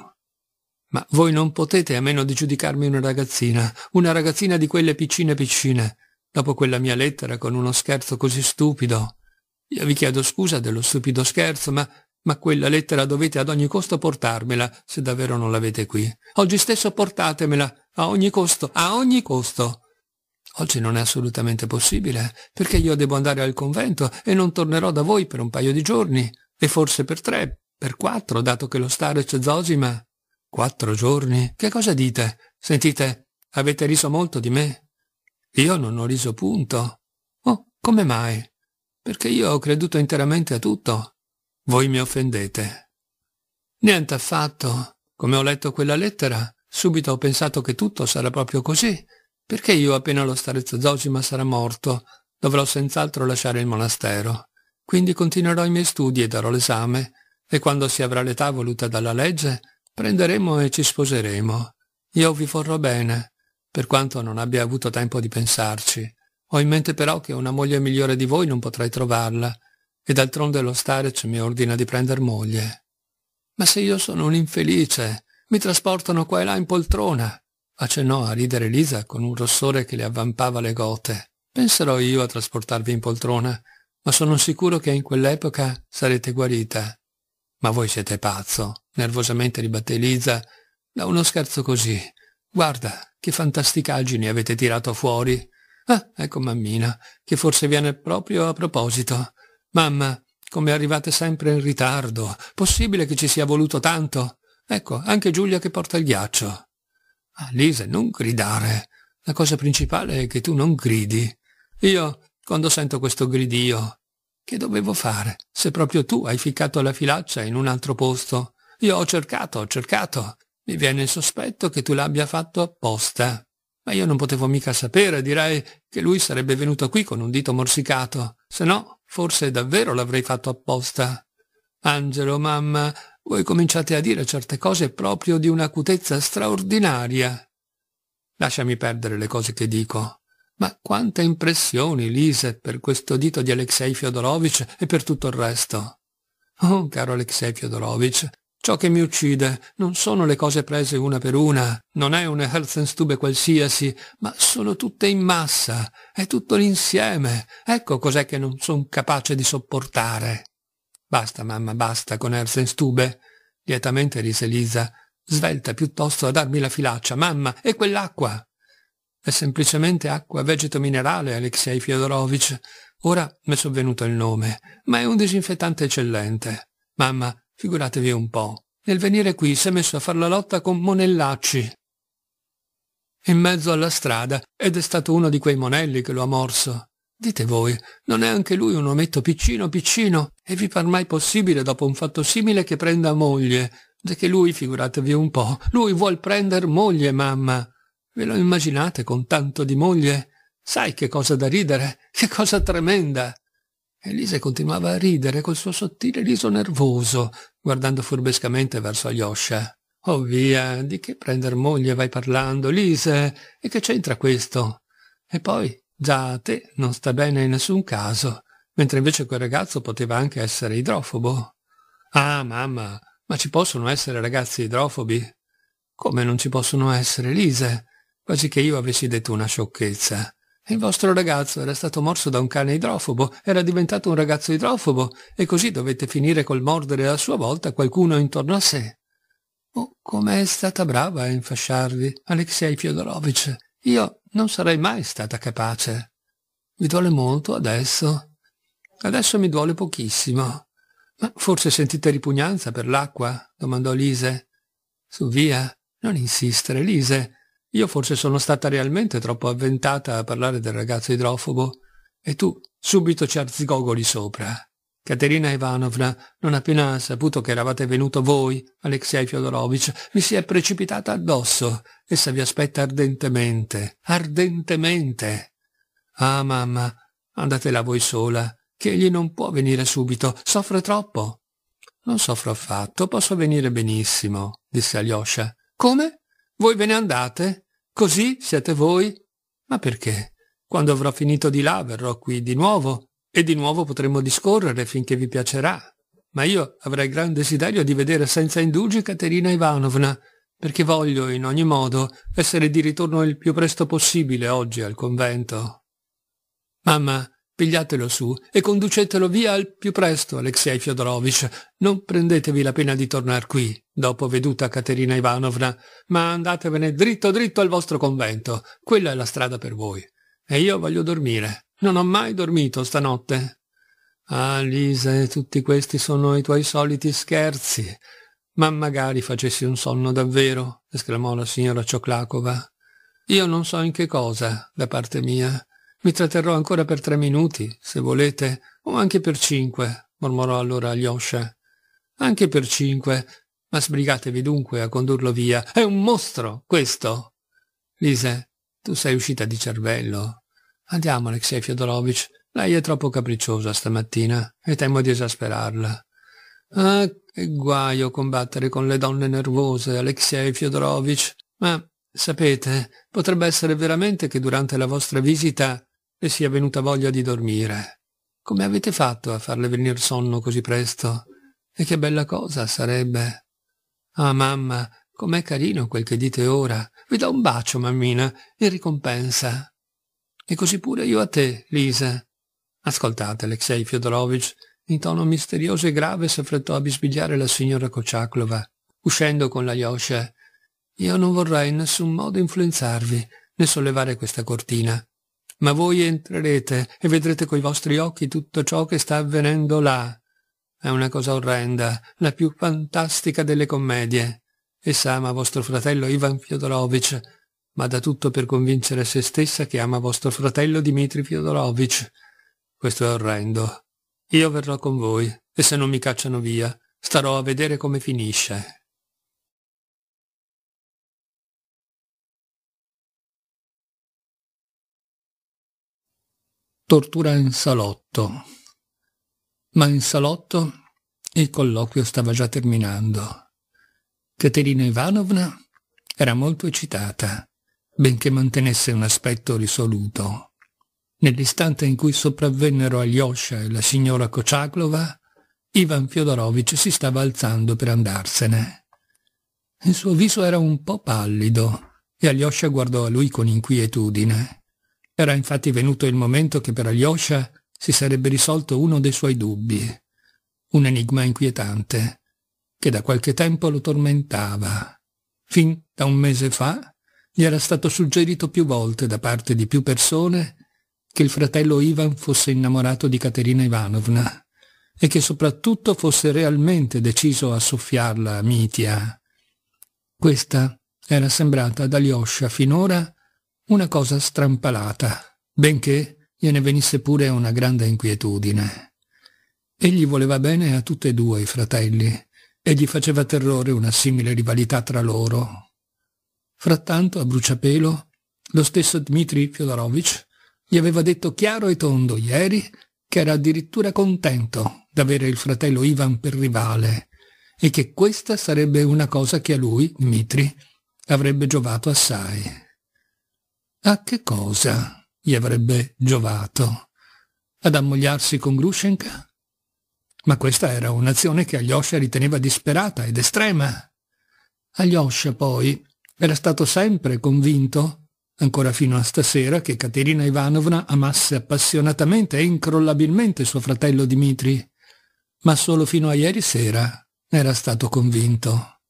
ma voi non potete a meno di giudicarmi una ragazzina, una ragazzina di quelle piccine piccine, dopo quella mia lettera con uno scherzo così stupido. Io vi chiedo scusa dello stupido scherzo, ma, ma quella lettera dovete ad ogni costo portarmela, se davvero non l'avete qui. Oggi stesso portatemela, a ogni costo, a ogni costo. Oggi non è assolutamente possibile, perché io devo andare al convento e non tornerò da voi per un paio di giorni, e forse per tre, per quattro, dato che lo starec Zosima Quattro giorni? Che cosa dite? Sentite, avete riso molto di me? Io non ho riso punto. Oh, come mai? Perché io ho creduto interamente a tutto. Voi mi offendete. Niente affatto. Come ho letto quella lettera, subito ho pensato che tutto sarà proprio così. Perché io appena lo starezzo Zosima sarà morto, dovrò senz'altro lasciare il monastero. Quindi continuerò i miei studi e darò l'esame, e quando si avrà l'età voluta dalla legge, Prenderemo e ci sposeremo. Io vi vorrò bene, per quanto non abbia avuto tempo di pensarci. Ho in mente però che una moglie migliore di voi non potrei trovarla, e d'altronde lo Starec mi ordina di prender moglie. Ma se io sono un infelice, mi trasportano qua e là in poltrona, accennò a ridere Lisa con un rossore che le avvampava le gote. Penserò io a trasportarvi in poltrona, ma sono sicuro che in quell'epoca sarete guarita. Ma voi siete pazzo, nervosamente ribatté Liza. Da uno scherzo così. Guarda, che fantasticaggini avete tirato fuori. Ah, ecco mammina, che forse viene proprio a proposito. Mamma, come arrivate sempre in ritardo. Possibile che ci sia voluto tanto? Ecco, anche Giulia che porta il ghiaccio. Ah, Lisa, non gridare. La cosa principale è che tu non gridi. Io, quando sento questo gridio, che dovevo fare, se proprio tu hai ficcato la filaccia in un altro posto? Io ho cercato, ho cercato. Mi viene il sospetto che tu l'abbia fatto apposta. Ma io non potevo mica sapere, direi, che lui sarebbe venuto qui con un dito morsicato. Se no, forse davvero l'avrei fatto apposta. Angelo, mamma, voi cominciate a dire certe cose proprio di un'acutezza straordinaria. Lasciami perdere le cose che dico. Ma quante impressioni, Lise, per questo dito di Alexei Fiodorovich e per tutto il resto. Oh, caro Alexei Fiodorovich, ciò che mi uccide non sono le cose prese una per una, non è un Herzenstube qualsiasi, ma sono tutte in massa, è tutto l'insieme. Ecco cos'è che non son capace di sopportare. Basta, mamma, basta con Herzenstube. Lietamente rise Lisa. Svelta piuttosto a darmi la filaccia, mamma, e quell'acqua. È semplicemente acqua vegeto minerale, Alexei Fyodorovich. Ora m'è sovvenuto il nome, ma è un disinfettante eccellente. Mamma, figuratevi un po'. Nel venire qui si è messo a far la lotta con Monellacci. In mezzo alla strada, ed è stato uno di quei monelli che lo ha morso. Dite voi, non è anche lui un ometto piccino piccino? E vi par mai possibile dopo un fatto simile che prenda moglie? Perché lui, figuratevi un po', lui vuol prender moglie, mamma. Ve lo immaginate con tanto di moglie? Sai che cosa da ridere? Che cosa tremenda! Elise continuava a ridere col suo sottile riso nervoso, guardando furbescamente verso Alyosha. Oh via, di che prender moglie vai parlando, Lise? E che c'entra questo? E poi, già a te non sta bene in nessun caso, mentre invece quel ragazzo poteva anche essere idrofobo. Ah, mamma, ma ci possono essere ragazzi idrofobi? Come non ci possono essere, Lise? quasi che io avessi detto una sciocchezza. Il vostro ragazzo era stato morso da un cane idrofobo, era diventato un ragazzo idrofobo, e così dovette finire col mordere a sua volta qualcuno intorno a sé. Oh, com'è stata brava a infasciarvi, Alexei Fyodorovich. Io non sarei mai stata capace. Mi duole molto adesso. Adesso mi duole pochissimo. Ma forse sentite ripugnanza per l'acqua? domandò Lise. Su via, non insistere, Lise. Io forse sono stata realmente troppo avventata a parlare del ragazzo idrofobo e tu subito ci arzigogoli sopra. Caterina Ivanovna, non appena ha saputo che eravate venuto voi, Alexei Fiodorovich, mi si è precipitata addosso. Essa vi aspetta ardentemente, ardentemente. Ah, mamma, andate là voi sola, che egli non può venire subito, soffre troppo. Non soffro affatto, posso venire benissimo, disse Alyosha. Come? Voi ve ne andate? Così siete voi? Ma perché? Quando avrò finito di là verrò qui di nuovo e di nuovo potremo discorrere finché vi piacerà. Ma io avrei gran desiderio di vedere senza indugi Caterina Ivanovna, perché voglio, in ogni modo, essere di ritorno il più presto possibile oggi al convento. Mamma, pigliatelo su e conducetelo via al più presto, Alexei Fiodorovich. Non prendetevi la pena di tornar qui, dopo veduta Caterina Ivanovna, ma andatevene dritto dritto al vostro convento. Quella è la strada per voi. E io voglio dormire. Non ho mai dormito stanotte. Ah, Lise, tutti questi sono i tuoi soliti scherzi. Ma magari facessi un sonno davvero, esclamò la signora Cioclacova. Io non so in che cosa, da parte mia. Mi tratterrò ancora per tre minuti, se volete, o anche per cinque, mormorò allora Alyosha. Anche per cinque, ma sbrigatevi dunque a condurlo via. È un mostro, questo! Lise, tu sei uscita di cervello. Andiamo, Alexei Fiodorovich. Lei è troppo capricciosa stamattina e temo di esasperarla. Ah, che guaio combattere con le donne nervose, Alexei Fiodorovich. Ma, sapete, potrebbe essere veramente che durante la vostra visita le sia venuta voglia di dormire. Come avete fatto a farle venire sonno così presto? E che bella cosa sarebbe. Ah, mamma, com'è carino quel che dite ora. Vi do un bacio, mammina, in ricompensa. E così pure io a te, Lisa. Ascoltate, Alexei Fiodorovich, in tono misterioso e grave s'affrettò a bisbigliare la signora Kociaklova, uscendo con la Yosha. Io non vorrei in nessun modo influenzarvi, né sollevare questa cortina ma voi entrerete e vedrete coi vostri occhi tutto ciò che sta avvenendo là. È una cosa orrenda, la più fantastica delle commedie. Essa ama vostro fratello Ivan Fyodorovich, ma da tutto per convincere se stessa che ama vostro fratello Dimitri Fyodorovich. Questo è orrendo. Io verrò con voi, e se non mi cacciano via, starò a vedere come finisce. tortura in salotto. Ma in salotto il colloquio stava già terminando. Caterina Ivanovna era molto eccitata, benché mantenesse un aspetto risoluto. Nell'istante in cui sopravvennero Alyosha e la signora Kociaklova, Ivan Fiodorovich si stava alzando per andarsene. Il suo viso era un po' pallido e Alyosha guardò a lui con inquietudine. Era infatti venuto il momento che per Alyosha si sarebbe risolto uno dei suoi dubbi, un enigma inquietante, che da qualche tempo lo tormentava. Fin da un mese fa gli era stato suggerito più volte da parte di più persone che il fratello Ivan fosse innamorato di Caterina Ivanovna e che soprattutto fosse realmente deciso a soffiarla a Mitia. Questa era sembrata ad Alyosha finora una cosa strampalata, benché gliene venisse pure una grande inquietudine. Egli voleva bene a tutti e due i fratelli e gli faceva terrore una simile rivalità tra loro. Frattanto, a bruciapelo, lo stesso Dmitri Fyodorovich gli aveva detto chiaro e tondo ieri che era addirittura contento d'avere il fratello Ivan per rivale e che questa sarebbe una cosa che a lui, Dmitri, avrebbe giovato assai. A che cosa gli avrebbe giovato? Ad ammogliarsi con Grushenka? Ma questa era un'azione che Alyosha riteneva disperata ed estrema. Alyosha poi era stato sempre convinto, ancora fino a stasera, che Caterina Ivanovna amasse appassionatamente e incrollabilmente suo fratello Dimitri, ma solo fino a ieri sera era stato convinto.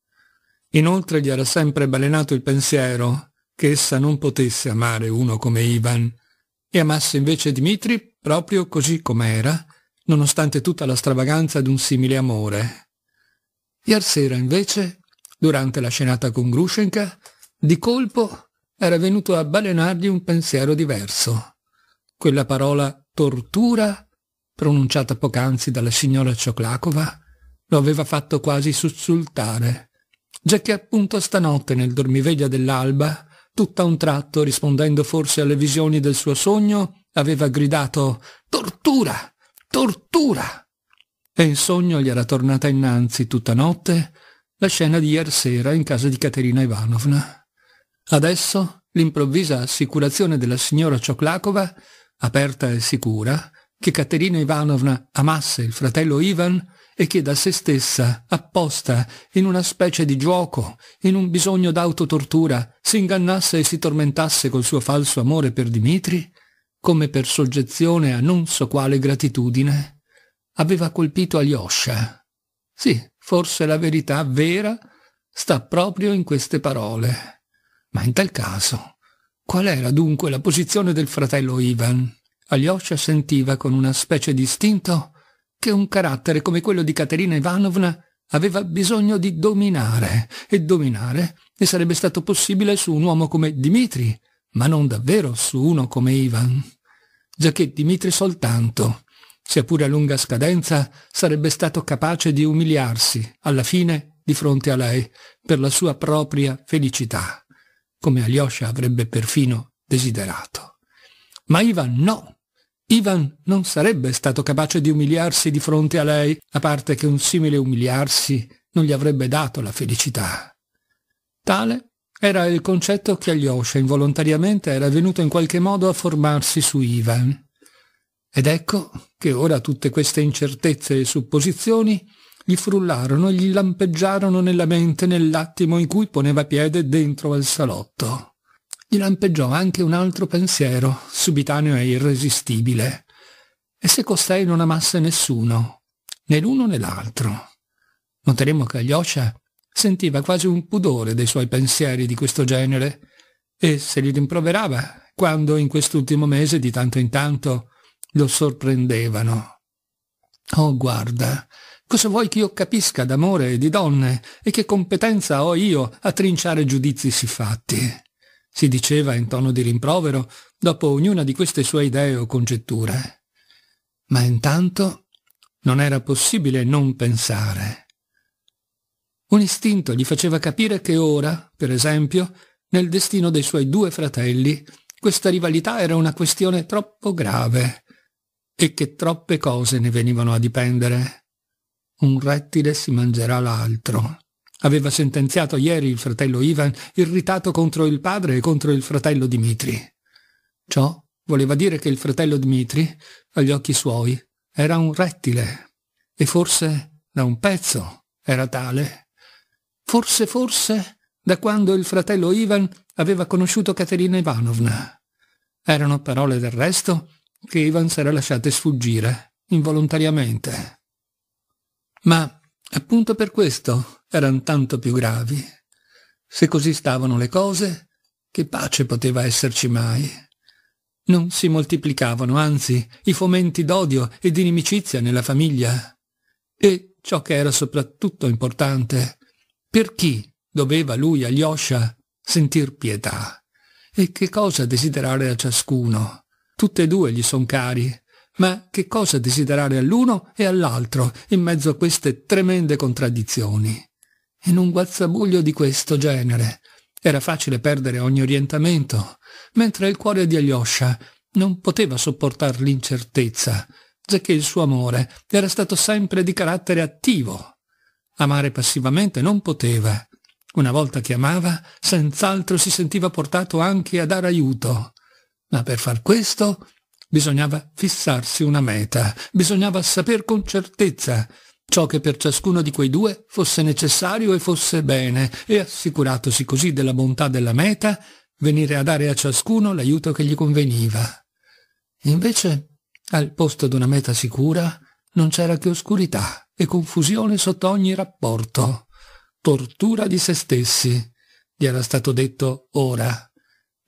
Inoltre gli era sempre balenato il pensiero che essa non potesse amare uno come Ivan e amasse invece Dimitri proprio così com'era, nonostante tutta la stravaganza d'un simile amore. Iarsera invece, durante la scenata con Grushenka, di colpo era venuto a balenargli un pensiero diverso. Quella parola tortura, pronunciata poc'anzi dalla signora Cioclacova, lo aveva fatto quasi sussultare, giacché appunto stanotte nel dormiveglia dell'alba Tutta un tratto, rispondendo forse alle visioni del suo sogno, aveva gridato Tortura! Tortura! E in sogno gli era tornata innanzi tutta notte la scena di ieri sera in casa di Caterina Ivanovna. Adesso l'improvvisa assicurazione della signora Cioklakova, aperta e sicura, che Caterina Ivanovna amasse il fratello Ivan, e che da se stessa, apposta, in una specie di gioco, in un bisogno d'autotortura, si ingannasse e si tormentasse col suo falso amore per Dimitri, come per soggezione a non so quale gratitudine, aveva colpito Alyosha. Sì, forse la verità vera sta proprio in queste parole. Ma in tal caso, qual era dunque la posizione del fratello Ivan? Alyosha sentiva con una specie di istinto che un carattere come quello di Caterina Ivanovna aveva bisogno di dominare, e dominare ne sarebbe stato possibile su un uomo come Dimitri, ma non davvero su uno come Ivan. Giacché Dimitri soltanto, sia pure a lunga scadenza, sarebbe stato capace di umiliarsi, alla fine, di fronte a lei, per la sua propria felicità, come Alyosha avrebbe perfino desiderato. Ma Ivan no, Ivan non sarebbe stato capace di umiliarsi di fronte a lei, a parte che un simile umiliarsi non gli avrebbe dato la felicità. Tale era il concetto che Alyosha involontariamente era venuto in qualche modo a formarsi su Ivan. Ed ecco che ora tutte queste incertezze e supposizioni gli frullarono e gli lampeggiarono nella mente nell'attimo in cui poneva piede dentro al salotto gli lampeggiò anche un altro pensiero, subitaneo e irresistibile. E se costei non amasse nessuno, né l'uno né l'altro? Noteremo che Alyosha sentiva quasi un pudore dei suoi pensieri di questo genere e se li rimproverava quando in quest'ultimo mese di tanto in tanto lo sorprendevano. Oh, guarda, cosa vuoi che io capisca d'amore e di donne e che competenza ho io a trinciare giudizi siffatti? si diceva in tono di rimprovero, dopo ognuna di queste sue idee o congetture. Ma intanto non era possibile non pensare. Un istinto gli faceva capire che ora, per esempio, nel destino dei suoi due fratelli, questa rivalità era una questione troppo grave e che troppe cose ne venivano a dipendere. Un rettile si mangerà l'altro. Aveva sentenziato ieri il fratello Ivan, irritato contro il padre e contro il fratello Dimitri. Ciò voleva dire che il fratello Dimitri, agli occhi suoi, era un rettile. E forse da un pezzo era tale. Forse, forse, da quando il fratello Ivan aveva conosciuto Caterina Ivanovna. Erano parole del resto che Ivan s'era lasciate sfuggire involontariamente. Ma appunto per questo erano tanto più gravi. Se così stavano le cose, che pace poteva esserci mai? Non si moltiplicavano, anzi, i fomenti d'odio e di inimicizia nella famiglia. E ciò che era soprattutto importante, per chi doveva lui Alyosha, sentir pietà? E che cosa desiderare a ciascuno? Tutte e due gli son cari, ma che cosa desiderare all'uno e all'altro in mezzo a queste tremende contraddizioni? in un guazzabuglio di questo genere. Era facile perdere ogni orientamento, mentre il cuore di Alyosha non poteva sopportare l'incertezza, giacché il suo amore era stato sempre di carattere attivo. Amare passivamente non poteva. Una volta che amava, senz'altro si sentiva portato anche a dare aiuto. Ma per far questo bisognava fissarsi una meta, bisognava saper con certezza ciò che per ciascuno di quei due fosse necessario e fosse bene, e assicuratosi così della bontà della meta, venire a dare a ciascuno l'aiuto che gli conveniva. Invece, al posto d'una meta sicura, non c'era che oscurità e confusione sotto ogni rapporto, tortura di se stessi, gli era stato detto ora.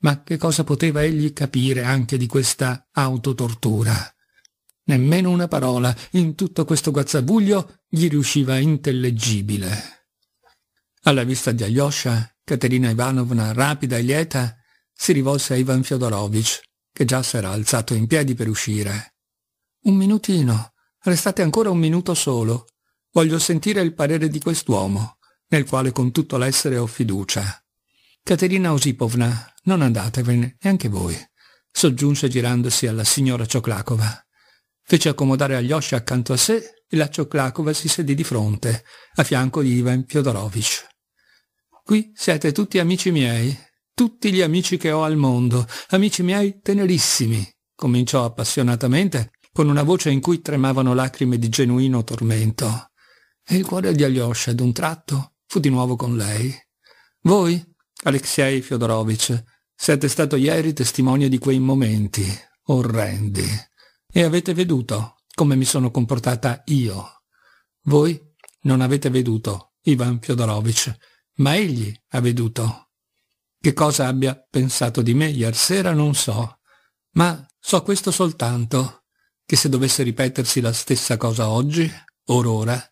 Ma che cosa poteva egli capire anche di questa autotortura? Nemmeno una parola, in tutto questo guazzabuglio, gli riusciva intellegibile. Alla vista di Alyosha, Caterina Ivanovna, rapida e lieta, si rivolse a Ivan Fyodorovich, che già s'era alzato in piedi per uscire. Un minutino, restate ancora un minuto solo. Voglio sentire il parere di quest'uomo, nel quale con tutto l'essere ho fiducia. Caterina Osipovna, non andatevene, neanche voi, soggiunse girandosi alla signora Cioclacova. Fece accomodare Alyosha accanto a sé e la Cioklakova si sedì di fronte, a fianco di Ivan Fyodorovich. «Qui siete tutti amici miei, tutti gli amici che ho al mondo, amici miei tenerissimi», cominciò appassionatamente, con una voce in cui tremavano lacrime di genuino tormento. E il cuore di Alyosha, d'un tratto, fu di nuovo con lei. «Voi, Alexei Fyodorovich, siete stato ieri testimone di quei momenti orrendi. E avete veduto come mi sono comportata io. Voi non avete veduto Ivan Fyodorovich, ma egli ha veduto. Che cosa abbia pensato di me iersera non so, ma so questo soltanto, che se dovesse ripetersi la stessa cosa oggi, or ora,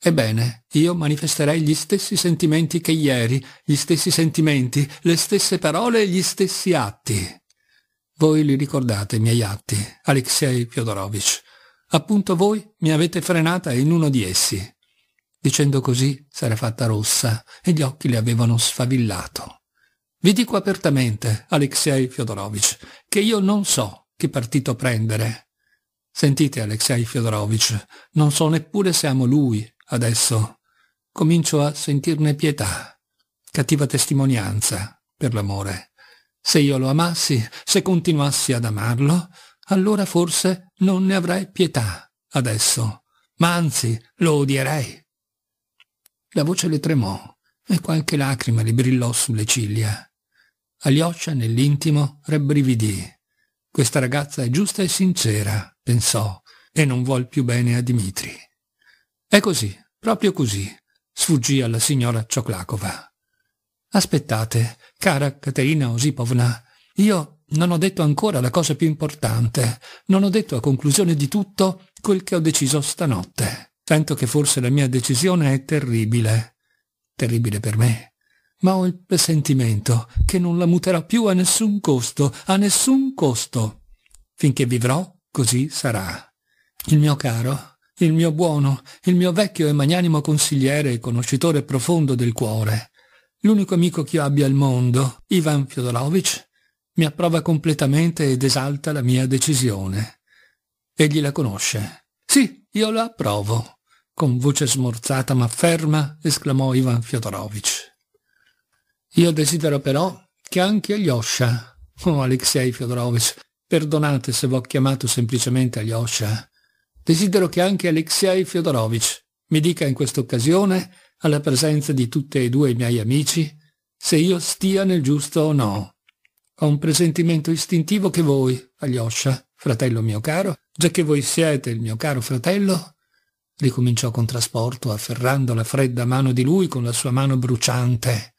ebbene, io manifesterei gli stessi sentimenti che ieri, gli stessi sentimenti, le stesse parole e gli stessi atti. Voi li ricordate, i miei atti, Alexei Fyodorovich. Appunto voi mi avete frenata in uno di essi. Dicendo così s'era fatta rossa e gli occhi le avevano sfavillato. Vi dico apertamente, Alexei Fyodorovich, che io non so che partito prendere. Sentite, Alexei Fyodorovich, non so neppure se amo lui, adesso. Comincio a sentirne pietà, cattiva testimonianza, per l'amore. Se io lo amassi, se continuassi ad amarlo, allora forse non ne avrei pietà adesso, ma anzi lo odierei. La voce le tremò e qualche lacrima le brillò sulle ciglia. Alioscia nell'intimo rabbrividì. Questa ragazza è giusta e sincera, pensò, e non vuol più bene a Dimitri. È così, proprio così, sfuggì alla signora Cioclacova. Aspettate, cara Caterina Osipovna, io non ho detto ancora la cosa più importante, non ho detto a conclusione di tutto quel che ho deciso stanotte. Sento che forse la mia decisione è terribile, terribile per me, ma ho il presentimento che non la muterò più a nessun costo, a nessun costo. Finché vivrò, così sarà. Il mio caro, il mio buono, il mio vecchio e magnanimo consigliere e conoscitore profondo del cuore, L'unico amico che io abbia al mondo, Ivan Fyodorovich, mi approva completamente ed esalta la mia decisione. Egli la conosce. Sì, io la approvo, con voce smorzata ma ferma, esclamò Ivan Fyodorovich. Io desidero però che anche Alyosha, oh Alexei Fyodorovich, perdonate se v'ho chiamato semplicemente Alyosha, desidero che anche Alexei Fyodorovich mi dica in questa occasione alla presenza di tutti e due i miei amici, se io stia nel giusto o no. Ho un presentimento istintivo che voi, Alyosha, fratello mio caro, già che voi siete il mio caro fratello, ricominciò con trasporto, afferrando la fredda mano di lui con la sua mano bruciante.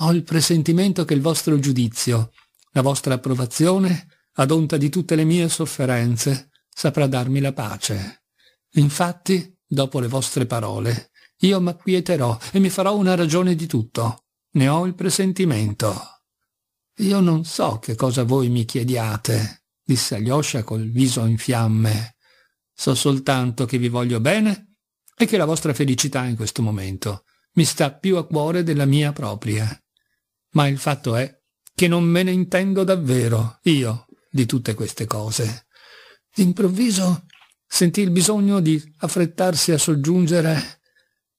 Ho il presentimento che il vostro giudizio, la vostra approvazione, ad onta di tutte le mie sofferenze, saprà darmi la pace. Infatti, dopo le vostre parole, io m'acquieterò e mi farò una ragione di tutto. Ne ho il presentimento. Io non so che cosa voi mi chiediate, disse Alyosha col viso in fiamme. So soltanto che vi voglio bene e che la vostra felicità in questo momento mi sta più a cuore della mia propria. Ma il fatto è che non me ne intendo davvero, io, di tutte queste cose. D'improvviso sentì il bisogno di affrettarsi a soggiungere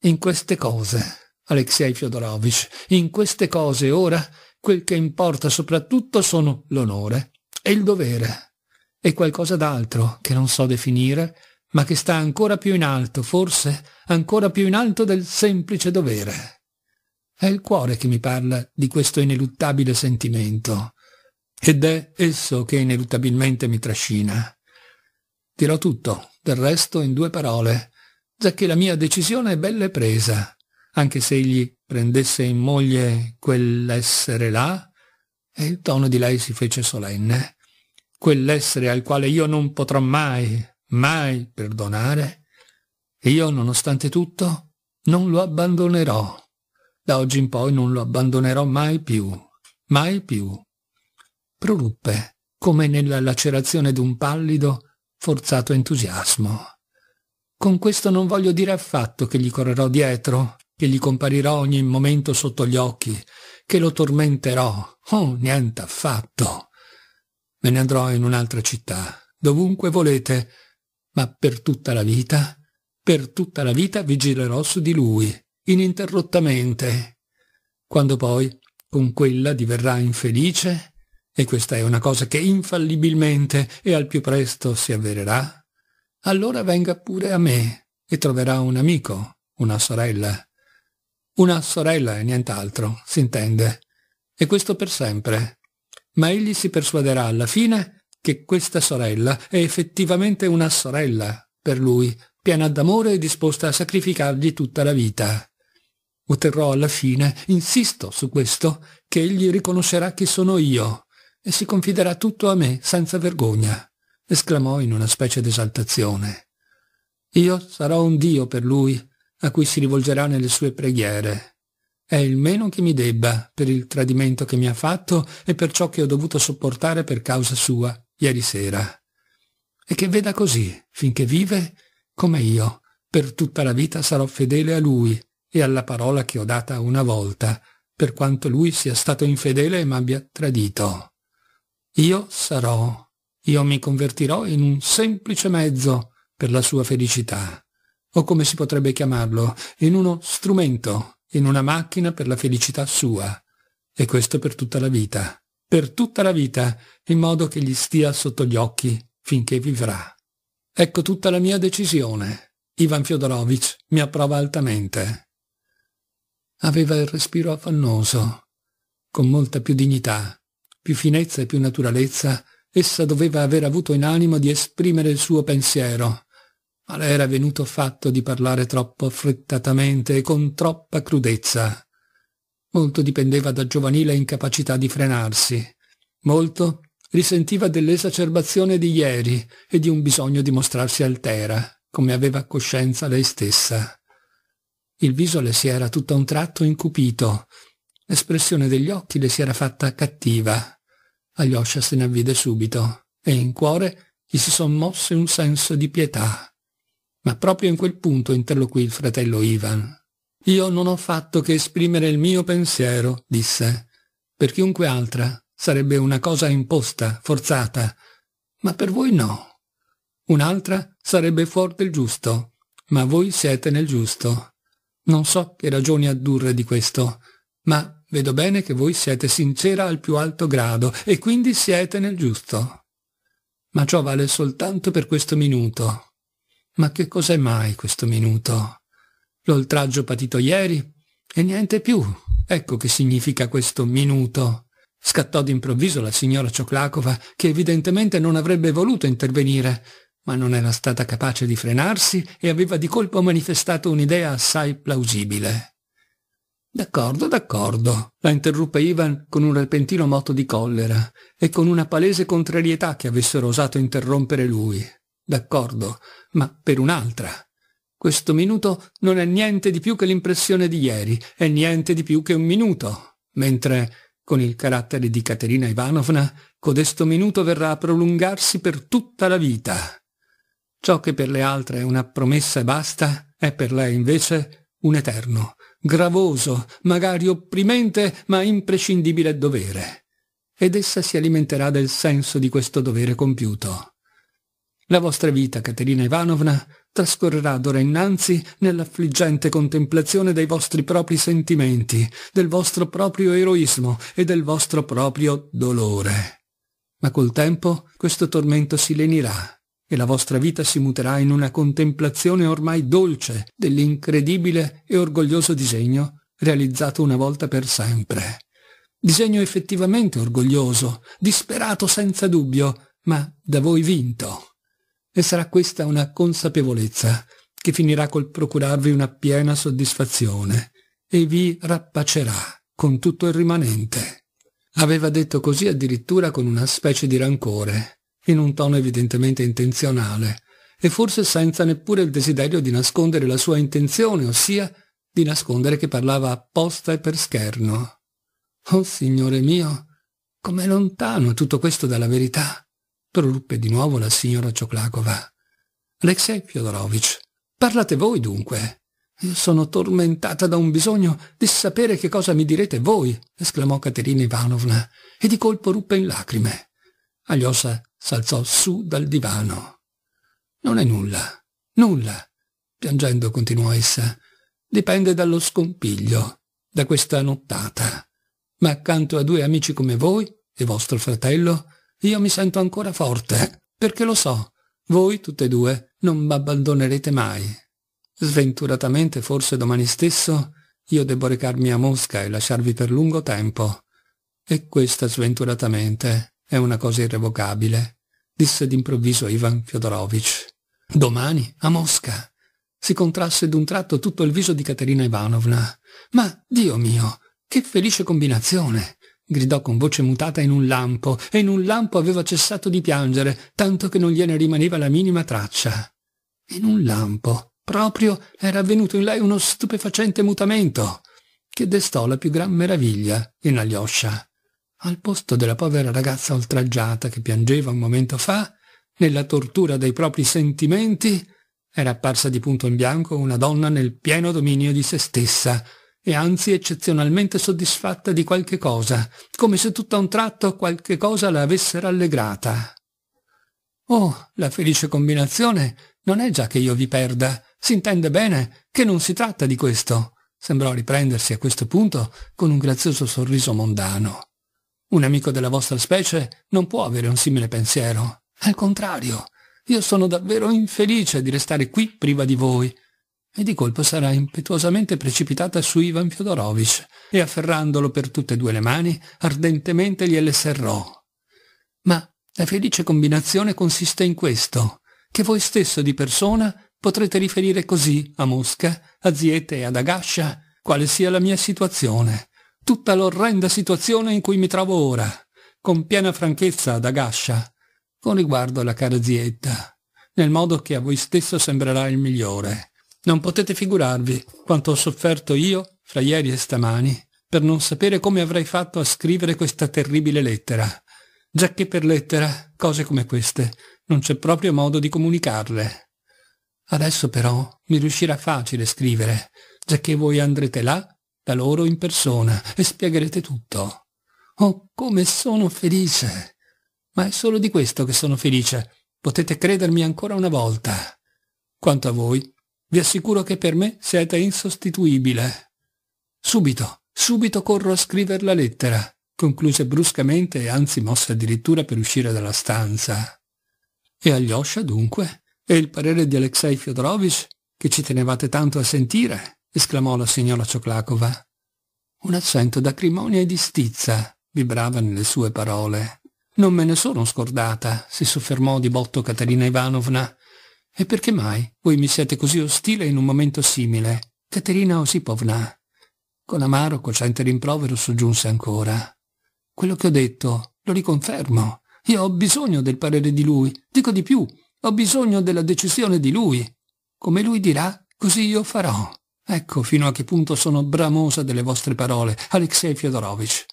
in queste cose, Alexei Fyodorovich, in queste cose ora quel che importa soprattutto sono l'onore e il dovere e qualcosa d'altro che non so definire, ma che sta ancora più in alto, forse ancora più in alto del semplice dovere. È il cuore che mi parla di questo ineluttabile sentimento, ed è esso che ineluttabilmente mi trascina. Dirò tutto, del resto in due parole, giacché la mia decisione è belle presa, anche se egli prendesse in moglie quell'essere là, e il tono di lei si fece solenne, quell'essere al quale io non potrò mai, mai perdonare, e io, nonostante tutto, non lo abbandonerò. Da oggi in poi non lo abbandonerò mai più, mai più. Proruppe, come nella lacerazione d'un pallido, forzato entusiasmo. Con questo non voglio dire affatto che gli correrò dietro, che gli comparirò ogni momento sotto gli occhi, che lo tormenterò. Oh, niente affatto. Me ne andrò in un'altra città, dovunque volete, ma per tutta la vita, per tutta la vita vigilerò su di lui, ininterrottamente. Quando poi con quella diverrà infelice, e questa è una cosa che infallibilmente e al più presto si avvererà, allora venga pure a me e troverà un amico, una sorella. Una sorella e nient'altro, s'intende. E questo per sempre. Ma egli si persuaderà alla fine che questa sorella è effettivamente una sorella per lui, piena d'amore e disposta a sacrificargli tutta la vita. Otterrò alla fine, insisto su questo, che egli riconoscerà chi sono io e si confiderà tutto a me senza vergogna esclamò in una specie d'esaltazione. Io sarò un Dio per lui, a cui si rivolgerà nelle sue preghiere. È il meno che mi debba per il tradimento che mi ha fatto e per ciò che ho dovuto sopportare per causa sua ieri sera. E che veda così, finché vive, come io, per tutta la vita sarò fedele a lui e alla parola che ho data una volta, per quanto lui sia stato infedele e m'abbia tradito. Io sarò io mi convertirò in un semplice mezzo per la sua felicità, o come si potrebbe chiamarlo, in uno strumento, in una macchina per la felicità sua, e questo per tutta la vita, per tutta la vita, in modo che gli stia sotto gli occhi finché vivrà. Ecco tutta la mia decisione. Ivan Fyodorovich mi approva altamente. Aveva il respiro affannoso, con molta più dignità, più finezza e più naturalezza essa doveva aver avuto in animo di esprimere il suo pensiero, ma le era venuto fatto di parlare troppo affrettatamente e con troppa crudezza. Molto dipendeva da giovanile incapacità di frenarsi. Molto risentiva dell'esacerbazione di ieri e di un bisogno di mostrarsi altera, come aveva coscienza lei stessa. Il viso le si era tutto a un tratto incupito, l'espressione degli occhi le si era fatta cattiva. Alyosha se ne avvide subito e in cuore gli si sommosse un senso di pietà. Ma proprio in quel punto interloquì il fratello Ivan. «Io non ho fatto che esprimere il mio pensiero», disse. «Per chiunque altra sarebbe una cosa imposta, forzata, ma per voi no. Un'altra sarebbe fuori del giusto, ma voi siete nel giusto. Non so che ragioni addurre di questo, ma Vedo bene che voi siete sincera al più alto grado e quindi siete nel giusto. Ma ciò vale soltanto per questo minuto. Ma che cos'è mai questo minuto? L'oltraggio patito ieri e niente più. Ecco che significa questo minuto. Scattò d'improvviso la signora Cioclacova, che evidentemente non avrebbe voluto intervenire, ma non era stata capace di frenarsi e aveva di colpo manifestato un'idea assai plausibile. D'accordo, d'accordo, la interruppe Ivan con un repentino moto di collera e con una palese contrarietà che avessero osato interrompere lui. D'accordo, ma per un'altra. Questo minuto non è niente di più che l'impressione di ieri, è niente di più che un minuto, mentre, con il carattere di Caterina Ivanovna, codesto minuto verrà a prolungarsi per tutta la vita. Ciò che per le altre è una promessa e basta, è per lei invece un eterno, gravoso, magari opprimente, ma imprescindibile dovere. Ed essa si alimenterà del senso di questo dovere compiuto. La vostra vita, Caterina Ivanovna, trascorrerà d'ora innanzi nell'affliggente contemplazione dei vostri propri sentimenti, del vostro proprio eroismo e del vostro proprio dolore. Ma col tempo questo tormento si lenirà e la vostra vita si muterà in una contemplazione ormai dolce dell'incredibile e orgoglioso disegno realizzato una volta per sempre. Disegno effettivamente orgoglioso, disperato senza dubbio, ma da voi vinto. E sarà questa una consapevolezza che finirà col procurarvi una piena soddisfazione e vi rappacerà con tutto il rimanente. Aveva detto così addirittura con una specie di rancore, in un tono evidentemente intenzionale, e forse senza neppure il desiderio di nascondere la sua intenzione, ossia di nascondere che parlava apposta e per scherno. Oh signore mio, com'è lontano tutto questo dalla verità, proruppe di nuovo la signora Cioclacova. Alexei Fiodorovich, parlate voi dunque. Io sono tormentata da un bisogno di sapere che cosa mi direte voi, esclamò Caterina Ivanovna, e di colpo ruppe in lacrime. Agliosa s'alzò su dal divano. Non è nulla, nulla, piangendo continuò essa. Dipende dallo scompiglio, da questa nottata. Ma accanto a due amici come voi e vostro fratello, io mi sento ancora forte, perché lo so, voi tutte e due non m'abbandonerete mai. Sventuratamente forse domani stesso io debbo recarmi a Mosca e lasciarvi per lungo tempo. E questa sventuratamente è una cosa irrevocabile, disse d'improvviso Ivan Fyodorovich. Domani, a Mosca. Si contrasse d'un tratto tutto il viso di Caterina Ivanovna. Ma, Dio mio, che felice combinazione! gridò con voce mutata in un lampo, e in un lampo aveva cessato di piangere, tanto che non gliene rimaneva la minima traccia. In un lampo, proprio, era avvenuto in lei uno stupefacente mutamento, che destò la più gran meraviglia in Alyosha al posto della povera ragazza oltraggiata che piangeva un momento fa, nella tortura dei propri sentimenti, era apparsa di punto in bianco una donna nel pieno dominio di se stessa, e anzi eccezionalmente soddisfatta di qualche cosa, come se tutto a un tratto qualche cosa la avesse rallegrata. Oh, la felice combinazione non è già che io vi perda, si intende bene che non si tratta di questo, sembrò riprendersi a questo punto con un grazioso sorriso mondano. Un amico della vostra specie non può avere un simile pensiero. Al contrario, io sono davvero infelice di restare qui priva di voi. E di colpo sarà impetuosamente precipitata su Ivan Fyodorovich e afferrandolo per tutte e due le mani, ardentemente gliele serrò. Ma la felice combinazione consiste in questo, che voi stesso di persona potrete riferire così a Mosca, a Ziete e ad Agascia, quale sia la mia situazione, tutta l'orrenda situazione in cui mi trovo ora, con piena franchezza ad Agascia, con riguardo alla cara zietta, nel modo che a voi stesso sembrerà il migliore. Non potete figurarvi quanto ho sofferto io fra ieri e stamani per non sapere come avrei fatto a scrivere questa terribile lettera, già che per lettera cose come queste non c'è proprio modo di comunicarle. Adesso però mi riuscirà facile scrivere, giacché voi andrete là da loro in persona e spiegherete tutto. Oh, come sono felice! Ma è solo di questo che sono felice. Potete credermi ancora una volta. Quanto a voi, vi assicuro che per me siete insostituibile. Subito, subito corro a scrivere la lettera, concluse bruscamente e anzi mosse addirittura per uscire dalla stanza. E Aglioscia, dunque? E il parere di Alexei Fyodorovich, che ci tenevate tanto a sentire? esclamò la signora Cioklakova. Un accento d'acrimonia e di stizza vibrava nelle sue parole. Non me ne sono scordata, si soffermò di botto Caterina Ivanovna. E perché mai voi mi siete così ostile in un momento simile? Caterina Osipovna. Con amaro cocente rimprovero soggiunse ancora. Quello che ho detto, lo riconfermo. Io ho bisogno del parere di lui. Dico di più, ho bisogno della decisione di lui. Come lui dirà, così io farò. Ecco fino a che punto sono bramosa delle vostre parole, Alexei Fyodorovich.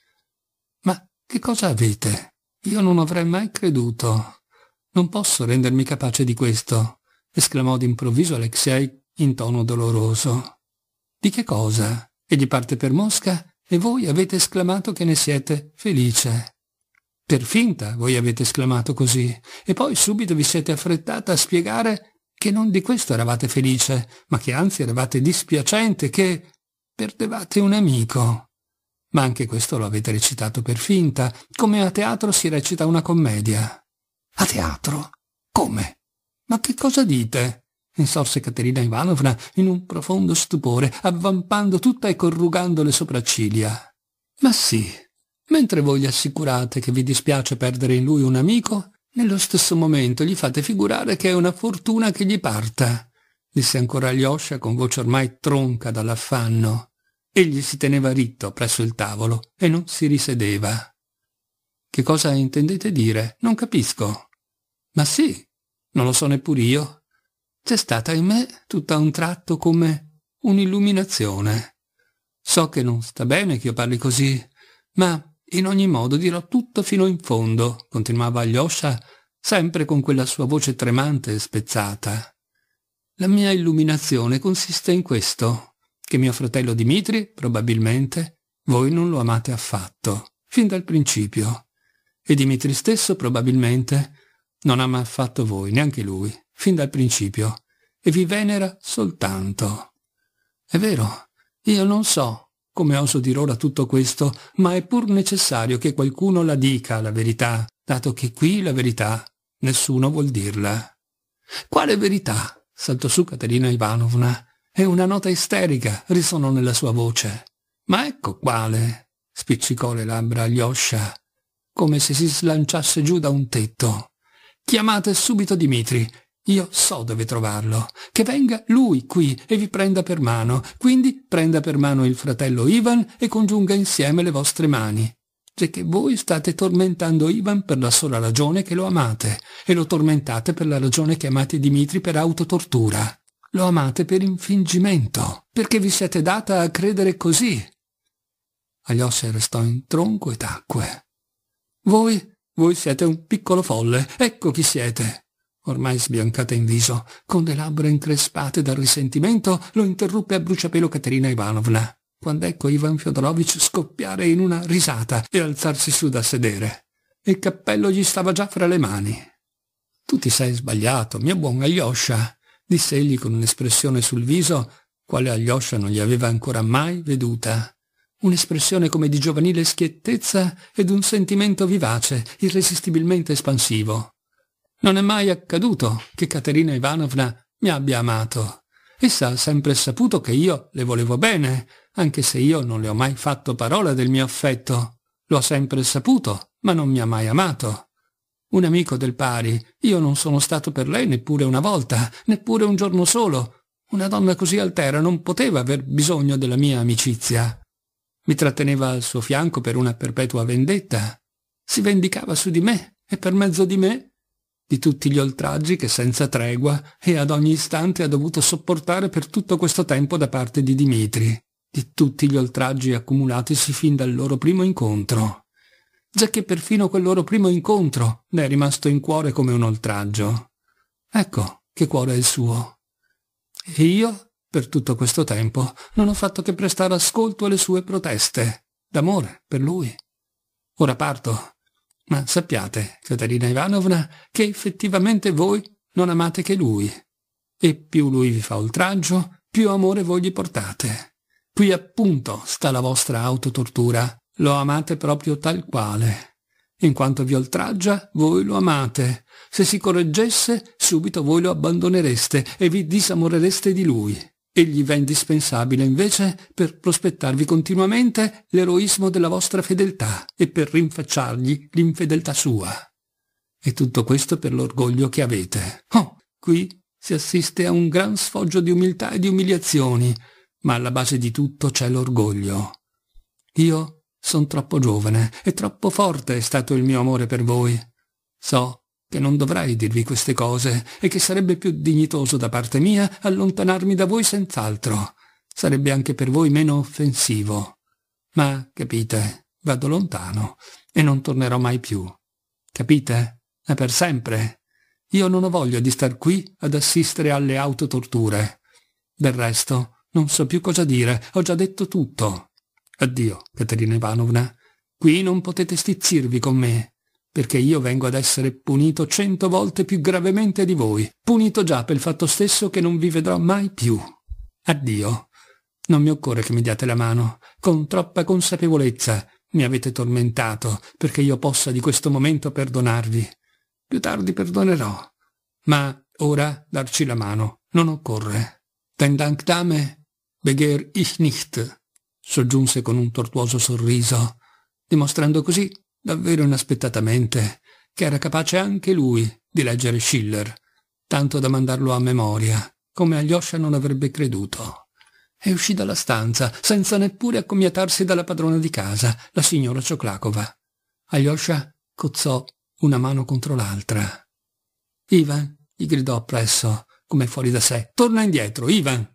Ma che cosa avete? Io non avrei mai creduto. Non posso rendermi capace di questo, esclamò d'improvviso Alexei in tono doloroso. Di che cosa? Egli parte per Mosca e voi avete esclamato che ne siete felice. Per finta voi avete esclamato così, e poi subito vi siete affrettata a spiegare che non di questo eravate felice, ma che anzi eravate dispiacente, che perdevate un amico. Ma anche questo lo avete recitato per finta, come a teatro si recita una commedia. A teatro? Come? Ma che cosa dite? insorse Caterina Ivanovna in un profondo stupore, avvampando tutta e corrugando le sopracciglia. Ma sì, mentre voi gli assicurate che vi dispiace perdere in lui un amico, nello stesso momento gli fate figurare che è una fortuna che gli parta, disse ancora Alyosha con voce ormai tronca dall'affanno. Egli si teneva ritto presso il tavolo e non si risedeva. Che cosa intendete dire? Non capisco. Ma sì, non lo so neppure io. C'è stata in me tutta un tratto come un'illuminazione. So che non sta bene che io parli così, ma in ogni modo dirò tutto fino in fondo, continuava Alyosha, sempre con quella sua voce tremante e spezzata. La mia illuminazione consiste in questo, che mio fratello Dimitri, probabilmente, voi non lo amate affatto, fin dal principio. E Dimitri stesso, probabilmente, non ama affatto voi, neanche lui, fin dal principio, e vi venera soltanto. È vero, io non so come oso dir ora tutto questo, ma è pur necessario che qualcuno la dica la verità, dato che qui la verità nessuno vuol dirla. Quale verità? saltò su Caterina Ivanovna, e una nota isterica risonò nella sua voce. Ma ecco quale, spiccicò le labbra Alyosha, come se si slanciasse giù da un tetto. Chiamate subito Dimitri io so dove trovarlo. Che venga lui qui e vi prenda per mano. Quindi prenda per mano il fratello Ivan e congiunga insieme le vostre mani. che voi state tormentando Ivan per la sola ragione che lo amate e lo tormentate per la ragione che amate Dimitri per autotortura. Lo amate per infingimento, perché vi siete data a credere così. Agliossi restò in tronco e tacque. Voi, voi siete un piccolo folle, ecco chi siete ormai sbiancata in viso, con le labbra increspate dal risentimento, lo interruppe a bruciapelo Caterina Ivanovna, quando ecco Ivan Fiodorovich scoppiare in una risata e alzarsi su da sedere. Il cappello gli stava già fra le mani. «Tu ti sei sbagliato, mio buon Aglioscia», disse egli con un'espressione sul viso quale Aglioscia non gli aveva ancora mai veduta. Un'espressione come di giovanile schiettezza ed un sentimento vivace, irresistibilmente espansivo. Non è mai accaduto che Caterina Ivanovna mi abbia amato. Essa ha sempre saputo che io le volevo bene, anche se io non le ho mai fatto parola del mio affetto. L'ho sempre saputo, ma non mi ha mai amato. Un amico del pari, io non sono stato per lei neppure una volta, neppure un giorno solo. Una donna così altera non poteva aver bisogno della mia amicizia. Mi tratteneva al suo fianco per una perpetua vendetta. Si vendicava su di me e per mezzo di me di tutti gli oltraggi che senza tregua e ad ogni istante ha dovuto sopportare per tutto questo tempo da parte di Dimitri, di tutti gli oltraggi accumulatisi fin dal loro primo incontro. Già che perfino quel loro primo incontro ne è rimasto in cuore come un oltraggio. Ecco che cuore è il suo. E io, per tutto questo tempo, non ho fatto che prestare ascolto alle sue proteste, d'amore per lui. Ora parto ma sappiate, Caterina Ivanovna, che effettivamente voi non amate che lui. E più lui vi fa oltraggio, più amore voi gli portate. Qui appunto sta la vostra autotortura. Lo amate proprio tal quale. In quanto vi oltraggia, voi lo amate. Se si correggesse, subito voi lo abbandonereste e vi disamorereste di lui. Egli v'è indispensabile invece per prospettarvi continuamente l'eroismo della vostra fedeltà e per rinfacciargli l'infedeltà sua. E tutto questo per l'orgoglio che avete. Oh, qui si assiste a un gran sfoggio di umiltà e di umiliazioni, ma alla base di tutto c'è l'orgoglio. Io sono troppo giovane e troppo forte è stato il mio amore per voi. So che non dovrei dirvi queste cose e che sarebbe più dignitoso da parte mia allontanarmi da voi senz'altro. Sarebbe anche per voi meno offensivo. Ma, capite, vado lontano e non tornerò mai più. Capite? È per sempre. Io non ho voglia di star qui ad assistere alle autotorture. Del resto, non so più cosa dire, ho già detto tutto. Addio, Caterina Ivanovna. Qui non potete stizzirvi con me perché io vengo ad essere punito cento volte più gravemente di voi, punito già per il fatto stesso che non vi vedrò mai più. Addio. Non mi occorre che mi diate la mano. Con troppa consapevolezza mi avete tormentato perché io possa di questo momento perdonarvi. Più tardi perdonerò. Ma ora darci la mano non occorre. Ten Dank Dame, begehr ich nicht, soggiunse con un tortuoso sorriso, dimostrando così davvero inaspettatamente, che era capace anche lui di leggere Schiller, tanto da mandarlo a memoria, come Alyosha non avrebbe creduto. E uscì dalla stanza, senza neppure accomiatarsi dalla padrona di casa, la signora Cioclacova. Alyosha cozzò una mano contro l'altra. «Ivan!» gli gridò appresso, come fuori da sé. «Torna indietro, Ivan!»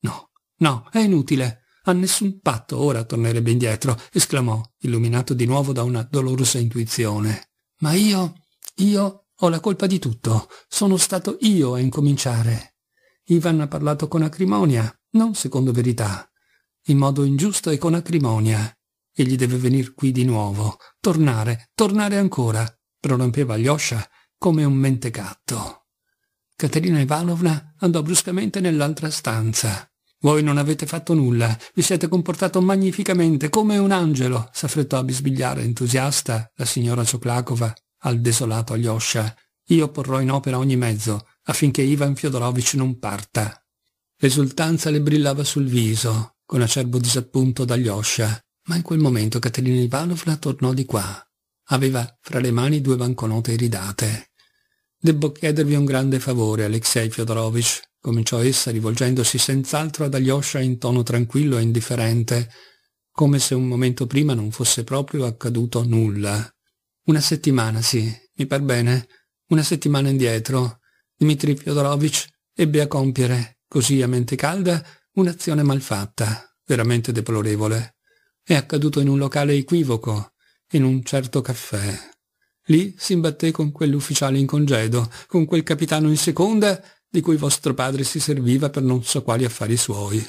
«No, no, è inutile!» A nessun patto ora tornerebbe indietro, esclamò, illuminato di nuovo da una dolorosa intuizione. Ma io, io ho la colpa di tutto. Sono stato io a incominciare. Ivan ha parlato con acrimonia, non secondo verità, in modo ingiusto e con acrimonia. Egli deve venire qui di nuovo, tornare, tornare ancora, prorompeva Alyosha come un mentecatto. Caterina Ivanovna andò bruscamente nell'altra stanza. Voi non avete fatto nulla, vi siete comportato magnificamente, come un angelo, s'affrettò a bisbigliare entusiasta la signora Zoklakova al desolato Alyosha. Io porrò in opera ogni mezzo affinché Ivan Fiodorovich non parta. Esultanza le brillava sul viso, con acerbo disappunto da Alyosha, ma in quel momento Caterina Ivanovna tornò di qua. Aveva fra le mani due banconote iridate. Debbo chiedervi un grande favore, Alexei Fiodorovich, cominciò essa rivolgendosi senz'altro ad Alyosha in tono tranquillo e indifferente, come se un momento prima non fosse proprio accaduto nulla. Una settimana, sì, mi par bene, una settimana indietro, Dmitri Fyodorovich ebbe a compiere, così a mente calda, un'azione malfatta, veramente deplorevole. È accaduto in un locale equivoco, in un certo caffè. Lì si imbatté con quell'ufficiale in congedo, con quel capitano in seconda di cui vostro padre si serviva per non so quali affari suoi.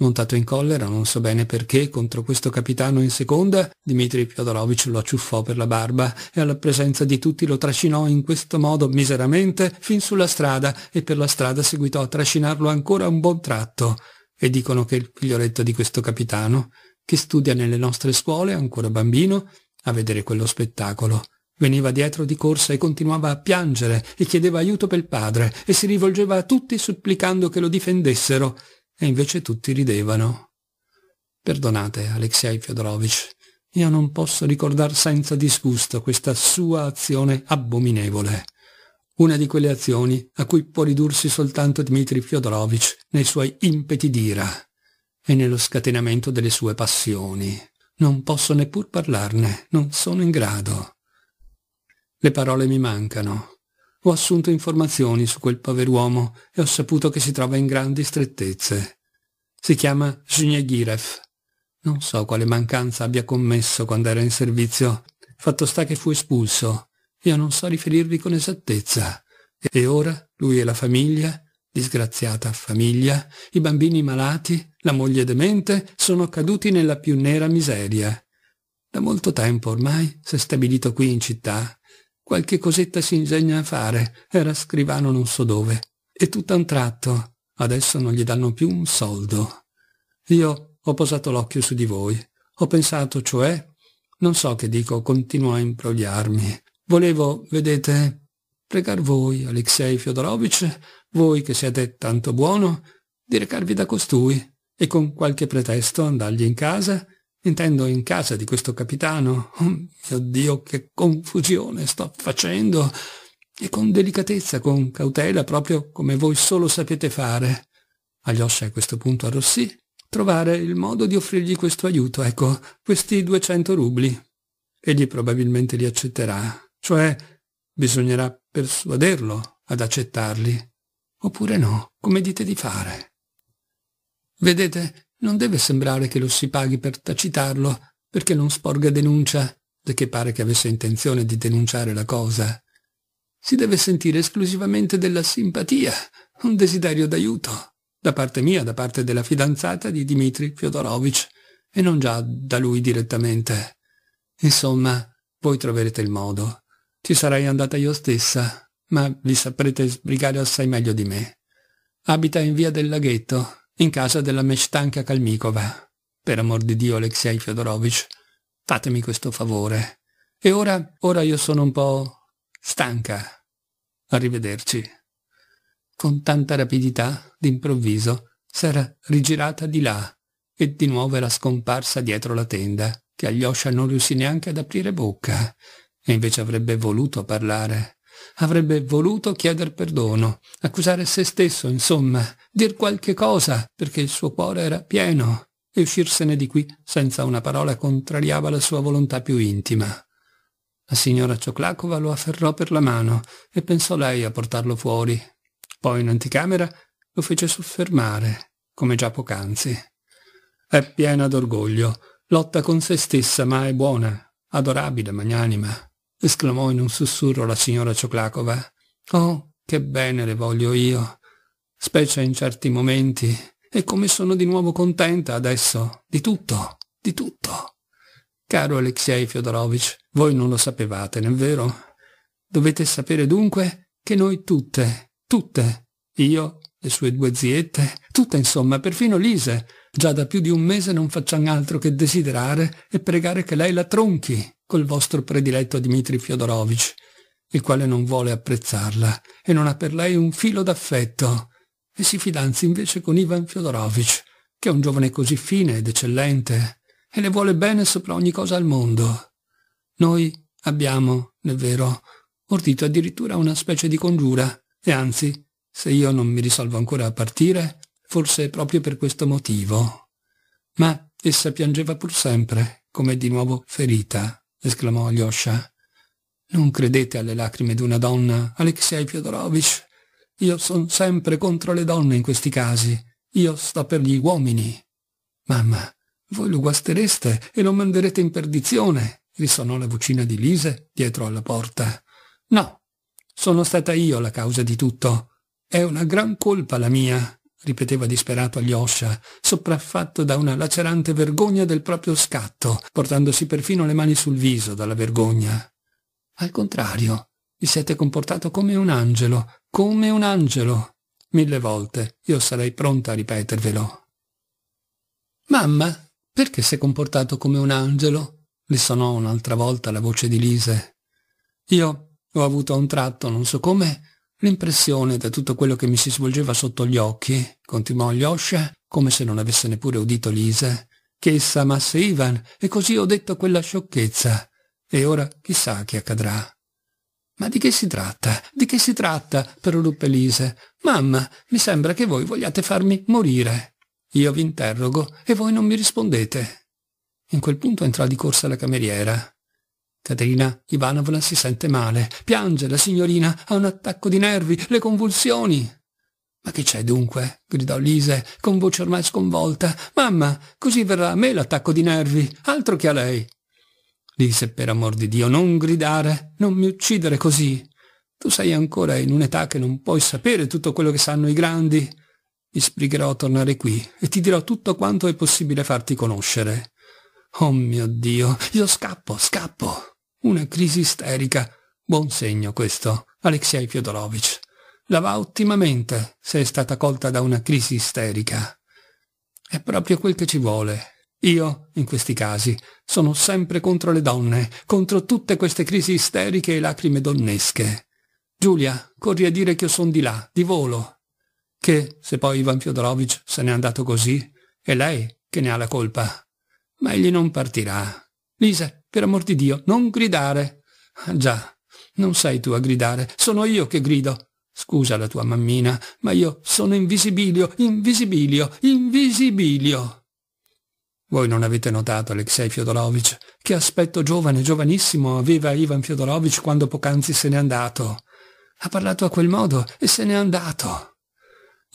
Montato in collera, non so bene perché, contro questo capitano in seconda, Dmitri Fyodorovich lo acciuffò per la barba e alla presenza di tutti lo trascinò in questo modo miseramente fin sulla strada e per la strada seguitò a trascinarlo ancora un buon tratto. E dicono che il figlioletto di questo capitano, che studia nelle nostre scuole, ancora bambino, a vedere quello spettacolo, Veniva dietro di corsa e continuava a piangere e chiedeva aiuto per il padre e si rivolgeva a tutti supplicando che lo difendessero e invece tutti ridevano. Perdonate, Alexei Fyodorovich, io non posso ricordar senza disgusto questa sua azione abominevole. Una di quelle azioni a cui può ridursi soltanto Dmitri Fyodorovich nei suoi impeti d'ira e nello scatenamento delle sue passioni. Non posso neppur parlarne, non sono in grado. Le parole mi mancano. Ho assunto informazioni su quel pover'uomo e ho saputo che si trova in grandi strettezze. Si chiama Zhnegirev. Non so quale mancanza abbia commesso quando era in servizio. Fatto sta che fu espulso. Io non so riferirvi con esattezza. E ora lui e la famiglia, disgraziata famiglia, i bambini malati, la moglie demente, sono caduti nella più nera miseria. Da molto tempo ormai s'è stabilito qui in città Qualche cosetta si ingegna a fare, era scrivano non so dove. E tutto a un tratto, adesso non gli danno più un soldo. Io ho posato l'occhio su di voi. Ho pensato, cioè, non so che dico, continuo a imbrogliarmi. Volevo, vedete, pregar voi, Alexei Fiodorovich, voi che siete tanto buono, di recarvi da costui e con qualche pretesto andargli in casa Intendo in casa di questo capitano. Oh mio Dio, che confusione sto facendo! E con delicatezza, con cautela, proprio come voi solo sapete fare. Alyosha a questo punto arrossì. Trovare il modo di offrirgli questo aiuto, ecco, questi 200 rubli. Egli probabilmente li accetterà. Cioè, bisognerà persuaderlo ad accettarli. Oppure no, come dite di fare. Vedete, non deve sembrare che lo si paghi per tacitarlo, perché non sporga denuncia, che pare che avesse intenzione di denunciare la cosa. Si deve sentire esclusivamente della simpatia, un desiderio d'aiuto, da parte mia, da parte della fidanzata di Dmitri Fyodorovich, e non già da lui direttamente. Insomma, voi troverete il modo. Ci sarei andata io stessa, ma vi saprete sbrigare assai meglio di me. Abita in via del laghetto, in casa della Meshtanka Kalmikova. Per amor di Dio, Alexei Fyodorovich, fatemi questo favore. E ora, ora io sono un po' stanca. Arrivederci. Con tanta rapidità, d'improvviso, s'era rigirata di là e di nuovo era scomparsa dietro la tenda, che Alyosha non riuscì neanche ad aprire bocca, e invece avrebbe voluto parlare. Avrebbe voluto chieder perdono, accusare se stesso, insomma, dir qualche cosa, perché il suo cuore era pieno, e uscirsene di qui senza una parola contrariava la sua volontà più intima. La signora Cioclacova lo afferrò per la mano e pensò lei a portarlo fuori. Poi in anticamera lo fece soffermare, come già poc'anzi. È piena d'orgoglio, lotta con se stessa, ma è buona, adorabile, magnanima esclamò in un sussurro la signora Cioclacova. Oh, che bene le voglio io, specie in certi momenti, e come sono di nuovo contenta adesso, di tutto, di tutto. Caro Alexei Fyodorovich, voi non lo sapevate, non è vero? Dovete sapere dunque che noi tutte, tutte, io, le sue due ziette, tutte insomma, perfino Lise, già da più di un mese non facciamo altro che desiderare e pregare che lei la tronchi col vostro prediletto Dmitri Fyodorovich, il quale non vuole apprezzarla e non ha per lei un filo d'affetto, e si fidanzi invece con Ivan Fyodorovich, che è un giovane così fine ed eccellente, e le vuole bene sopra ogni cosa al mondo. Noi abbiamo, è vero, ordito addirittura una specie di congiura, e anzi, se io non mi risolvo ancora a partire, forse è proprio per questo motivo. Ma essa piangeva pur sempre, come di nuovo ferita esclamò Alyosha. Non credete alle lacrime di una donna, Alexei Fyodorovich. Io sono sempre contro le donne in questi casi. Io sto per gli uomini. Mamma, voi lo guastereste e lo manderete in perdizione, risonò la vocina di Lise dietro alla porta. No, sono stata io la causa di tutto. È una gran colpa la mia ripeteva disperato agli sopraffatto da una lacerante vergogna del proprio scatto, portandosi perfino le mani sul viso dalla vergogna. Al contrario, vi siete comportato come un angelo, come un angelo. Mille volte io sarei pronta a ripetervelo. Mamma, perché si è comportato come un angelo? risonò un'altra volta la voce di Lise. Io ho avuto a un tratto, non so come, L'impressione da tutto quello che mi si svolgeva sotto gli occhi, continuò Alyosha, come se non avesse neppure udito Lise. Chissà, Massa Ivan, e così ho detto quella sciocchezza. E ora chissà che accadrà. Ma di che si tratta? Di che si tratta? proruppe Lise. Mamma, mi sembra che voi vogliate farmi morire. Io vi interrogo e voi non mi rispondete. In quel punto entrò di corsa la cameriera. Caterina Ivanovna si sente male, piange la signorina, ha un attacco di nervi, le convulsioni. Ma che c'è dunque? gridò Lise, con voce ormai sconvolta. Mamma, così verrà a me l'attacco di nervi, altro che a lei. Lise, per amor di Dio, non gridare, non mi uccidere così. Tu sei ancora in un'età che non puoi sapere tutto quello che sanno i grandi. Mi sbrigherò a tornare qui e ti dirò tutto quanto è possibile farti conoscere. Oh mio Dio, io scappo, scappo. Una crisi isterica. Buon segno questo, Alexei Fyodorovich. La va ottimamente se è stata colta da una crisi isterica. È proprio quel che ci vuole. Io, in questi casi, sono sempre contro le donne, contro tutte queste crisi isteriche e lacrime donnesche. Giulia, corri a dire che io son di là, di volo. Che, se poi Ivan Fyodorovich se n'è andato così, è lei che ne ha la colpa. Ma egli non partirà. Lise, per amor di Dio, non gridare. Ah, già, non sei tu a gridare, sono io che grido. Scusa la tua mammina, ma io sono invisibilio, invisibilio, invisibilio. Voi non avete notato, Alexei Fiodorovich, che aspetto giovane, giovanissimo aveva Ivan Fiodorovich quando poc'anzi se n'è andato. Ha parlato a quel modo e se n'è andato.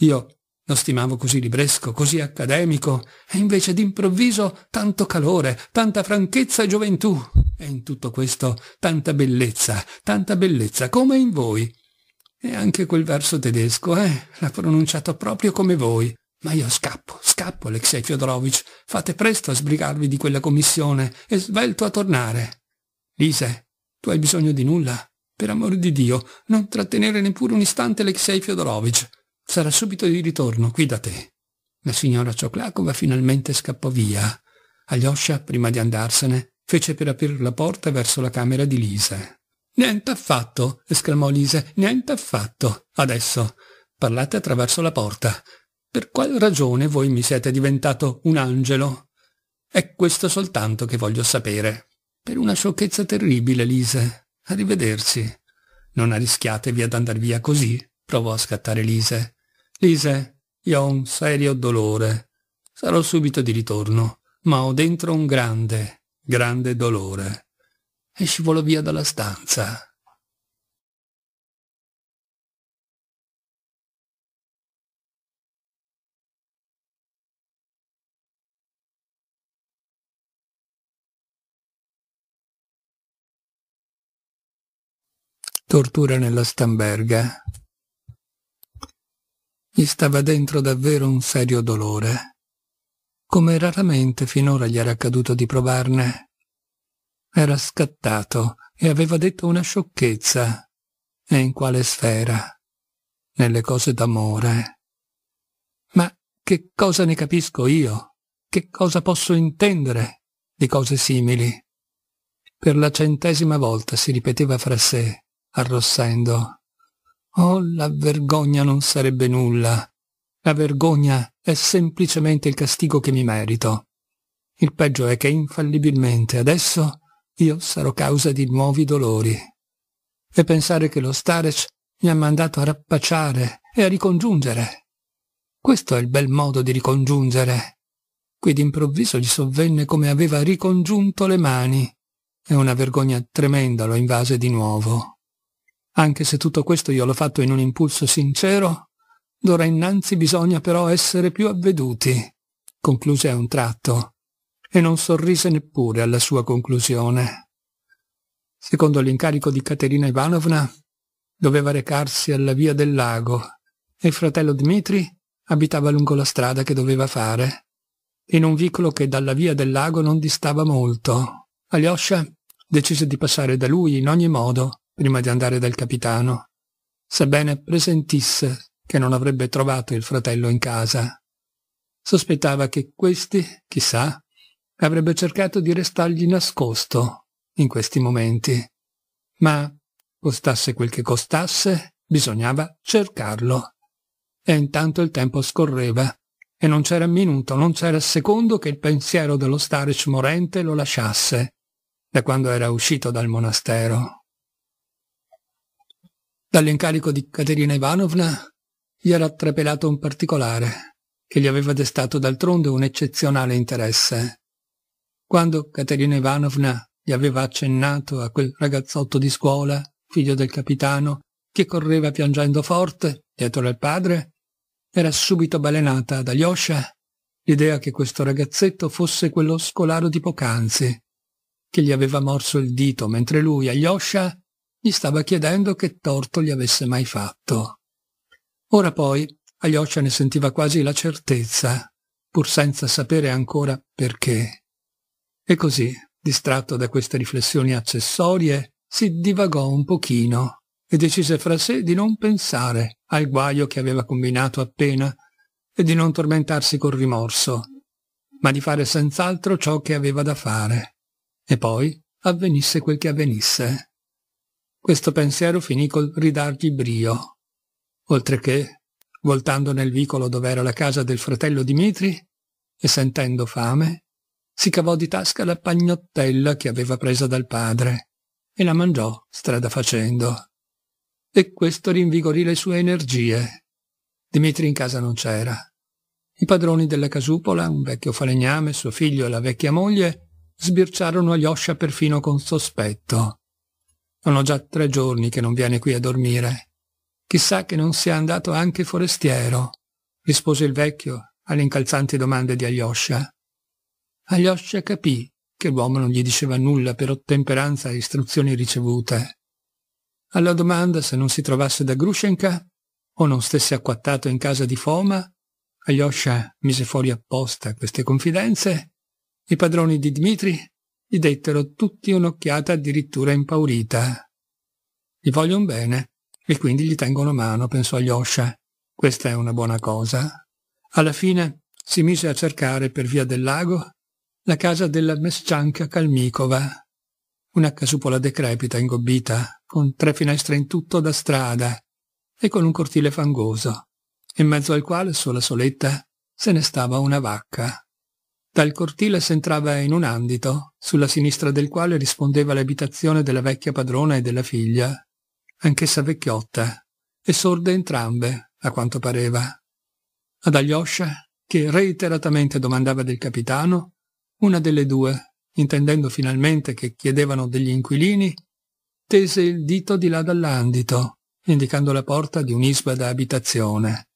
Io lo stimavo così libresco, così accademico, e invece d'improvviso tanto calore, tanta franchezza e gioventù, e in tutto questo tanta bellezza, tanta bellezza, come in voi. E anche quel verso tedesco, eh, l'ha pronunciato proprio come voi. Ma io scappo, scappo, Alexei Fiodorovich, fate presto a sbrigarvi di quella commissione e svelto a tornare. Lise, tu hai bisogno di nulla? Per amor di Dio, non trattenere neppure un istante Alexei Fiodorovich. Sarà subito di ritorno, qui da te. La signora Cioclacova finalmente scappò via. Alyosha, prima di andarsene, fece per aprire la porta verso la camera di Lise. «Niente affatto!» esclamò Lise. «Niente affatto! Adesso! Parlate attraverso la porta. Per qual ragione voi mi siete diventato un angelo?» «È questo soltanto che voglio sapere. Per una sciocchezza terribile, Lise. Arrivederci. Non arrischiatevi ad andar via così?» provò a scattare Lise. Lise, io ho un serio dolore. Sarò subito di ritorno, ma ho dentro un grande, grande dolore. E scivolo via dalla stanza. Tortura nella Stamberga gli stava dentro davvero un serio dolore, come raramente finora gli era accaduto di provarne. Era scattato e aveva detto una sciocchezza. E in quale sfera? Nelle cose d'amore. Ma che cosa ne capisco io? Che cosa posso intendere di cose simili? Per la centesima volta si ripeteva fra sé, arrossendo. Oh, la vergogna non sarebbe nulla. La vergogna è semplicemente il castigo che mi merito. Il peggio è che infallibilmente adesso io sarò causa di nuovi dolori. E pensare che lo Starec mi ha mandato a rappacciare e a ricongiungere. Questo è il bel modo di ricongiungere. Qui d'improvviso gli sovvenne come aveva ricongiunto le mani, e una vergogna tremenda lo invase di nuovo. Anche se tutto questo io l'ho fatto in un impulso sincero, d'ora innanzi bisogna però essere più avveduti, concluse a un tratto, e non sorrise neppure alla sua conclusione. Secondo l'incarico di Caterina Ivanovna, doveva recarsi alla via del lago e il fratello Dmitri abitava lungo la strada che doveva fare, in un vicolo che dalla via del lago non distava molto. Alyosha decise di passare da lui in ogni modo prima di andare dal capitano, sebbene presentisse che non avrebbe trovato il fratello in casa. Sospettava che questi, chissà, avrebbe cercato di restargli nascosto in questi momenti. Ma, costasse quel che costasse, bisognava cercarlo. E intanto il tempo scorreva, e non c'era minuto, non c'era secondo che il pensiero dello Staric morente lo lasciasse, da quando era uscito dal monastero. Dall'incarico di Caterina Ivanovna gli era trapelato un particolare che gli aveva destato d'altronde un eccezionale interesse. Quando Caterina Ivanovna gli aveva accennato a quel ragazzotto di scuola, figlio del capitano, che correva piangendo forte dietro al padre, era subito balenata da Alyosha l'idea che questo ragazzetto fosse quello scolaro di poc'anzi, che gli aveva morso il dito mentre lui, Alyosha, gli stava chiedendo che torto gli avesse mai fatto. Ora poi Aglioccia ne sentiva quasi la certezza, pur senza sapere ancora perché. E così, distratto da queste riflessioni accessorie, si divagò un pochino e decise fra sé di non pensare al guaio che aveva combinato appena e di non tormentarsi col rimorso, ma di fare senz'altro ciò che aveva da fare. E poi avvenisse quel che avvenisse. Questo pensiero finì col ridargli brio, oltre che, voltando nel vicolo dove era la casa del fratello Dimitri e sentendo fame, si cavò di tasca la pagnottella che aveva presa dal padre e la mangiò strada facendo. E questo rinvigorì le sue energie. Dimitri in casa non c'era. I padroni della casupola, un vecchio falegname, suo figlio e la vecchia moglie, sbirciarono Alyosha perfino con sospetto. Sono già tre giorni che non viene qui a dormire. Chissà che non sia andato anche forestiero, rispose il vecchio alle incalzanti domande di Alyosha. Alyosha capì che l'uomo non gli diceva nulla per ottemperanza a istruzioni ricevute. Alla domanda se non si trovasse da Grushenka o non stesse acquattato in casa di Foma, Alyosha mise fuori apposta queste confidenze. I padroni di Dmitri gli dettero tutti un'occhiata addirittura impaurita. Gli vogliono bene e quindi gli tengono mano, pensò Yosha. Questa è una buona cosa. Alla fine si mise a cercare per via del lago la casa della Mescianca Kalmikova, una casupola decrepita ingobbita, con tre finestre in tutto da strada e con un cortile fangoso, in mezzo al quale sulla soletta se ne stava una vacca. Dal cortile si entrava in un andito, sulla sinistra del quale rispondeva l'abitazione della vecchia padrona e della figlia, anch'essa vecchiotta, e sorde entrambe, a quanto pareva. Ad Alyosha, che reiteratamente domandava del capitano, una delle due, intendendo finalmente che chiedevano degli inquilini, tese il dito di là dall'andito, indicando la porta di un'isba da abitazione.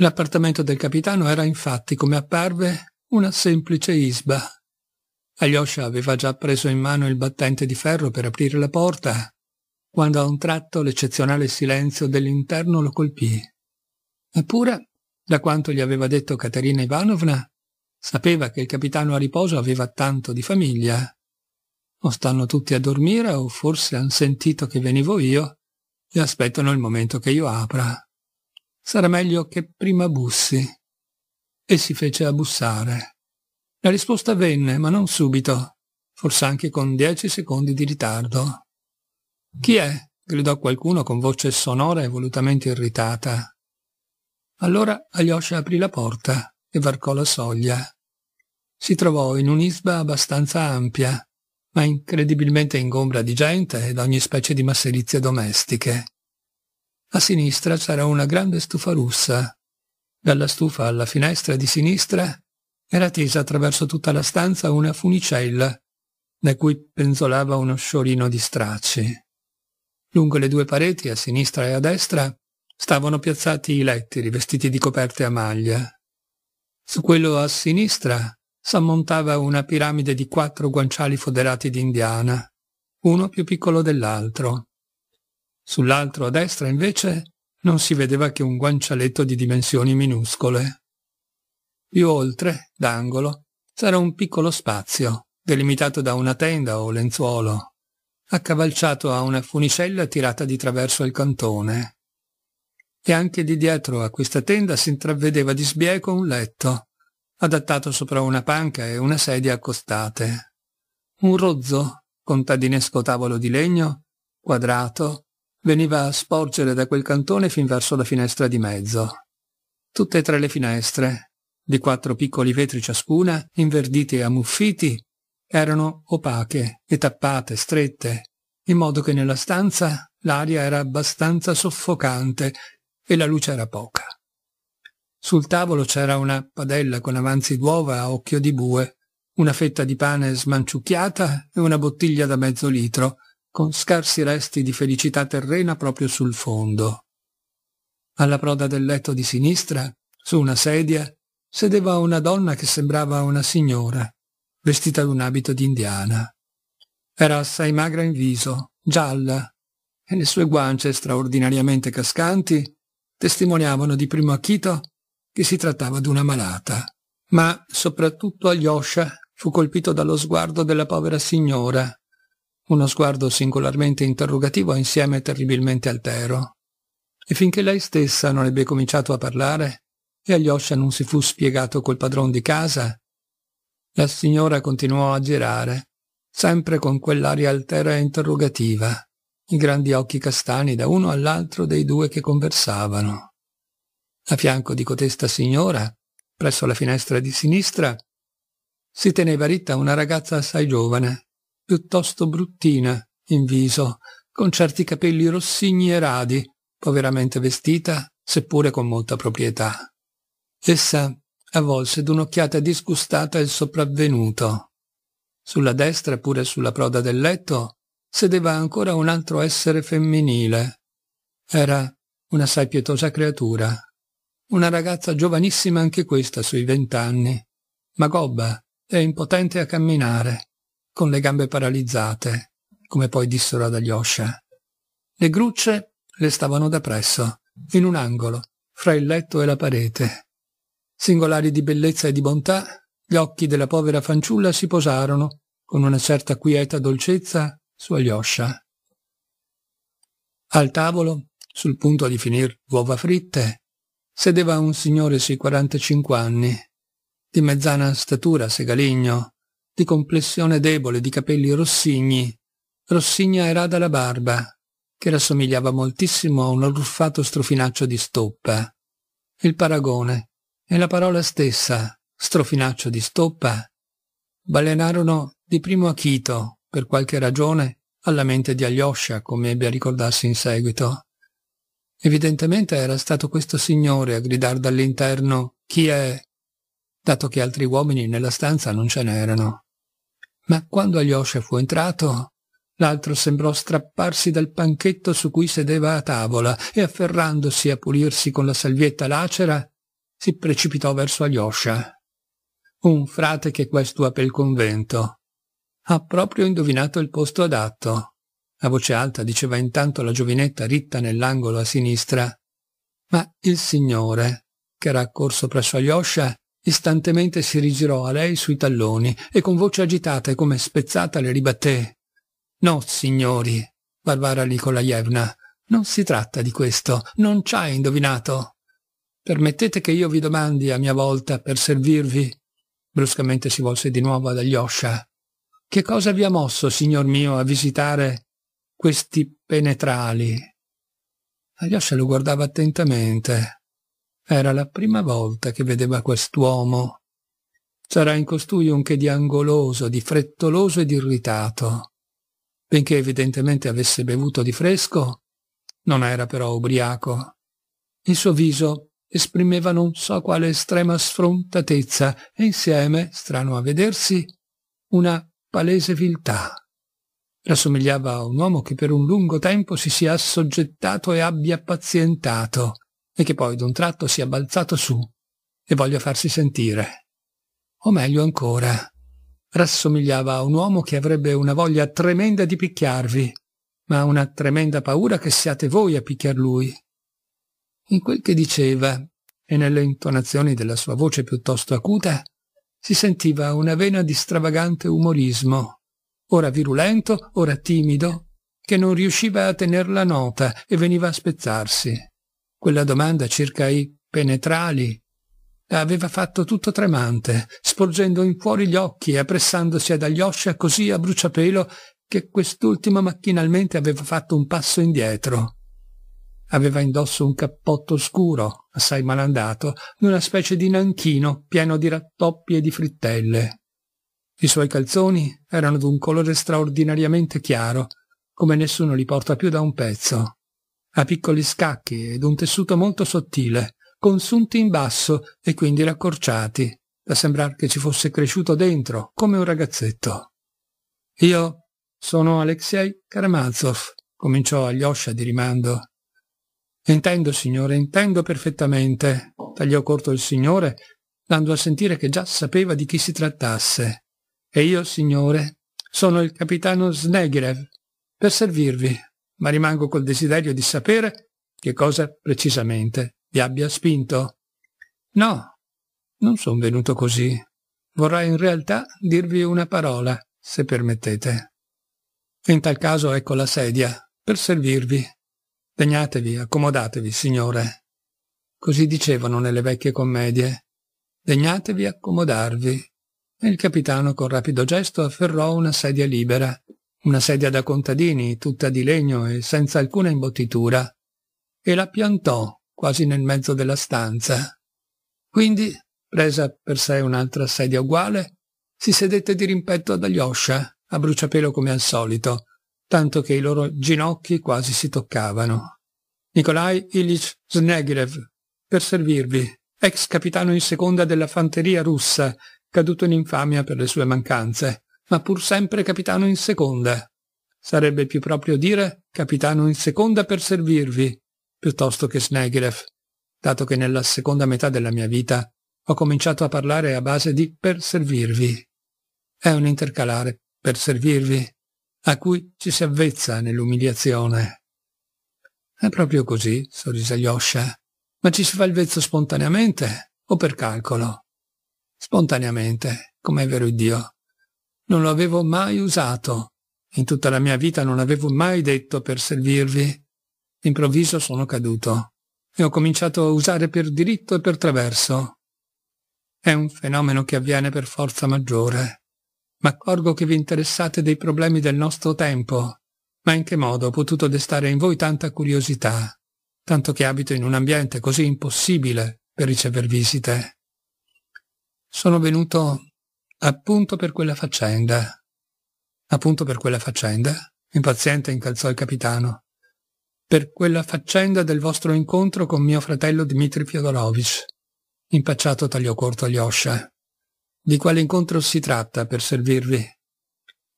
L'appartamento del capitano era infatti, come apparve, una semplice isba. Alyosha aveva già preso in mano il battente di ferro per aprire la porta, quando a un tratto l'eccezionale silenzio dell'interno lo colpì. Eppure, da quanto gli aveva detto Caterina Ivanovna, sapeva che il capitano a riposo aveva tanto di famiglia. O stanno tutti a dormire o forse han sentito che venivo io e aspettano il momento che io apra sarà meglio che prima bussi. E si fece a bussare. La risposta venne, ma non subito, forse anche con dieci secondi di ritardo. Chi è? gridò qualcuno con voce sonora e volutamente irritata. Allora Alyosha aprì la porta e varcò la soglia. Si trovò in un'isba abbastanza ampia, ma incredibilmente ingombra di gente ed ogni specie di masserizia domestiche. A sinistra c'era una grande stufa russa. Dalla stufa alla finestra di sinistra era tesa attraverso tutta la stanza una funicella, da cui penzolava uno sciorino di stracci. Lungo le due pareti, a sinistra e a destra, stavano piazzati i letti rivestiti di coperte a maglia. Su quello a sinistra s'ammontava una piramide di quattro guanciali foderati d'indiana, uno più piccolo dell'altro. Sull'altro a destra, invece, non si vedeva che un guancialetto di dimensioni minuscole. Più oltre, d'angolo, c'era un piccolo spazio, delimitato da una tenda o lenzuolo, accavalciato a una funicella tirata di traverso al cantone. E anche di dietro a questa tenda si intravedeva di sbieco un letto, adattato sopra una panca e una sedia accostate. Un rozzo, contadinesco tavolo di legno, quadrato, veniva a sporgere da quel cantone fin verso la finestra di mezzo. Tutte e tre le finestre, di quattro piccoli vetri ciascuna, inverditi e ammuffiti, erano opache e tappate, strette, in modo che nella stanza l'aria era abbastanza soffocante e la luce era poca. Sul tavolo c'era una padella con avanzi d'uova a occhio di bue, una fetta di pane smanciucchiata e una bottiglia da mezzo litro, con scarsi resti di felicità terrena proprio sul fondo. Alla proda del letto di sinistra, su una sedia, sedeva una donna che sembrava una signora, vestita d'un abito d'indiana. Era assai magra in viso, gialla, e le sue guance straordinariamente cascanti testimoniavano di primo acchito che si trattava di una malata. Ma soprattutto Alyosha fu colpito dallo sguardo della povera signora, uno sguardo singolarmente interrogativo insieme terribilmente altero. E finché lei stessa non ebbe cominciato a parlare e Alyosha non si fu spiegato col padron di casa, la signora continuò a girare, sempre con quell'aria altera e interrogativa, i grandi occhi castani da uno all'altro dei due che conversavano. A fianco di cotesta signora, presso la finestra di sinistra, si teneva ritta una ragazza assai giovane, piuttosto bruttina in viso, con certi capelli rossigni e radi, poveramente vestita, seppure con molta proprietà. Essa avvolse d'un'occhiata disgustata il sopravvenuto. Sulla destra, pure sulla proda del letto, sedeva ancora un altro essere femminile. Era un'assai pietosa creatura. Una ragazza giovanissima anche questa sui vent'anni, ma gobba e impotente a camminare con le gambe paralizzate, come poi dissero ad Alyosha. Le grucce le stavano da presso, in un angolo, fra il letto e la parete. Singolari di bellezza e di bontà, gli occhi della povera fanciulla si posarono, con una certa quieta dolcezza, su Alyosha. Al tavolo, sul punto di finir uova fritte, sedeva un signore sui 45 anni, di mezzana statura segaligno, di complessione debole, di capelli rossigni. Rossigna era dalla barba, che rassomigliava moltissimo a un arruffato strofinaccio di stoppa. Il paragone e la parola stessa, strofinaccio di stoppa, balenarono di primo acchito, per qualche ragione, alla mente di Alyosha, come ebbe a ricordarsi in seguito. Evidentemente era stato questo signore a gridar dall'interno chi è dato che altri uomini nella stanza non ce n'erano. Ma quando Alyosha fu entrato, l'altro sembrò strapparsi dal panchetto su cui sedeva a tavola e afferrandosi a pulirsi con la salvietta lacera, si precipitò verso Alyosha. Un frate che questua per il convento. Ha proprio indovinato il posto adatto. A voce alta diceva intanto la giovinetta ritta nell'angolo a sinistra. Ma il signore, che era accorso presso Alyosha, Istantemente si rigirò a lei sui talloni e con voce agitata e come spezzata le ribatté. No, signori, Varvara Nikolajevna, non si tratta di questo, non ci ha indovinato. Permettete che io vi domandi a mia volta per servirvi. Bruscamente si volse di nuovo ad Alyosha. Che cosa vi ha mosso, signor mio, a visitare questi penetrali? Alyosha lo guardava attentamente. Era la prima volta che vedeva quest'uomo. C'era in costui un che di angoloso, di frettoloso ed irritato. Benché evidentemente avesse bevuto di fresco, non era però ubriaco. Il suo viso esprimeva non so quale estrema sfrontatezza e insieme, strano a vedersi, una palese viltà. Rassomigliava a un uomo che per un lungo tempo si sia assoggettato e abbia pazientato, e che poi d'un tratto sia balzato su e voglia farsi sentire. O meglio ancora, rassomigliava a un uomo che avrebbe una voglia tremenda di picchiarvi, ma una tremenda paura che siate voi a picchiar lui. In quel che diceva e nelle intonazioni della sua voce piuttosto acuta, si sentiva una vena di stravagante umorismo, ora virulento, ora timido, che non riusciva a tener la nota e veniva a spezzarsi. Quella domanda circa i penetrali la aveva fatto tutto tremante, sporgendo in fuori gli occhi e appressandosi ad Alyosha così a bruciapelo che quest'ultima macchinalmente aveva fatto un passo indietro. Aveva indosso un cappotto scuro, assai malandato, di una specie di nanchino pieno di rattoppi e di frittelle. I suoi calzoni erano d'un colore straordinariamente chiaro, come nessuno li porta più da un pezzo a piccoli scacchi ed un tessuto molto sottile, consunti in basso e quindi raccorciati, da sembrar che ci fosse cresciuto dentro, come un ragazzetto. Io sono Alexei Karamazov, cominciò Alyosha di rimando. Intendo, signore, intendo perfettamente, tagliò corto il signore, dando a sentire che già sapeva di chi si trattasse. E io, signore, sono il capitano Snegirev, per servirvi, ma rimango col desiderio di sapere che cosa precisamente vi abbia spinto. No, non sono venuto così. Vorrei in realtà dirvi una parola, se permettete. In tal caso ecco la sedia, per servirvi. Degnatevi, accomodatevi, signore. Così dicevano nelle vecchie commedie. Degnatevi accomodarvi. E il capitano con rapido gesto afferrò una sedia libera una sedia da contadini tutta di legno e senza alcuna imbottitura, e la piantò quasi nel mezzo della stanza. Quindi, presa per sé un'altra sedia uguale, si sedette di rimpetto ad Alyosha, a bruciapelo come al solito, tanto che i loro ginocchi quasi si toccavano. Nikolai Ilyich Snegirev, per servirvi, ex capitano in seconda della fanteria russa, caduto in infamia per le sue mancanze, ma pur sempre capitano in seconda. Sarebbe più proprio dire capitano in seconda per servirvi, piuttosto che Snegrev, dato che nella seconda metà della mia vita ho cominciato a parlare a base di per servirvi. È un intercalare per servirvi, a cui ci si avvezza nell'umiliazione. È proprio così, sorrise Yosha, ma ci si fa il vezzo spontaneamente o per calcolo? Spontaneamente, come è vero Dio. Non lo avevo mai usato. In tutta la mia vita non avevo mai detto per servirvi. Improvviso sono caduto e ho cominciato a usare per diritto e per traverso. È un fenomeno che avviene per forza maggiore. Ma accorgo che vi interessate dei problemi del nostro tempo, ma in che modo ho potuto destare in voi tanta curiosità, tanto che abito in un ambiente così impossibile per ricever visite? Sono venuto Appunto per quella faccenda. Appunto per quella faccenda? Impaziente incalzò il capitano. Per quella faccenda del vostro incontro con mio fratello Dmitri Fiodorovich. Impacciato tagliò corto Alyosha. Di quale incontro si tratta per servirvi?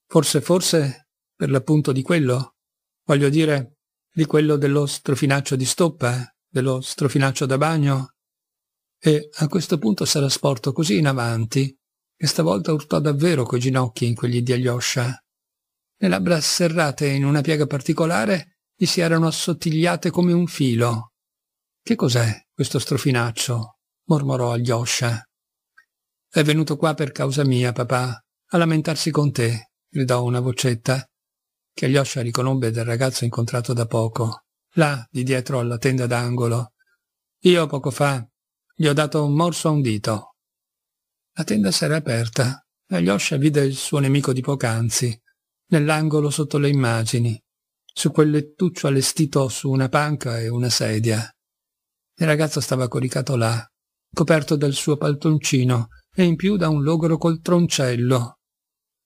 Forse, forse, per l'appunto di quello? Voglio dire, di quello dello strofinaccio di stoppa, dello strofinaccio da bagno? E a questo punto sarà sporto così in avanti e stavolta urtò davvero coi ginocchi in quegli di Alyosha. Le labbra serrate in una piega particolare gli si erano assottigliate come un filo. Che cos'è questo strofinaccio? mormorò Alyosha. È venuto qua per causa mia, papà, a lamentarsi con te, gridò una vocetta, che Alyosha riconobbe del ragazzo incontrato da poco, là di dietro alla tenda d'angolo. Io poco fa gli ho dato un morso a un dito, la tenda s'era aperta. Alyosha vide il suo nemico di poc'anzi, nell'angolo sotto le immagini, su quel lettuccio allestito su una panca e una sedia. Il ragazzo stava coricato là, coperto dal suo paltoncino e in più da un logoro col troncello.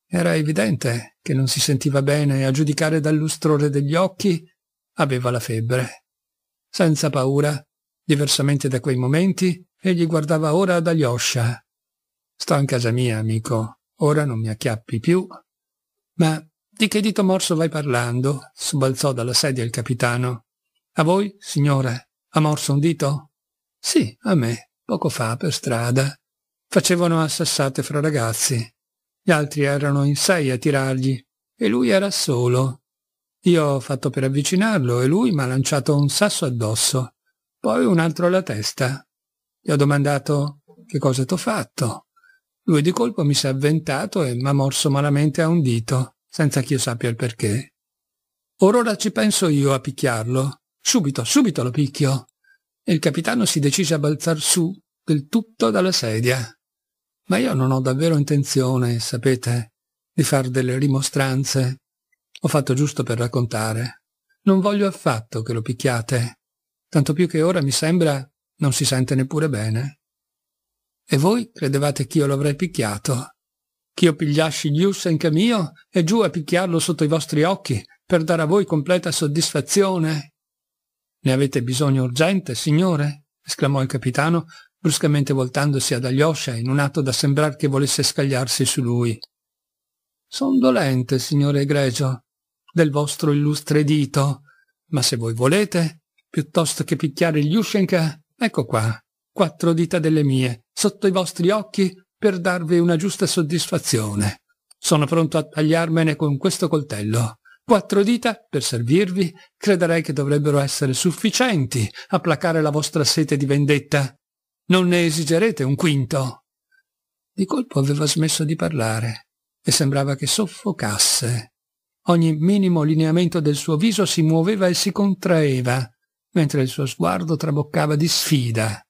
Era evidente che non si sentiva bene e a giudicare dal lustrore degli occhi aveva la febbre. Senza paura, diversamente da quei momenti, egli guardava ora ad Alyosha Sto in casa mia, amico, ora non mi acchiappi più. Ma di che dito morso vai parlando? sobbalzò dalla sedia il capitano. A voi, signore? Ha morso un dito? Sì, a me, poco fa, per strada. Facevano assassate fra ragazzi. Gli altri erano in sei a tirargli, e lui era solo. Io ho fatto per avvicinarlo e lui mi ha lanciato un sasso addosso, poi un altro alla testa. Gli ho domandato che cosa t'ho fatto. Lui di colpo mi si è avventato e mi ha morso malamente a un dito, senza che io sappia il perché. Or ora ci penso io a picchiarlo. Subito, subito lo picchio. E il capitano si decise a balzar su del tutto dalla sedia. Ma io non ho davvero intenzione, sapete, di far delle rimostranze. Ho fatto giusto per raccontare. Non voglio affatto che lo picchiate, tanto più che ora mi sembra non si sente neppure bene. E voi credevate ch'io l'avrei picchiato? Ch'io pigliassi Glusenk mio e giù a picchiarlo sotto i vostri occhi per dare a voi completa soddisfazione? Ne avete bisogno urgente, signore? esclamò il capitano, bruscamente voltandosi ad Alyosha in un atto da sembrar che volesse scagliarsi su lui. Son dolente, signore egregio, del vostro illustre dito, ma se voi volete, piuttosto che picchiare Glushenka, ecco qua, quattro dita delle mie, sotto i vostri occhi per darvi una giusta soddisfazione. Sono pronto a tagliarmene con questo coltello. Quattro dita, per servirvi, crederei che dovrebbero essere sufficienti a placare la vostra sete di vendetta. Non ne esigerete un quinto. Di colpo aveva smesso di parlare e sembrava che soffocasse. Ogni minimo lineamento del suo viso si muoveva e si contraeva, mentre il suo sguardo traboccava di sfida.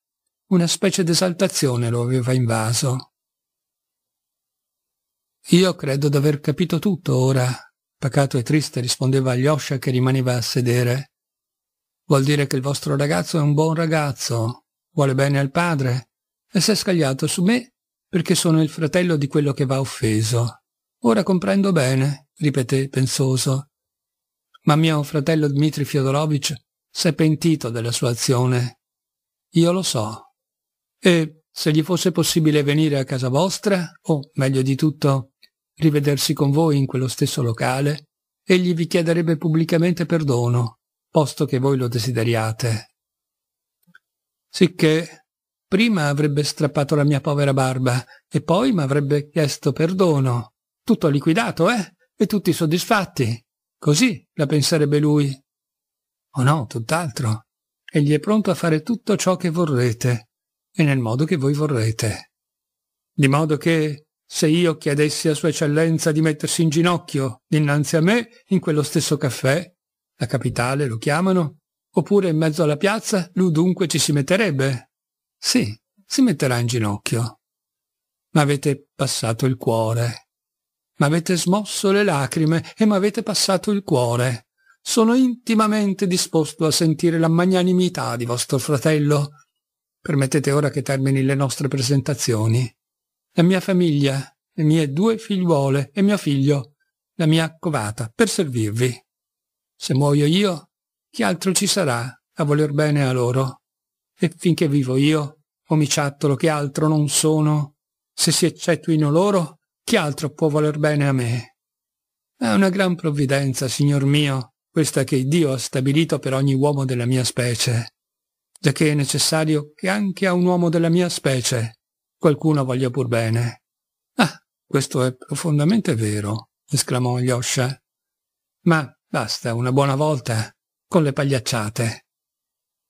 Una specie d'esaltazione lo aveva invaso. Io credo d'aver capito tutto ora, pacato e triste rispondeva Alyosha che rimaneva a sedere. Vuol dire che il vostro ragazzo è un buon ragazzo, vuole bene al padre e si è scagliato su me perché sono il fratello di quello che va offeso. Ora comprendo bene, ripeté pensoso. Ma mio fratello Dmitri Fyodorovich è pentito della sua azione. Io lo so, e se gli fosse possibile venire a casa vostra, o meglio di tutto, rivedersi con voi in quello stesso locale, egli vi chiederebbe pubblicamente perdono, posto che voi lo desideriate. Sicché prima avrebbe strappato la mia povera barba e poi mi avrebbe chiesto perdono. Tutto liquidato, eh? E tutti soddisfatti. Così la penserebbe lui. Oh no, tutt'altro. Egli è pronto a fare tutto ciò che vorrete, e nel modo che voi vorrete. Di modo che, se io chiedessi a Sua Eccellenza di mettersi in ginocchio dinanzi a me, in quello stesso caffè, la capitale lo chiamano, oppure in mezzo alla piazza, lui dunque ci si metterebbe? Sì, si metterà in ginocchio. Ma avete passato il cuore. Ma avete smosso le lacrime e m'avete passato il cuore. Sono intimamente disposto a sentire la magnanimità di vostro fratello, Permettete ora che termini le nostre presentazioni. La mia famiglia, le mie due figliuole e mio figlio, la mia covata, per servirvi. Se muoio io, chi altro ci sarà a voler bene a loro? E finché vivo io, omiciattolo che altro non sono, se si eccettuino loro, chi altro può voler bene a me? È una gran provvidenza, signor mio, questa che Dio ha stabilito per ogni uomo della mia specie giacché è necessario che anche a un uomo della mia specie qualcuno voglia pur bene. Ah, questo è profondamente vero, esclamò Yosha. Ma basta una buona volta con le pagliacciate.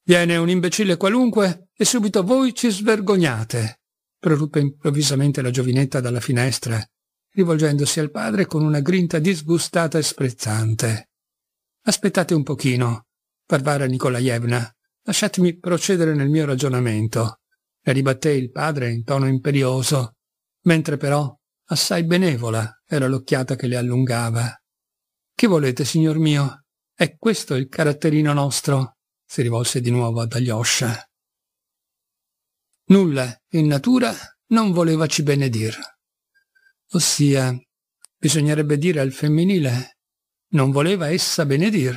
Viene un imbecille qualunque e subito voi ci svergognate, proruppe improvvisamente la giovinetta dalla finestra, rivolgendosi al padre con una grinta disgustata e sprezzante. Aspettate un pochino, Varvara Nikolaevna, Lasciatemi procedere nel mio ragionamento, le ribatté il padre in tono imperioso, mentre però assai benevola era l'occhiata che le allungava. Che volete, signor mio? È questo il caratterino nostro? si rivolse di nuovo ad Alyosha. Nulla in natura non voleva ci benedir. Ossia, bisognerebbe dire al femminile, non voleva essa benedir.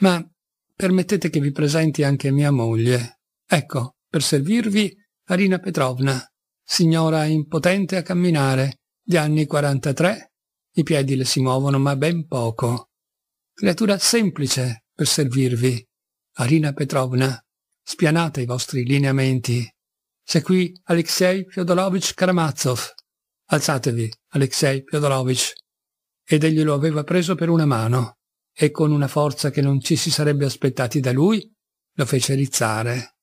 Ma permettete che vi presenti anche mia moglie. Ecco, per servirvi, Arina Petrovna, signora impotente a camminare, di anni 43, i piedi le si muovono ma ben poco. Creatura semplice per servirvi. Arina Petrovna, spianate i vostri lineamenti. C'è qui Alexei Fyodorovich Karamazov. Alzatevi, Alexei Fyodorovich. Ed egli lo aveva preso per una mano e con una forza che non ci si sarebbe aspettati da lui, lo fece rizzare.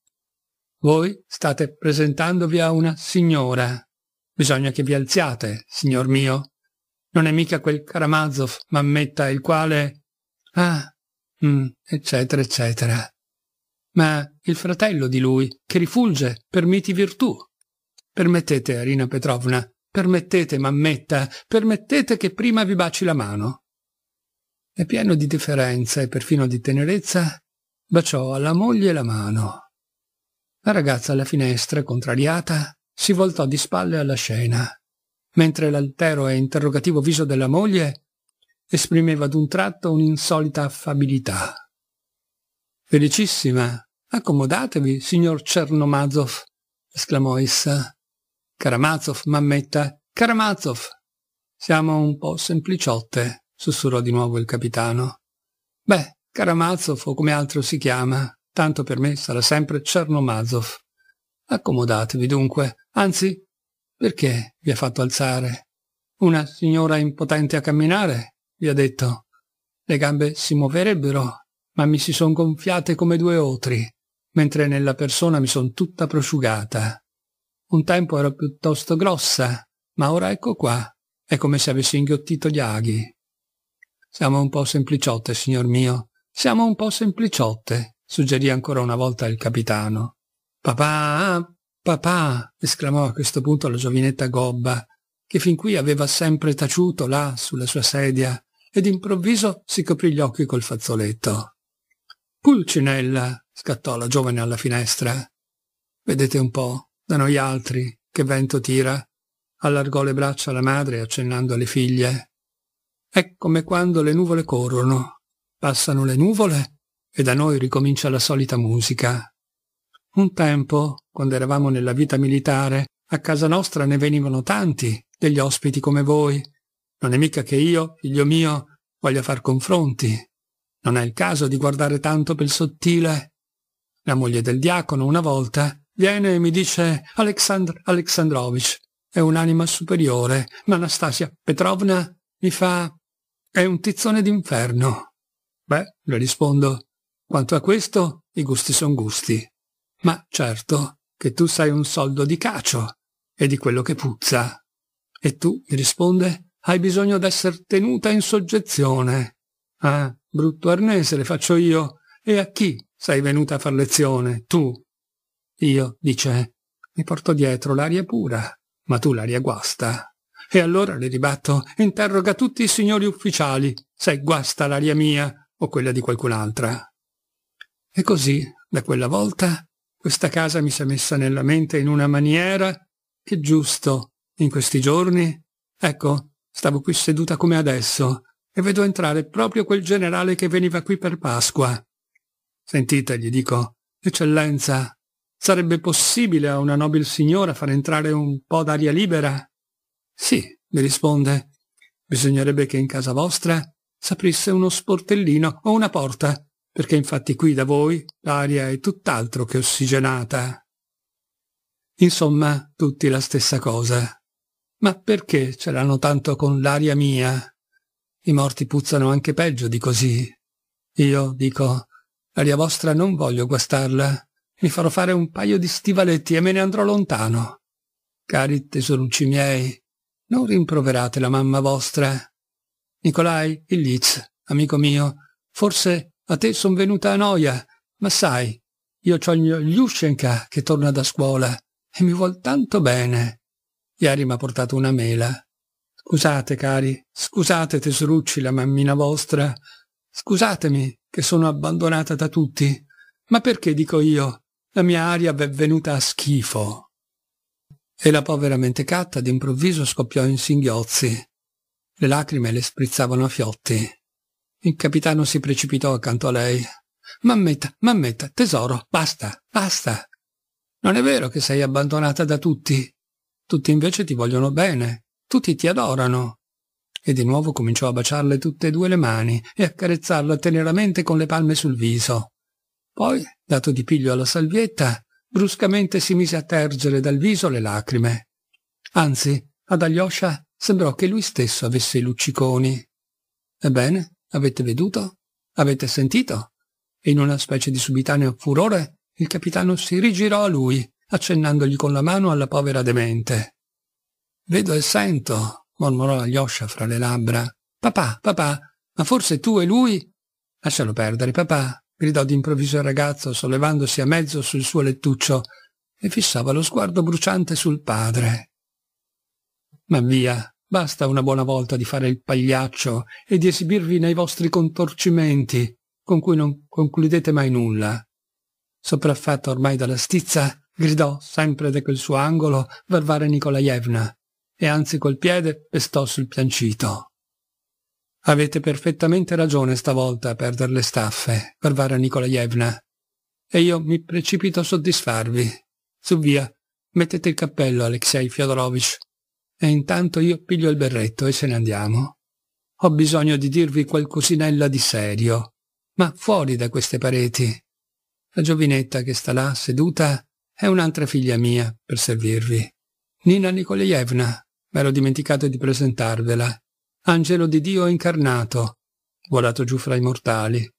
Voi state presentandovi a una signora. Bisogna che vi alziate, signor mio. Non è mica quel Karamazov, mammetta, il quale... Ah, mm, eccetera, eccetera. Ma il fratello di lui, che rifulge per miti virtù. Permettete, Arina Petrovna, permettete, mammetta, permettete che prima vi baci la mano e pieno di deferenza e perfino di tenerezza, baciò alla moglie la mano. La ragazza alla finestra, contrariata, si voltò di spalle alla scena, mentre l'altero e interrogativo viso della moglie esprimeva d'un tratto un'insolita affabilità. Felicissima, accomodatevi, signor Cernomazov, esclamò essa. Karamazov, mammetta, Karamazov. Siamo un po' sempliciotte sussurrò di nuovo il capitano. Beh, Karamazov o come altro si chiama, tanto per me sarà sempre Cernomazov. Accomodatevi dunque, anzi, perché vi ha fatto alzare? Una signora impotente a camminare, vi ha detto. Le gambe si muoverebbero, ma mi si son gonfiate come due otri, mentre nella persona mi son tutta prosciugata. Un tempo ero piuttosto grossa, ma ora ecco qua. È come se avessi inghiottito gli aghi. Siamo un po' sempliciotte, signor mio. Siamo un po' sempliciotte, suggerì ancora una volta il capitano. Papà, papà, esclamò a questo punto la giovinetta gobba, che fin qui aveva sempre taciuto là sulla sua sedia, ed improvviso si coprì gli occhi col fazzoletto. Pulcinella, scattò la giovane alla finestra. Vedete un po', da noi altri, che vento tira. Allargò le braccia alla madre accennando alle figlie. È come quando le nuvole corrono. Passano le nuvole e da noi ricomincia la solita musica. Un tempo, quando eravamo nella vita militare, a casa nostra ne venivano tanti, degli ospiti come voi. Non è mica che io, figlio mio, voglia far confronti. Non è il caso di guardare tanto per il sottile. La moglie del diacono una volta viene e mi dice Alexandr Alexandrovich, è un'anima superiore, ma Anastasia Petrovna mi fa è un tizzone d'inferno. Beh, le rispondo, quanto a questo, i gusti son gusti. Ma certo che tu sei un soldo di cacio e di quello che puzza. E tu, mi risponde, hai bisogno d'esser tenuta in soggezione. Ah, brutto arnese le faccio io. E a chi sei venuta a far lezione, tu? Io, dice, mi porto dietro l'aria pura, ma tu l'aria guasta. E allora le ribatto, interroga tutti i signori ufficiali, se guasta l'aria mia o quella di qualcun'altra. E così, da quella volta, questa casa mi si è messa nella mente in una maniera che giusto, in questi giorni, ecco, stavo qui seduta come adesso, e vedo entrare proprio quel generale che veniva qui per Pasqua. Sentite, gli dico, Eccellenza, sarebbe possibile a una nobile signora far entrare un po' d'aria libera? Sì, mi risponde. Bisognerebbe che in casa vostra s'aprisse uno sportellino o una porta, perché infatti qui da voi l'aria è tutt'altro che ossigenata. Insomma, tutti la stessa cosa. Ma perché ce l'hanno tanto con l'aria mia? I morti puzzano anche peggio di così. Io dico, l'aria vostra non voglio guastarla. Mi farò fare un paio di stivaletti e me ne andrò lontano. Cari tesorucci miei, non rimproverate la mamma vostra. Nicolai Illitz, amico mio, forse a te son venuta a noia, ma sai, io ho il mio Liushenka che torna da scuola e mi vuol tanto bene. Ieri mi ha portato una mela. Scusate, cari, scusate, tesorucci, la mammina vostra. Scusatemi che sono abbandonata da tutti. Ma perché dico io? La mia aria v'è venuta a schifo e la povera mentecatta d'improvviso scoppiò in singhiozzi. Le lacrime le sprizzavano a fiotti. Il capitano si precipitò accanto a lei. Mammetta, mammetta, tesoro, basta, basta. Non è vero che sei abbandonata da tutti. Tutti invece ti vogliono bene, tutti ti adorano. E di nuovo cominciò a baciarle tutte e due le mani e a carezzarla teneramente con le palme sul viso. Poi, dato di piglio alla salvietta, bruscamente si mise a tergere dal viso le lacrime. Anzi, ad Alyosha sembrò che lui stesso avesse i lucciconi. Ebbene, avete veduto? Avete sentito? E In una specie di subitaneo furore, il capitano si rigirò a lui, accennandogli con la mano alla povera demente. Vedo e sento, mormorò Alyosha fra le labbra. Papà, papà, ma forse tu e lui... Lascialo perdere, papà gridò d'improvviso il ragazzo, sollevandosi a mezzo sul suo lettuccio, e fissava lo sguardo bruciante sul padre. Ma via, basta una buona volta di fare il pagliaccio e di esibirvi nei vostri contorcimenti, con cui non concludete mai nulla. Sopraffatta ormai dalla stizza, gridò sempre da quel suo angolo Varvara Nikolaevna, e anzi col piede pestò sul piancito. Avete perfettamente ragione stavolta a perdere le staffe, Varvara Nikolaevna. E io mi precipito a soddisfarvi. Su via, mettete il cappello, Alexei Fyodorovich. E intanto io piglio il berretto e ce ne andiamo. Ho bisogno di dirvi qualcosinella di serio, ma fuori da queste pareti. La giovinetta che sta là, seduta, è un'altra figlia mia, per servirvi. Nina Nikolaevna, m'ero dimenticato di presentarvela angelo di Dio incarnato, volato giù fra i mortali.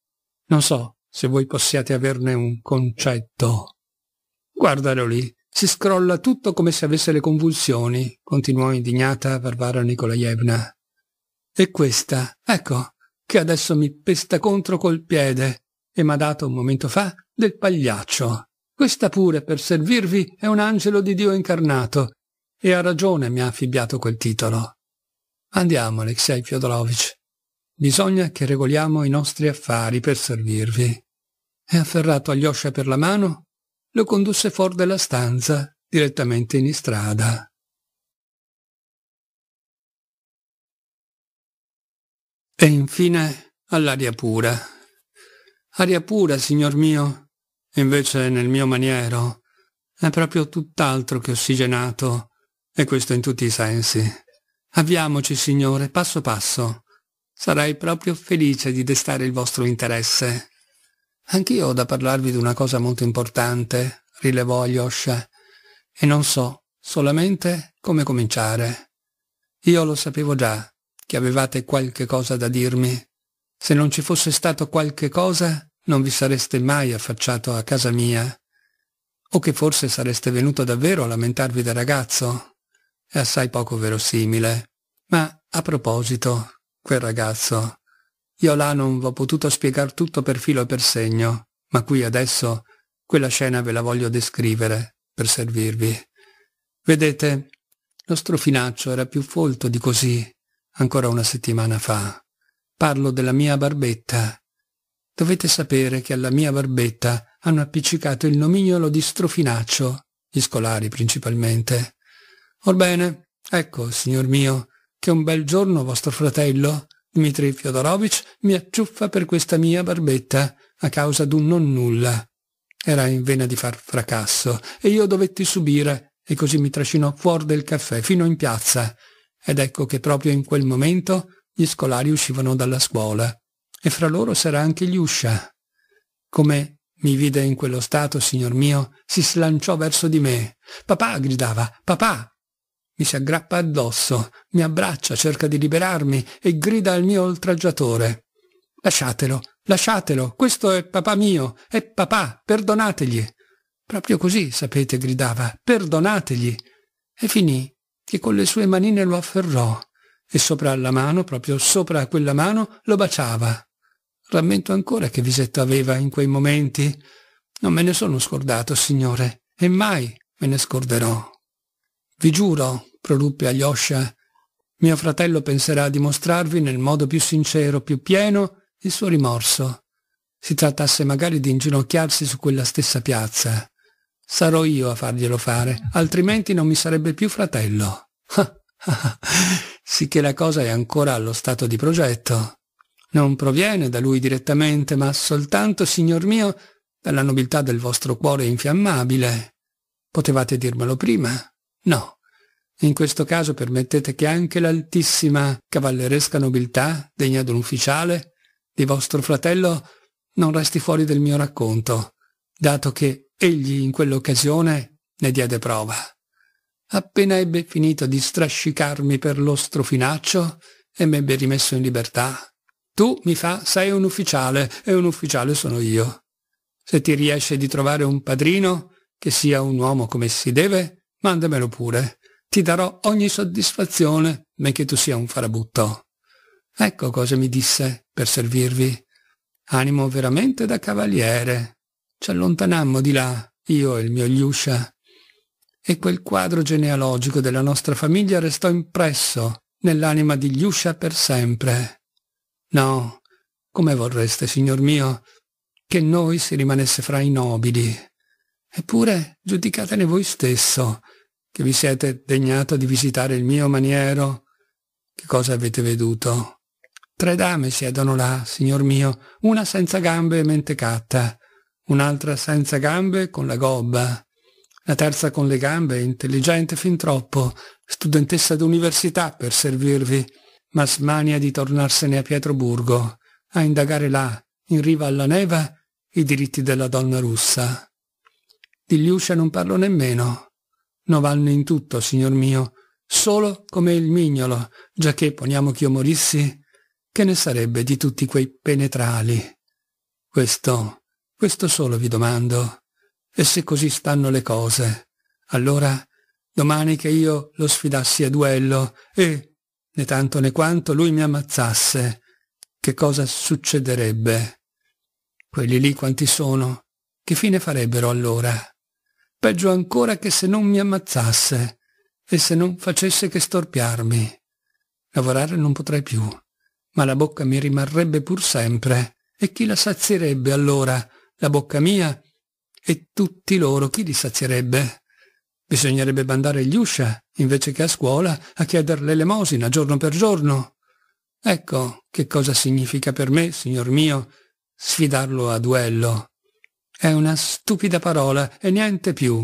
Non so se voi possiate averne un concetto. Guardalo lì, si scrolla tutto come se avesse le convulsioni, continuò indignata Varvara Nikolaevna. E questa, ecco, che adesso mi pesta contro col piede e m'ha dato un momento fa del pagliaccio. Questa pure, per servirvi, è un angelo di Dio incarnato, e ha ragione mi ha affibbiato quel titolo. Andiamo, Alexei Fiodorovich. Bisogna che regoliamo i nostri affari per servirvi. E afferrato Alyosha per la mano, lo condusse fuori della stanza, direttamente in strada. E infine all'aria pura. Aria pura, signor mio. Invece nel mio maniero è proprio tutt'altro che ossigenato, e questo in tutti i sensi. Avviamoci, Signore, passo passo. Sarei proprio felice di destare il vostro interesse. Anch'io ho da parlarvi di una cosa molto importante, rilevò Alyosha, e non so solamente come cominciare. Io lo sapevo già, che avevate qualche cosa da dirmi. Se non ci fosse stato qualche cosa, non vi sareste mai affacciato a casa mia. O che forse sareste venuto davvero a lamentarvi del ragazzo è assai poco verosimile. Ma a proposito, quel ragazzo, io là non v'ho potuto spiegar tutto per filo e per segno, ma qui adesso quella scena ve la voglio descrivere per servirvi. Vedete, lo strofinaccio era più folto di così ancora una settimana fa. Parlo della mia barbetta. Dovete sapere che alla mia barbetta hanno appiccicato il nomignolo di strofinaccio, gli scolari principalmente. Orbene, ecco, signor mio, che un bel giorno vostro fratello, Dmitri Fyodorovich, mi acciuffa per questa mia barbetta, a causa d'un non nulla. Era in vena di far fracasso, e io dovetti subire, e così mi trascinò fuori del caffè fino in piazza. Ed ecco che proprio in quel momento gli scolari uscivano dalla scuola, e fra loro s'era anche gli Come mi vide in quello stato, signor mio, si slanciò verso di me. Papà gridava, papà, mi si aggrappa addosso, mi abbraccia, cerca di liberarmi e grida al mio oltraggiatore. Lasciatelo, lasciatelo, questo è papà mio, è papà, perdonategli. Proprio così, sapete, gridava, perdonategli. E finì che con le sue manine lo afferrò e sopra la mano, proprio sopra quella mano, lo baciava. Rammento ancora che visetto aveva in quei momenti. Non me ne sono scordato, signore, e mai me ne scorderò. Vi giuro, proruppe Alyosha, mio fratello penserà di mostrarvi nel modo più sincero, più pieno, il suo rimorso. Si trattasse magari di inginocchiarsi su quella stessa piazza. Sarò io a farglielo fare, altrimenti non mi sarebbe più fratello. sì che la cosa è ancora allo stato di progetto. Non proviene da lui direttamente, ma soltanto, signor mio, dalla nobiltà del vostro cuore infiammabile. Potevate dirmelo prima? No. In questo caso permettete che anche l'altissima cavalleresca nobiltà, degna d'un ufficiale, di vostro fratello, non resti fuori del mio racconto, dato che egli in quell'occasione ne diede prova. Appena ebbe finito di strascicarmi per lo strofinaccio e m'ebbe rimesso in libertà, tu mi fa sei un ufficiale e un ufficiale sono io. Se ti riesce di trovare un padrino, che sia un uomo come si deve, mandamelo pure ti darò ogni soddisfazione, benché tu sia un farabutto. Ecco cosa mi disse per servirvi. Animo veramente da cavaliere. Ci allontanammo di là, io e il mio Liuscia. E quel quadro genealogico della nostra famiglia restò impresso nell'anima di Liuscia per sempre. No, come vorreste, signor mio, che noi si rimanesse fra i nobili. Eppure giudicatene voi stesso, che vi siete degnato di visitare il mio maniero? Che cosa avete veduto? Tre dame siedono là, signor mio, una senza gambe e mentecatta, un'altra senza gambe con la gobba, la terza con le gambe, intelligente fin troppo, studentessa d'università per servirvi, ma smania di tornarsene a Pietroburgo, a indagare là, in riva alla neva, i diritti della donna russa. Di Liuscia non parlo nemmeno, no vanno in tutto, signor mio, solo come il mignolo, giacché poniamo ch'io morissi, che ne sarebbe di tutti quei penetrali? Questo, questo solo vi domando. E se così stanno le cose, allora domani che io lo sfidassi a duello e, né tanto né quanto, lui mi ammazzasse, che cosa succederebbe? Quelli lì quanti sono? Che fine farebbero allora? peggio ancora che se non mi ammazzasse e se non facesse che storpiarmi. Lavorare non potrei più, ma la bocca mi rimarrebbe pur sempre, e chi la sazierebbe allora, la bocca mia? E tutti loro chi li sazierebbe? Bisognerebbe mandare gli uscia, invece che a scuola, a chieder l'elemosina giorno per giorno. Ecco che cosa significa per me, signor mio, sfidarlo a duello. È una stupida parola e niente più.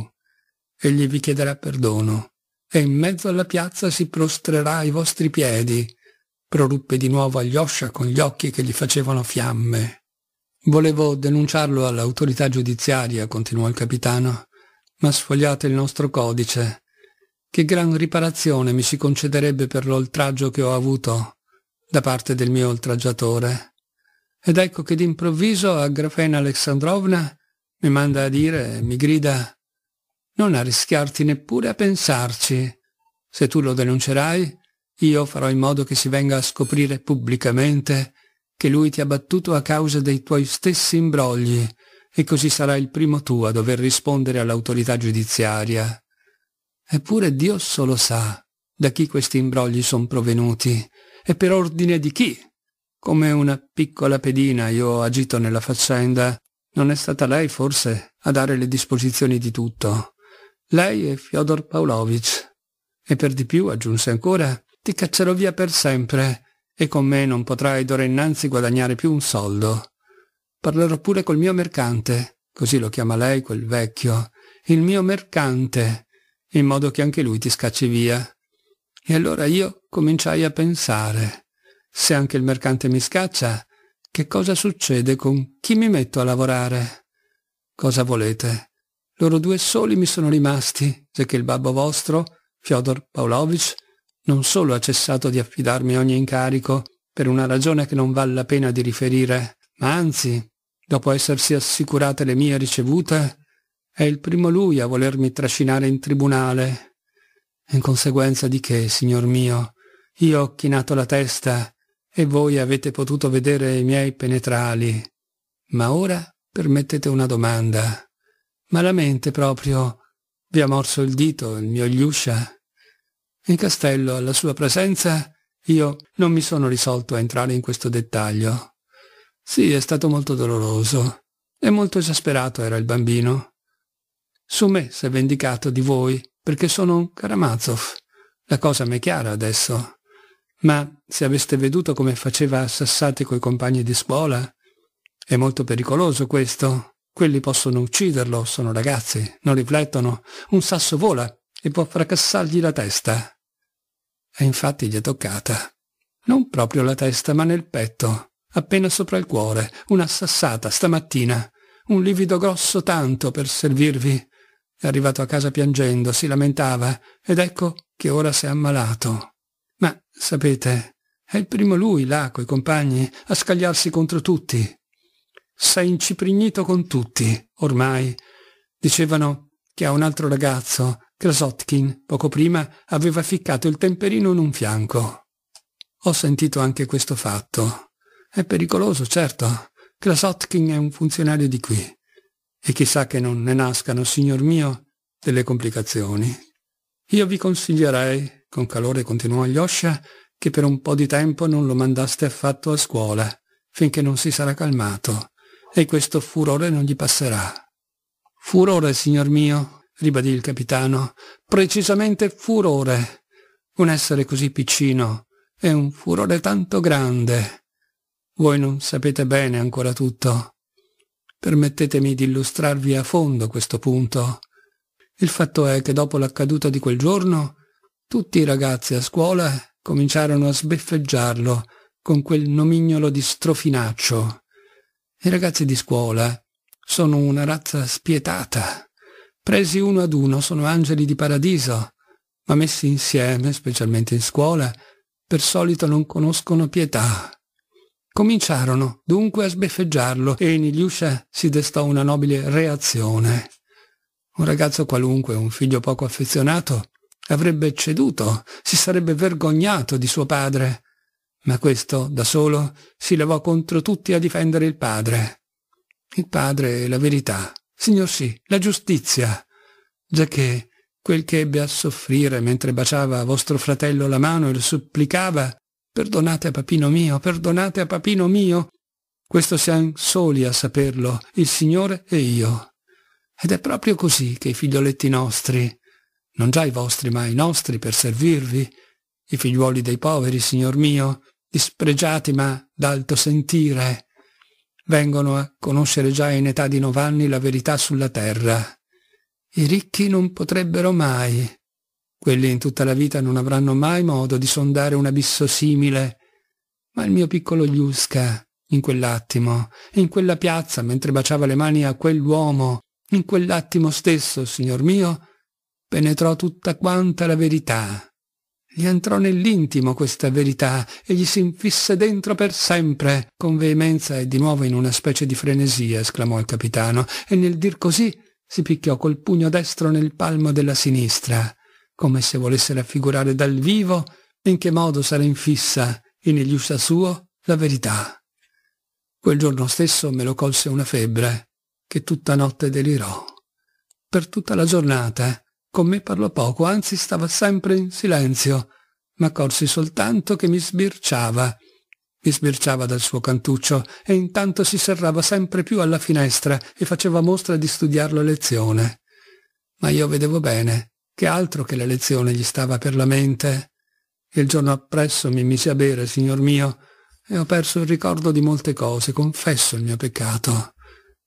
Egli vi chiederà perdono e in mezzo alla piazza si prostrerà ai vostri piedi. Proruppe di nuovo Alyosha con gli occhi che gli facevano fiamme. Volevo denunciarlo all'autorità giudiziaria, continuò il capitano, ma sfogliate il nostro codice. Che gran riparazione mi si concederebbe per l'oltraggio che ho avuto da parte del mio oltraggiatore. Ed ecco che d'improvviso a Grafena Alexandrovna mi manda a dire, mi grida, non arrischiarti neppure a pensarci. Se tu lo denuncerai, io farò in modo che si venga a scoprire pubblicamente che lui ti ha battuto a causa dei tuoi stessi imbrogli e così sarà il primo tu a dover rispondere all'autorità giudiziaria. Eppure Dio solo sa da chi questi imbrogli son provenuti e per ordine di chi. Come una piccola pedina io ho agito nella faccenda non è stata lei forse a dare le disposizioni di tutto. Lei e Fyodor Paolovic. E per di più, aggiunse ancora, ti caccerò via per sempre e con me non potrai d'ora innanzi guadagnare più un soldo. Parlerò pure col mio mercante, così lo chiama lei quel vecchio, il mio mercante, in modo che anche lui ti scacci via. E allora io cominciai a pensare. Se anche il mercante mi scaccia, che cosa succede con chi mi metto a lavorare? Cosa volete? Loro due soli mi sono rimasti, se che il babbo vostro, Fyodor Pavlovich, non solo ha cessato di affidarmi ogni incarico, per una ragione che non vale la pena di riferire, ma anzi, dopo essersi assicurate le mie ricevute, è il primo lui a volermi trascinare in tribunale. In conseguenza di che, signor mio, io ho chinato la testa e voi avete potuto vedere i miei penetrali. Ma ora permettete una domanda. Malamente proprio vi ha morso il dito il mio Gliuscia? In castello, alla sua presenza, io non mi sono risolto a entrare in questo dettaglio. Sì, è stato molto doloroso e molto esasperato era il bambino. Su me si è vendicato di voi perché sono un Karamazov. La cosa mi è chiara adesso. Ma se aveste veduto come faceva a sassate coi compagni di scuola? È molto pericoloso questo. Quelli possono ucciderlo, sono ragazzi, non riflettono. Un sasso vola e può fracassargli la testa. E infatti gli è toccata. Non proprio la testa, ma nel petto, appena sopra il cuore, una sassata stamattina. Un livido grosso tanto per servirvi. È arrivato a casa piangendo, si lamentava, ed ecco che ora si è ammalato. Sapete, è il primo lui, là, coi compagni, a scagliarsi contro tutti. S'è inciprignito con tutti, ormai. Dicevano che a un altro ragazzo, Krasotkin, poco prima, aveva ficcato il temperino in un fianco. Ho sentito anche questo fatto. È pericoloso, certo. Krasotkin è un funzionario di qui. E chissà che non ne nascano, signor mio, delle complicazioni. Io vi consiglierei con calore continuò Alyosha che per un po' di tempo non lo mandaste affatto a scuola, finché non si sarà calmato, e questo furore non gli passerà. Furore, signor mio, ribadì il capitano, precisamente furore. Un essere così piccino è un furore tanto grande. Voi non sapete bene ancora tutto. Permettetemi di illustrarvi a fondo questo punto. Il fatto è che dopo l'accaduta di quel giorno tutti i ragazzi a scuola cominciarono a sbeffeggiarlo con quel nomignolo di strofinaccio. I ragazzi di scuola sono una razza spietata. Presi uno ad uno sono angeli di paradiso, ma messi insieme, specialmente in scuola, per solito non conoscono pietà. Cominciarono dunque a sbeffeggiarlo e in Iliuscia si destò una nobile reazione. Un ragazzo qualunque, un figlio poco affezionato, Avrebbe ceduto, si sarebbe vergognato di suo padre. Ma questo, da solo, si levò contro tutti a difendere il padre. Il padre e la verità. Signor sì, la giustizia. Giacché quel che ebbe a soffrire mentre baciava a vostro fratello la mano e lo supplicava, perdonate a papino mio, perdonate a papino mio, questo siamo soli a saperlo, il Signore e io. Ed è proprio così che i figlioletti nostri, non già i vostri ma i nostri per servirvi, i figliuoli dei poveri, signor mio, dispregiati ma d'alto sentire, vengono a conoscere già in età di novanni la verità sulla terra. I ricchi non potrebbero mai, quelli in tutta la vita non avranno mai modo di sondare un abisso simile, ma il mio piccolo Liusca, in quell'attimo, in quella piazza, mentre baciava le mani a quell'uomo, in quell'attimo stesso, signor mio, penetrò tutta quanta la verità. Gli entrò nell'intimo questa verità e gli si infisse dentro per sempre. Con veemenza e di nuovo in una specie di frenesia, esclamò il capitano, e nel dir così si picchiò col pugno destro nel palmo della sinistra, come se volesse raffigurare dal vivo in che modo sarà infissa in negli usa suo la verità. Quel giorno stesso me lo colse una febbre, che tutta notte delirò. Per tutta la giornata con me parlò poco, anzi stava sempre in silenzio. accorsi soltanto che mi sbirciava. Mi sbirciava dal suo cantuccio e intanto si serrava sempre più alla finestra e faceva mostra di studiare la lezione. Ma io vedevo bene che altro che la lezione gli stava per la mente. Il giorno appresso mi misi a bere, signor mio, e ho perso il ricordo di molte cose, confesso il mio peccato.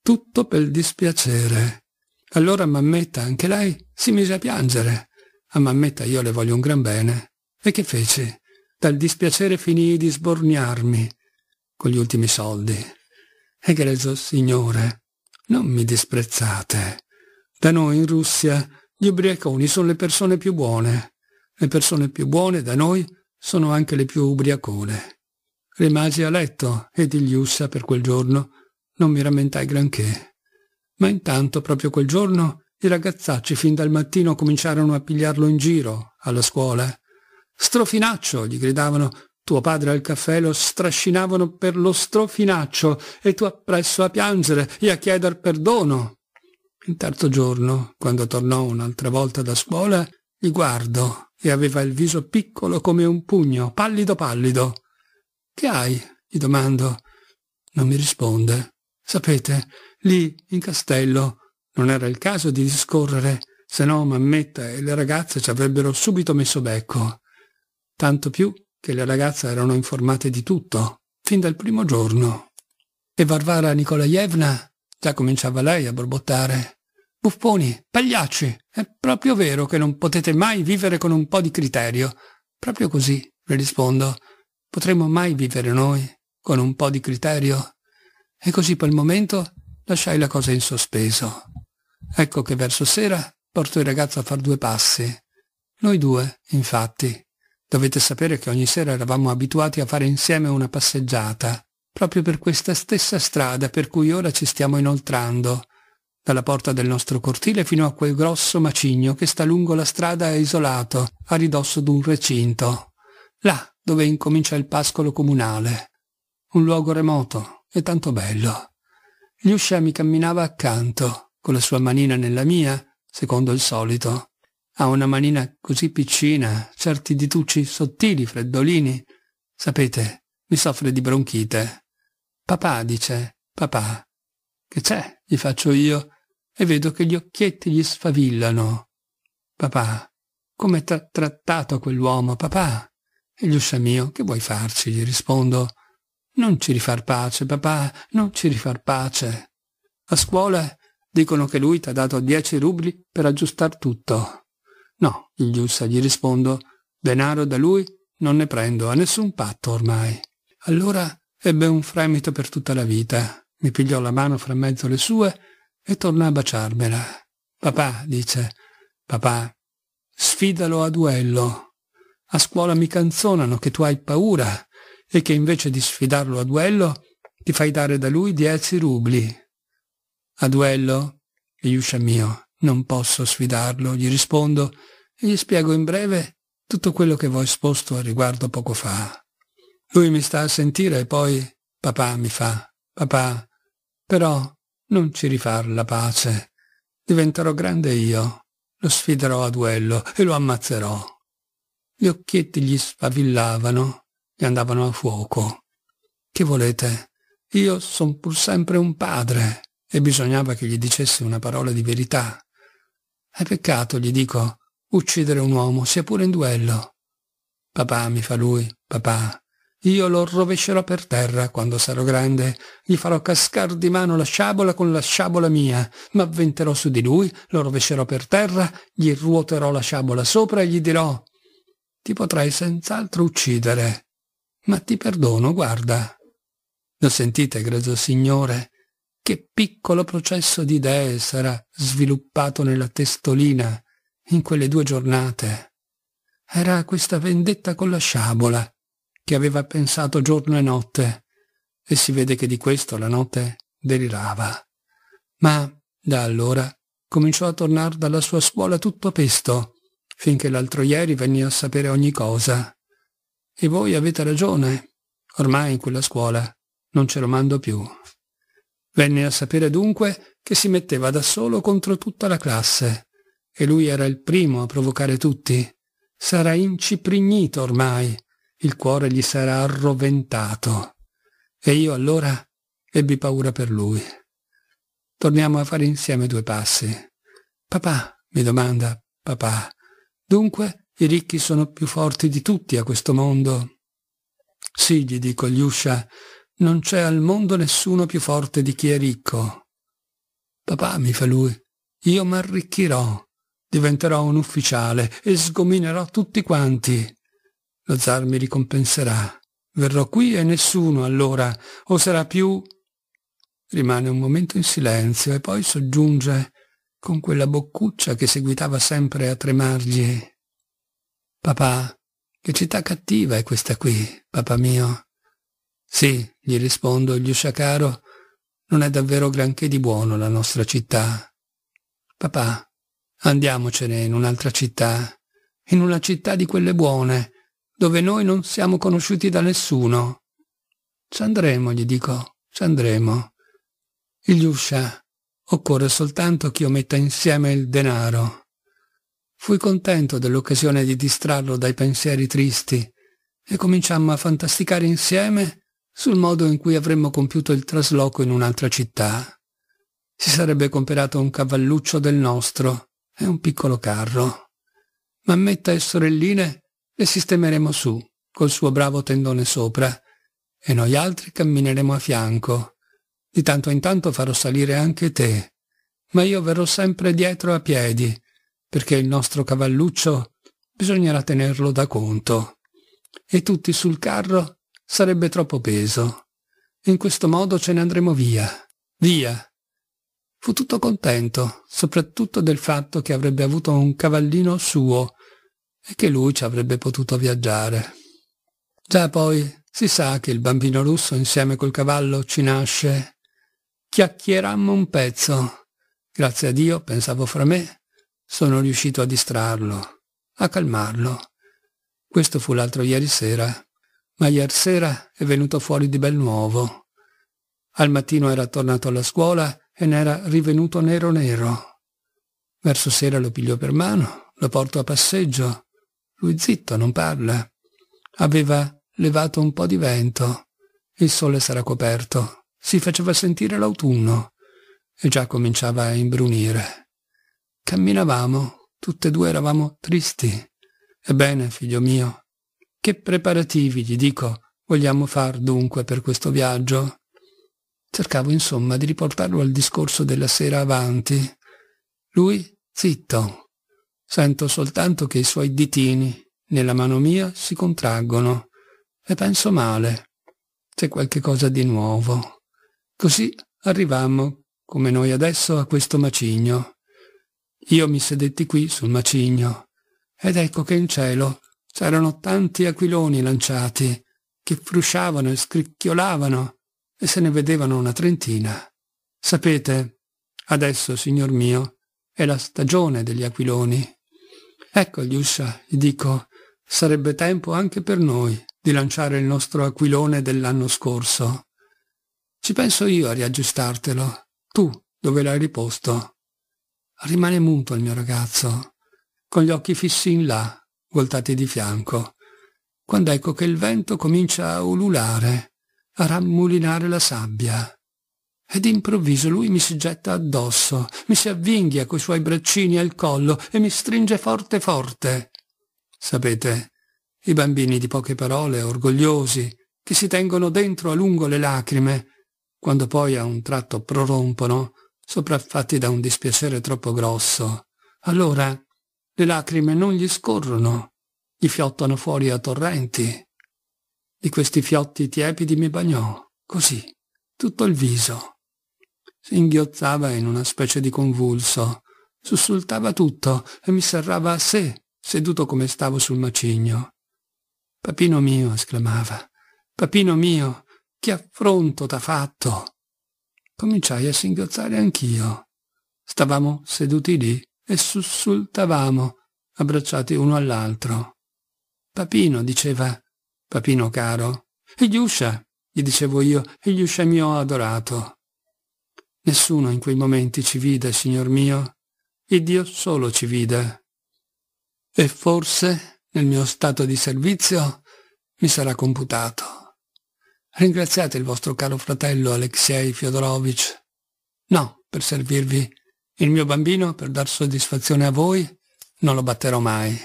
Tutto per dispiacere. Allora m'ammetta anche lei si mise a piangere. A mammetta io le voglio un gran bene. E che feci? Dal dispiacere finii di sborniarmi con gli ultimi soldi. Egregio signore, non mi disprezzate. Da noi in Russia gli ubriaconi sono le persone più buone. Le persone più buone da noi sono anche le più ubriacone. Rimasi a letto e ed Iliussa per quel giorno non mi rammentai granché. Ma intanto proprio quel giorno i ragazzacci fin dal mattino cominciarono a pigliarlo in giro, alla scuola. Strofinaccio, gli gridavano, tuo padre al caffè lo strascinavano per lo strofinaccio e tu appresso a piangere e a chieder perdono. Il terzo giorno, quando tornò un'altra volta da scuola, gli guardo e aveva il viso piccolo come un pugno, pallido pallido. Che hai? gli domando. Non mi risponde. Sapete, lì in castello non era il caso di discorrere, se no mammetta e le ragazze ci avrebbero subito messo becco. Tanto più che le ragazze erano informate di tutto, fin dal primo giorno. E Varvara Nikolaevna già cominciava lei a borbottare. Buffoni, pagliacci, è proprio vero che non potete mai vivere con un po' di criterio. Proprio così, le rispondo. Potremmo mai vivere noi con un po' di criterio? E così per il momento lasciai la cosa in sospeso. Ecco che verso sera porto il ragazzo a far due passi. Noi due, infatti. Dovete sapere che ogni sera eravamo abituati a fare insieme una passeggiata, proprio per questa stessa strada per cui ora ci stiamo inoltrando, dalla porta del nostro cortile fino a quel grosso macigno che sta lungo la strada e isolato, a ridosso d'un recinto. Là, dove incomincia il pascolo comunale. Un luogo remoto e tanto bello. Gli mi camminava accanto, con la sua manina nella mia, secondo il solito. Ha una manina così piccina, certi ditucci sottili, freddolini. Sapete, mi soffre di bronchite. Papà, dice, papà. Che c'è? gli faccio io e vedo che gli occhietti gli sfavillano. Papà, come tra- trattato quell'uomo, papà? E gli uscia mio, che vuoi farci? gli rispondo. Non ci rifar pace, papà, non ci rifar pace. A scuola Dicono che lui t'ha dato 10 rubli per aggiustar tutto. No, il Giussa gli rispondo, denaro da lui non ne prendo a nessun patto ormai. Allora ebbe un fremito per tutta la vita, mi pigliò la mano fra mezzo le sue e tornò a baciarmela. Papà, dice, papà, sfidalo a duello. A scuola mi canzonano che tu hai paura e che invece di sfidarlo a duello ti fai dare da lui dieci rubli. A duello? Yusha mio, non posso sfidarlo, gli rispondo e gli spiego in breve tutto quello che v'ho esposto a riguardo poco fa. Lui mi sta a sentire e poi papà mi fa, papà, però non ci rifar la pace. Diventerò grande io, lo sfiderò a duello e lo ammazzerò. Gli occhietti gli sfavillavano, e andavano a fuoco. Che volete? Io son pur sempre un padre e bisognava che gli dicesse una parola di verità. È peccato, gli dico, uccidere un uomo, sia pure in duello. Papà, mi fa lui, papà, io lo rovescerò per terra quando sarò grande, gli farò cascar di mano la sciabola con la sciabola mia, m'avventerò su di lui, lo rovescerò per terra, gli ruoterò la sciabola sopra e gli dirò «Ti potrei senz'altro uccidere, ma ti perdono, guarda». Lo sentite, grezzo signore, che piccolo processo di idee sarà sviluppato nella testolina in quelle due giornate. Era questa vendetta con la sciabola che aveva pensato giorno e notte e si vede che di questo la notte delirava. Ma da allora cominciò a tornare dalla sua scuola tutto pesto, finché l'altro ieri venne a sapere ogni cosa. E voi avete ragione, ormai in quella scuola non ce lo mando più. Venne a sapere dunque che si metteva da solo contro tutta la classe e lui era il primo a provocare tutti. Sarà inciprignito ormai, il cuore gli sarà arroventato. E io allora ebbi paura per lui. Torniamo a fare insieme due passi. Papà, mi domanda, papà, dunque i ricchi sono più forti di tutti a questo mondo? Sì, gli dico, Liuscia, non c'è al mondo nessuno più forte di chi è ricco. Papà, mi fa lui, io m'arricchirò, diventerò un ufficiale e sgominerò tutti quanti. Lo zar mi ricompenserà. Verrò qui e nessuno allora oserà più... Rimane un momento in silenzio e poi soggiunge con quella boccuccia che seguitava sempre a tremargli. Papà, che città cattiva è questa qui, papà mio. Sì, gli rispondo, gli sciacaro, non è davvero granché di buono la nostra città. Papà, andiamocene in un'altra città, in una città di quelle buone, dove noi non siamo conosciuti da nessuno. S'andremo, gli dico, s'andremo. Iliuscia, occorre soltanto che io metta insieme il denaro. Fui contento dell'occasione di distrarlo dai pensieri tristi e cominciammo a fantasticare insieme sul modo in cui avremmo compiuto il trasloco in un'altra città. Si sarebbe comperato un cavalluccio del nostro e un piccolo carro. Mammetta e sorelline le sistemeremo su, col suo bravo tendone sopra, e noi altri cammineremo a fianco. Di tanto in tanto farò salire anche te, ma io verrò sempre dietro a piedi, perché il nostro cavalluccio bisognerà tenerlo da conto. E tutti sul carro Sarebbe troppo peso. In questo modo ce ne andremo via. Via. Fu tutto contento, soprattutto del fatto che avrebbe avuto un cavallino suo e che lui ci avrebbe potuto viaggiare. Già poi si sa che il bambino russo insieme col cavallo ci nasce. Chiacchierammo un pezzo. Grazie a Dio, pensavo fra me, sono riuscito a distrarlo, a calmarlo. Questo fu l'altro ieri sera ma ieri sera è venuto fuori di bel nuovo. Al mattino era tornato alla scuola e ne era rivenuto nero nero. Verso sera lo piglio per mano, lo porto a passeggio. Lui zitto, non parla. Aveva levato un po' di vento. Il sole sarà coperto. Si faceva sentire l'autunno e già cominciava a imbrunire. Camminavamo, tutte e due eravamo tristi. Ebbene, figlio mio, che preparativi, gli dico, vogliamo far dunque per questo viaggio? Cercavo insomma di riportarlo al discorso della sera avanti. Lui, zitto. Sento soltanto che i suoi ditini, nella mano mia, si contraggono e penso male. C'è qualche cosa di nuovo. Così arrivammo, come noi adesso, a questo macigno. Io mi sedetti qui sul macigno ed ecco che in cielo C'erano tanti aquiloni lanciati, che frusciavano e scricchiolavano, e se ne vedevano una trentina. Sapete, adesso, signor mio, è la stagione degli aquiloni. Ecco, Liuscia, gli dico, sarebbe tempo anche per noi di lanciare il nostro aquilone dell'anno scorso. Ci penso io a riaggiustartelo, tu dove l'hai riposto. Rimane muto il mio ragazzo, con gli occhi fissi in là, voltati di fianco, quando ecco che il vento comincia a ululare, a rammulinare la sabbia. Ed improvviso lui mi si getta addosso, mi si avvinghia coi suoi braccini al collo e mi stringe forte forte. Sapete, i bambini di poche parole, orgogliosi, che si tengono dentro a lungo le lacrime, quando poi a un tratto prorompono, sopraffatti da un dispiacere troppo grosso, allora le lacrime non gli scorrono, gli fiottano fuori a torrenti. Di questi fiotti tiepidi mi bagnò, così, tutto il viso. Si inghiozzava in una specie di convulso, sussultava tutto e mi serrava a sé, seduto come stavo sul macigno. Papino mio, esclamava, Papino mio, che affronto t'ha fatto! Cominciai a singhiozzare anch'io. Stavamo seduti lì, e sussultavamo, abbracciati uno all'altro. Papino, diceva, Papino caro, Igliuscia, gli dicevo io, e Igliuscia mio adorato. Nessuno in quei momenti ci vide, signor mio, e Dio solo ci vide. E forse, nel mio stato di servizio, mi sarà computato. Ringraziate il vostro caro fratello Alexei Fiodorovich. No, per servirvi, il mio bambino, per dar soddisfazione a voi, non lo batterò mai.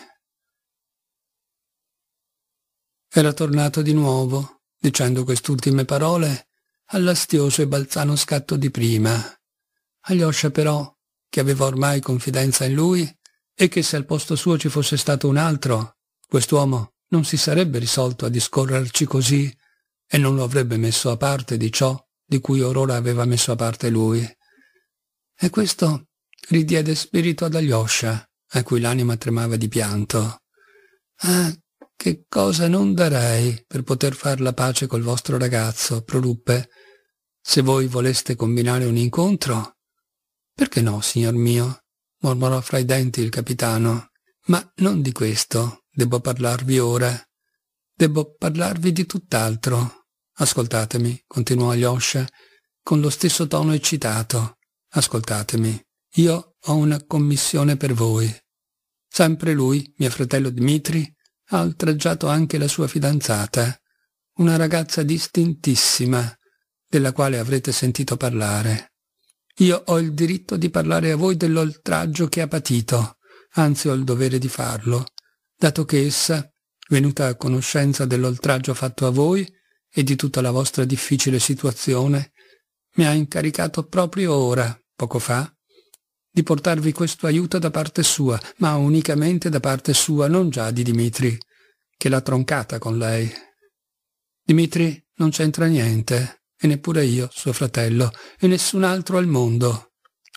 Era tornato di nuovo, dicendo quest'ultime parole, all'astioso e balzano scatto di prima. Alyosha però, che aveva ormai confidenza in lui, e che se al posto suo ci fosse stato un altro, quest'uomo non si sarebbe risolto a discorrerci così e non lo avrebbe messo a parte di ciò di cui orora aveva messo a parte lui. E questo ridiede spirito ad Alyosha, a cui l'anima tremava di pianto. Ah, che cosa non darei per poter far la pace col vostro ragazzo, proruppe. Se voi voleste combinare un incontro. Perché no, signor mio? mormorò fra i denti il capitano. Ma non di questo debbo parlarvi ora. Debbo parlarvi di tutt'altro. Ascoltatemi, continuò Alyosha, con lo stesso tono eccitato. Ascoltatemi, io ho una commissione per voi. Sempre lui, mio fratello Dmitri, ha oltraggiato anche la sua fidanzata, una ragazza distintissima, della quale avrete sentito parlare. Io ho il diritto di parlare a voi dell'oltraggio che ha patito, anzi ho il dovere di farlo, dato che essa, venuta a conoscenza dell'oltraggio fatto a voi e di tutta la vostra difficile situazione, mi ha incaricato proprio ora poco fa, di portarvi questo aiuto da parte sua, ma unicamente da parte sua, non già di Dimitri, che l'ha troncata con lei. Dimitri non c'entra niente, e neppure io, suo fratello, e nessun altro al mondo.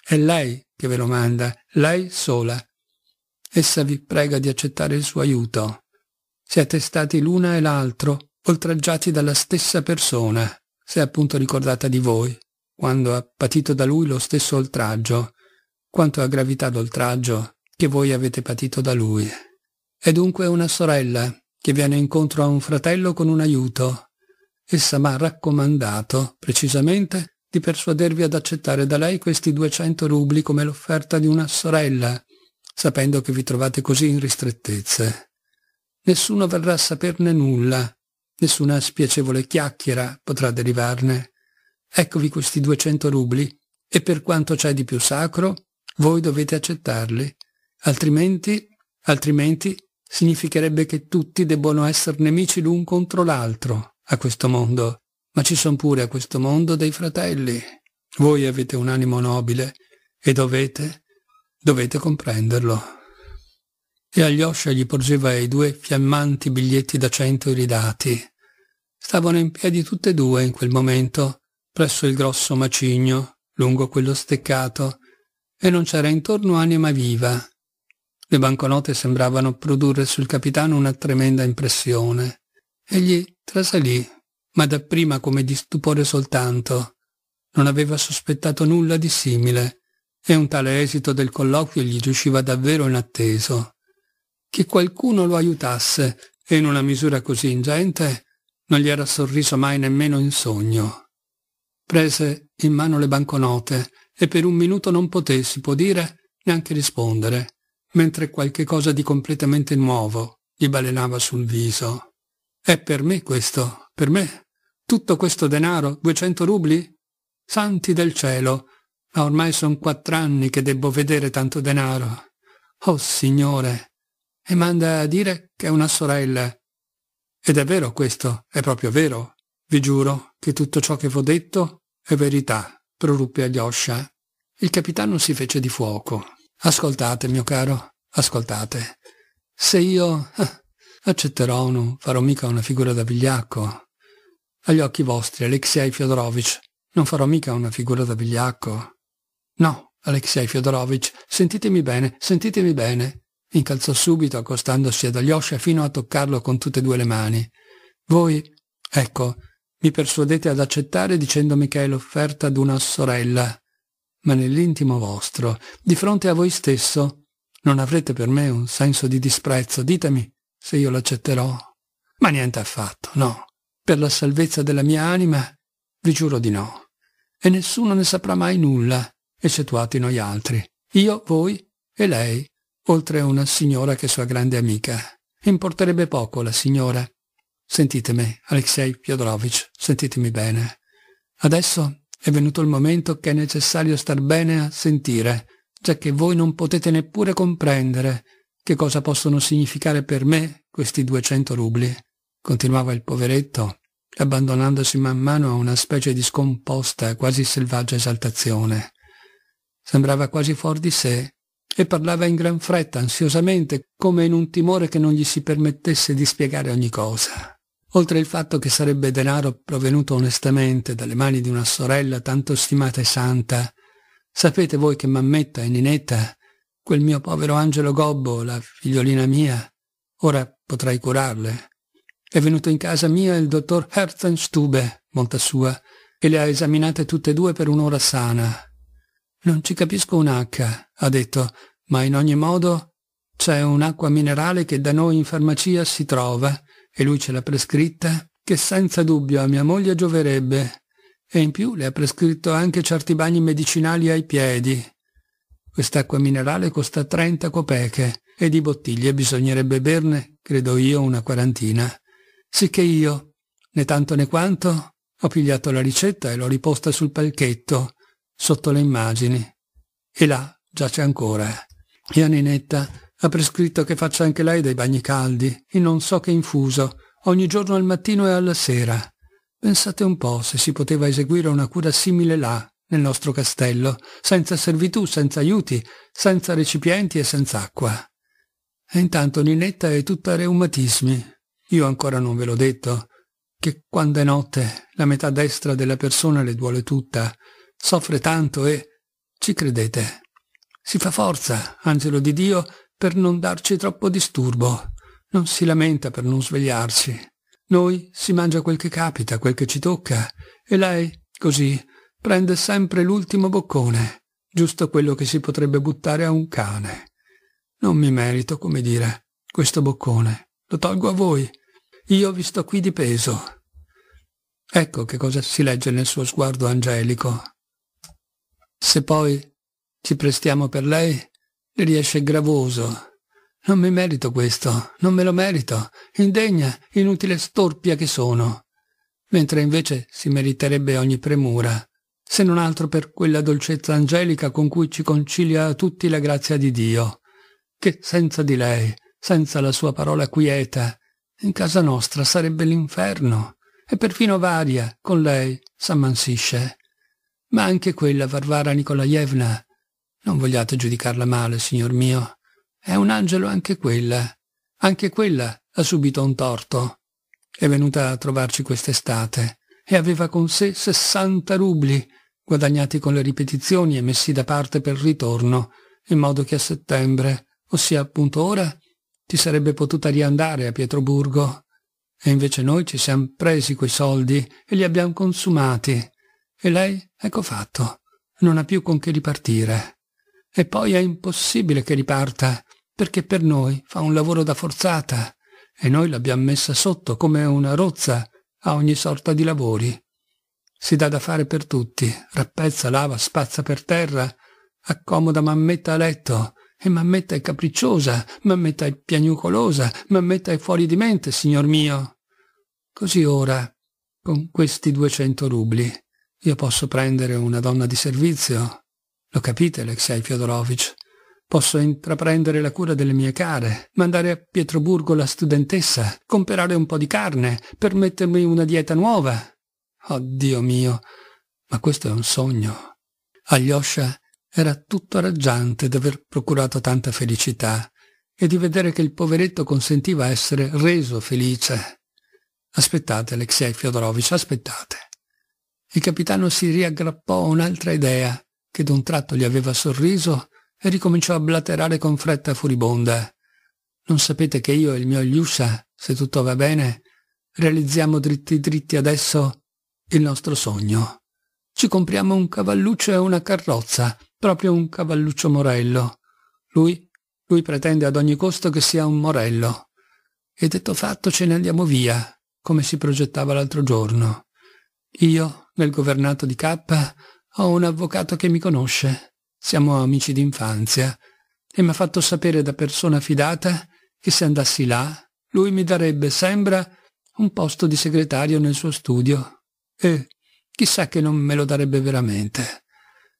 È lei che ve lo manda, lei sola. Essa vi prega di accettare il suo aiuto. Siete stati l'una e l'altro, oltraggiati dalla stessa persona, se appunto ricordata di voi, quando ha patito da lui lo stesso oltraggio, quanto a gravità d'oltraggio, che voi avete patito da lui. È dunque una sorella che viene incontro a un fratello con un aiuto. Essa mi ha raccomandato, precisamente, di persuadervi ad accettare da lei questi 200 rubli come l'offerta di una sorella, sapendo che vi trovate così in ristrettezze. Nessuno verrà a saperne nulla, nessuna spiacevole chiacchiera potrà derivarne Eccovi questi 200 rubli e per quanto c'è di più sacro, voi dovete accettarli, altrimenti, altrimenti significherebbe che tutti debbono essere nemici l'un contro l'altro a questo mondo, ma ci sono pure a questo mondo dei fratelli. Voi avete un animo nobile e dovete, dovete comprenderlo. E Aglioscia gli porgeva i due fiammanti biglietti da cento iridati. Stavano in piedi tutte e due in quel momento, presso il grosso macigno, lungo quello steccato, e non c'era intorno anima viva. Le banconote sembravano produrre sul capitano una tremenda impressione. Egli trasalì, ma dapprima come di stupore soltanto. Non aveva sospettato nulla di simile, e un tale esito del colloquio gli riusciva davvero inatteso. Che qualcuno lo aiutasse, e in una misura così ingente, non gli era sorriso mai nemmeno in sogno prese in mano le banconote e per un minuto non poté, si può dire, neanche rispondere, mentre qualche cosa di completamente nuovo gli balenava sul viso. È per me questo, per me? Tutto questo denaro, 200 rubli? Santi del cielo, ma ormai son anni che debbo vedere tanto denaro. Oh Signore! E manda a dire che è una sorella. Ed è vero questo, è proprio vero, vi giuro, che tutto ciò che v'ho detto è verità, proruppe Alyosha. Il capitano si fece di fuoco. Ascoltate, mio caro, ascoltate. Se io... Eh, accetterò, non farò mica una figura da vigliacco. Agli occhi vostri, Alexei Fyodorovich, non farò mica una figura da vigliacco. No, Alexei Fyodorovich, sentitemi bene, sentitemi bene. Incalzò subito, accostandosi ad Alyosha fino a toccarlo con tutte e due le mani. Voi, ecco, mi persuadete ad accettare dicendomi che è l'offerta d'una sorella, ma nell'intimo vostro, di fronte a voi stesso, non avrete per me un senso di disprezzo. Ditemi se io l'accetterò. Ma niente affatto, no. Per la salvezza della mia anima, vi giuro di no. E nessuno ne saprà mai nulla, eccettuati noi altri. Io, voi e lei, oltre a una signora che è sua grande amica. Importerebbe poco la signora, Sentitemi, Alexei Fyodorovich, sentitemi bene. Adesso è venuto il momento che è necessario star bene a sentire, giacché voi non potete neppure comprendere che cosa possono significare per me questi 200 rubli, continuava il poveretto, abbandonandosi man mano a una specie di scomposta, quasi selvaggia esaltazione. Sembrava quasi fuori di sé e parlava in gran fretta, ansiosamente, come in un timore che non gli si permettesse di spiegare ogni cosa oltre il fatto che sarebbe denaro provenuto onestamente dalle mani di una sorella tanto stimata e santa. Sapete voi che mammetta e ninetta, quel mio povero Angelo Gobbo, la figliolina mia, ora potrai curarle. È venuto in casa mia il dottor Herzenstube, sua, e le ha esaminate tutte e due per un'ora sana. Non ci capisco un'acca, ha detto, ma in ogni modo c'è un'acqua minerale che da noi in farmacia si trova e lui ce l'ha prescritta, che senza dubbio a mia moglie gioverebbe, e in più le ha prescritto anche certi bagni medicinali ai piedi. Quest'acqua minerale costa 30 copeche e di bottiglie bisognerebbe berne, credo io, una quarantina. Sicché io, né tanto né quanto, ho pigliato la ricetta e l'ho riposta sul palchetto, sotto le immagini. E là giace ancora. E a Ninetta ha prescritto che faccia anche lei dei bagni caldi, in non so che infuso, ogni giorno al mattino e alla sera. Pensate un po' se si poteva eseguire una cura simile là, nel nostro castello, senza servitù, senza aiuti, senza recipienti e senza acqua. E intanto Ninetta è tutta reumatismi. Io ancora non ve l'ho detto, che quando è notte la metà destra della persona le duole tutta, soffre tanto e... ci credete. Si fa forza, angelo di Dio, per non darci troppo disturbo. Non si lamenta per non svegliarsi. Noi si mangia quel che capita, quel che ci tocca, e lei, così, prende sempre l'ultimo boccone, giusto quello che si potrebbe buttare a un cane. Non mi merito, come dire, questo boccone. Lo tolgo a voi. Io vi sto qui di peso. Ecco che cosa si legge nel suo sguardo angelico. Se poi ci prestiamo per lei, riesce gravoso. Non mi merito questo, non me lo merito, indegna, inutile storpia che sono. Mentre invece si meriterebbe ogni premura, se non altro per quella dolcezza angelica con cui ci concilia a tutti la grazia di Dio, che senza di lei, senza la sua parola quieta, in casa nostra sarebbe l'inferno, e perfino Varia, con lei, s'ammansisce. Ma anche quella Varvara Nikolaevna, non vogliate giudicarla male, signor mio. È un angelo anche quella. Anche quella ha subito un torto. È venuta a trovarci quest'estate e aveva con sé 60 rubli, guadagnati con le ripetizioni e messi da parte per ritorno, in modo che a settembre, ossia appunto ora, ti sarebbe potuta riandare a Pietroburgo. E invece noi ci siamo presi quei soldi e li abbiamo consumati. E lei, ecco fatto, non ha più con che ripartire. E poi è impossibile che riparta, perché per noi fa un lavoro da forzata e noi l'abbiamo messa sotto come una rozza a ogni sorta di lavori. Si dà da fare per tutti, rappezza, lava, spazza per terra, accomoda mammetta a letto, e mammetta è capricciosa, mammetta è piagnucolosa, mammetta è fuori di mente, signor mio. Così ora, con questi duecento rubli, io posso prendere una donna di servizio, lo capite, Alexei Fyodorovich? Posso intraprendere la cura delle mie care, mandare a Pietroburgo la studentessa, comprare un po' di carne, permettermi una dieta nuova. Oh Dio mio, ma questo è un sogno. Alyosha era tutto raggiante d'aver procurato tanta felicità e di vedere che il poveretto consentiva essere reso felice. Aspettate, Alexei Fyodorovich, aspettate. Il capitano si riaggrappò a un'altra idea che d'un tratto gli aveva sorriso e ricominciò a blaterare con fretta furibonda. Non sapete che io e il mio Liuscia, se tutto va bene, realizziamo dritti dritti adesso il nostro sogno. Ci compriamo un cavalluccio e una carrozza, proprio un cavalluccio morello. Lui, lui pretende ad ogni costo che sia un morello. E detto fatto ce ne andiamo via, come si progettava l'altro giorno. Io, nel governato di K, ho un avvocato che mi conosce, siamo amici d'infanzia, e mi ha fatto sapere da persona fidata che se andassi là, lui mi darebbe, sembra, un posto di segretario nel suo studio. E chissà che non me lo darebbe veramente.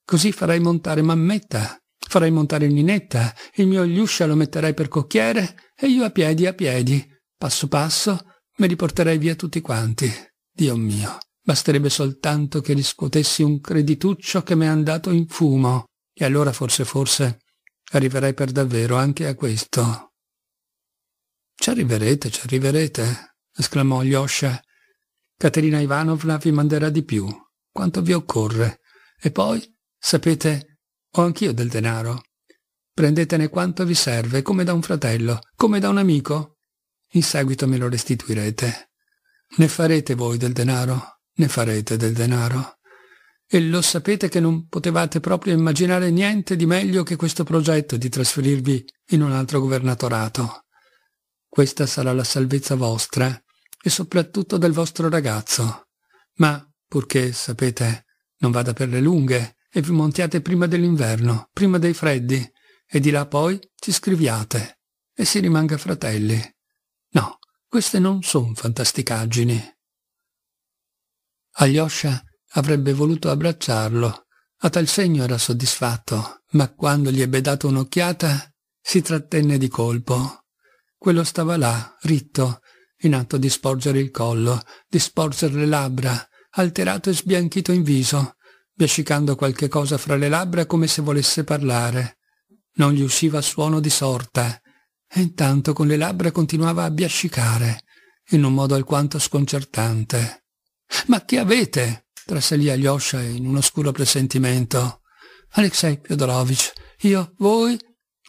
Così farai montare Mammetta, farai montare Ninetta, il mio Liuscia lo metterai per cocchiere e io a piedi a piedi, passo passo, me li porterai via tutti quanti. Dio mio, Basterebbe soltanto che riscuotessi un credituccio che mi è andato in fumo, e allora forse forse arriverei per davvero anche a questo. Ci arriverete, ci arriverete, esclamò Lyosha. Caterina Ivanovna vi manderà di più, quanto vi occorre. E poi, sapete, ho anch'io del denaro. Prendetene quanto vi serve, come da un fratello, come da un amico. In seguito me lo restituirete. Ne farete voi del denaro? ne farete del denaro. E lo sapete che non potevate proprio immaginare niente di meglio che questo progetto di trasferirvi in un altro governatorato. Questa sarà la salvezza vostra e soprattutto del vostro ragazzo. Ma, purché, sapete, non vada per le lunghe e vi montiate prima dell'inverno, prima dei freddi, e di là poi ci scriviate e si rimanga fratelli. No, queste non sono fantasticaggini. Alyosha avrebbe voluto abbracciarlo. A tal segno era soddisfatto, ma quando gli ebbe dato un'occhiata si trattenne di colpo. Quello stava là, ritto, in atto di sporgere il collo, di sporgere le labbra, alterato e sbianchito in viso, biascicando qualche cosa fra le labbra come se volesse parlare. Non gli usciva suono di sorta, e intanto con le labbra continuava a biascicare, in un modo alquanto sconcertante. Ma che avete? trassegli Alyosha in un oscuro presentimento. Alexei Fyodorovich, io, voi?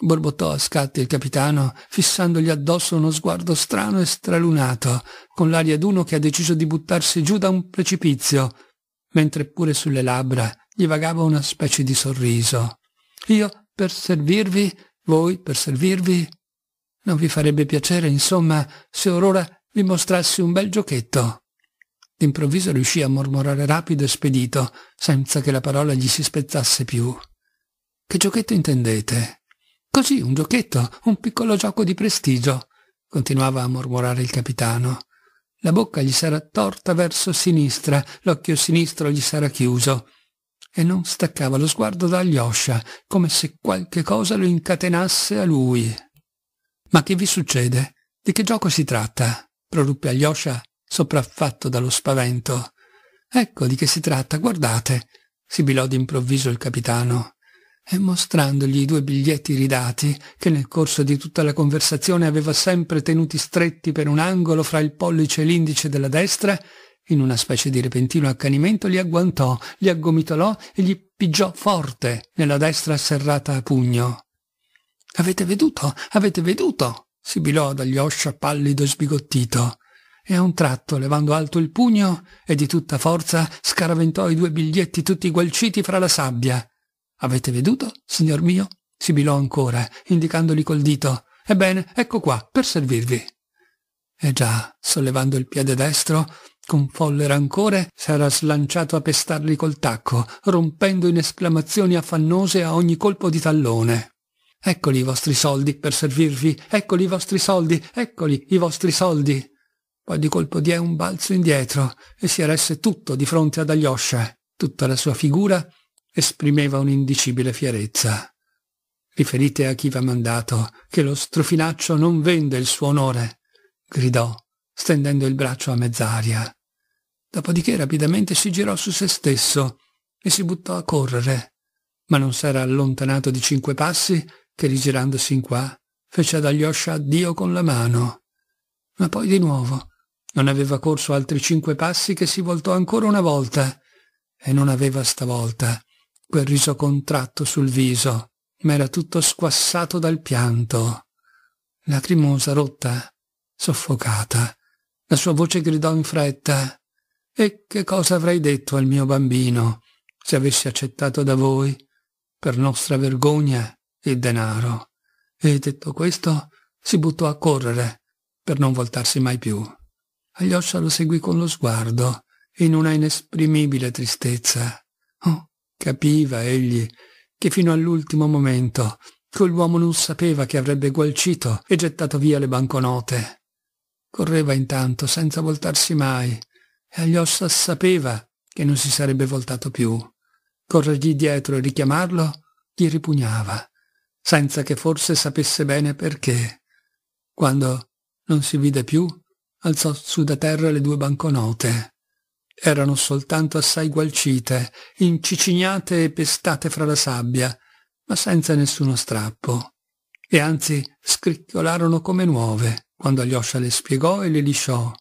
borbottò a scatti il capitano, fissandogli addosso uno sguardo strano e stralunato, con l'aria d'uno che ha deciso di buttarsi giù da un precipizio, mentre pure sulle labbra gli vagava una specie di sorriso. Io per servirvi, voi per servirvi? Non vi farebbe piacere, insomma, se or ora vi mostrassi un bel giochetto? D'improvviso riuscì a mormorare rapido e spedito, senza che la parola gli si spezzasse più. Che giochetto intendete? Così, un giochetto, un piccolo gioco di prestigio, continuava a mormorare il capitano. La bocca gli s'era torta verso sinistra, l'occhio sinistro gli s'era chiuso e non staccava lo sguardo da Alyosha, come se qualche cosa lo incatenasse a lui. Ma che vi succede? Di che gioco si tratta? proruppe Alyosha sopraffatto dallo spavento. Ecco di che si tratta, guardate, sibilò d'improvviso il capitano, e mostrandogli i due biglietti ridati, che nel corso di tutta la conversazione aveva sempre tenuti stretti per un angolo fra il pollice e l'indice della destra, in una specie di repentino accanimento li agguantò, li aggomitolò e gli pigiò forte nella destra serrata a pugno. Avete veduto? Avete veduto? sibilò dagli oscia pallido e sbigottito e a un tratto, levando alto il pugno e di tutta forza, scaraventò i due biglietti tutti gualciti fra la sabbia. Avete veduto, signor mio? sibilò ancora, indicandoli col dito. Ebbene, ecco qua, per servirvi. E già, sollevando il piede destro, con folle rancore, s'era slanciato a pestarli col tacco, rompendo in esclamazioni affannose a ogni colpo di tallone. Eccoli i vostri soldi per servirvi, eccoli i vostri soldi, eccoli i vostri soldi. Poi di colpo diè un balzo indietro e si eresse tutto di fronte ad Alyosha. Tutta la sua figura esprimeva un'indicibile fierezza. Riferite a chi v'ha mandato che lo strofinaccio non vende il suo onore, gridò, stendendo il braccio a mezz'aria. Dopodiché rapidamente si girò su se stesso e si buttò a correre, ma non s'era allontanato di cinque passi che rigirandosi in qua fece ad Alyosha addio con la mano. Ma poi di nuovo non aveva corso altri cinque passi che si voltò ancora una volta e non aveva stavolta quel riso contratto sul viso, ma era tutto squassato dal pianto. Lacrimosa, rotta, soffocata, la sua voce gridò in fretta «E che cosa avrei detto al mio bambino se avessi accettato da voi, per nostra vergogna, il denaro?» E detto questo, si buttò a correre per non voltarsi mai più. Aglioscia lo seguì con lo sguardo, in una inesprimibile tristezza. Oh, capiva egli che fino all'ultimo momento quell'uomo non sapeva che avrebbe gualcito e gettato via le banconote. Correva intanto senza voltarsi mai e Aglioscia sapeva che non si sarebbe voltato più. Corrergli dietro e richiamarlo gli ripugnava, senza che forse sapesse bene perché. Quando non si vide più, alzò su da terra le due banconote. Erano soltanto assai gualcite, incicignate e pestate fra la sabbia, ma senza nessuno strappo. E anzi scricchiolarono come nuove, quando Alyosha le spiegò e le lisciò.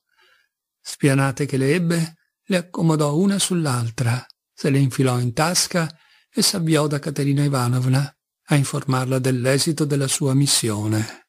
Spianate che le ebbe, le accomodò una sull'altra, se le infilò in tasca e s'avviò da Caterina Ivanovna a informarla dell'esito della sua missione.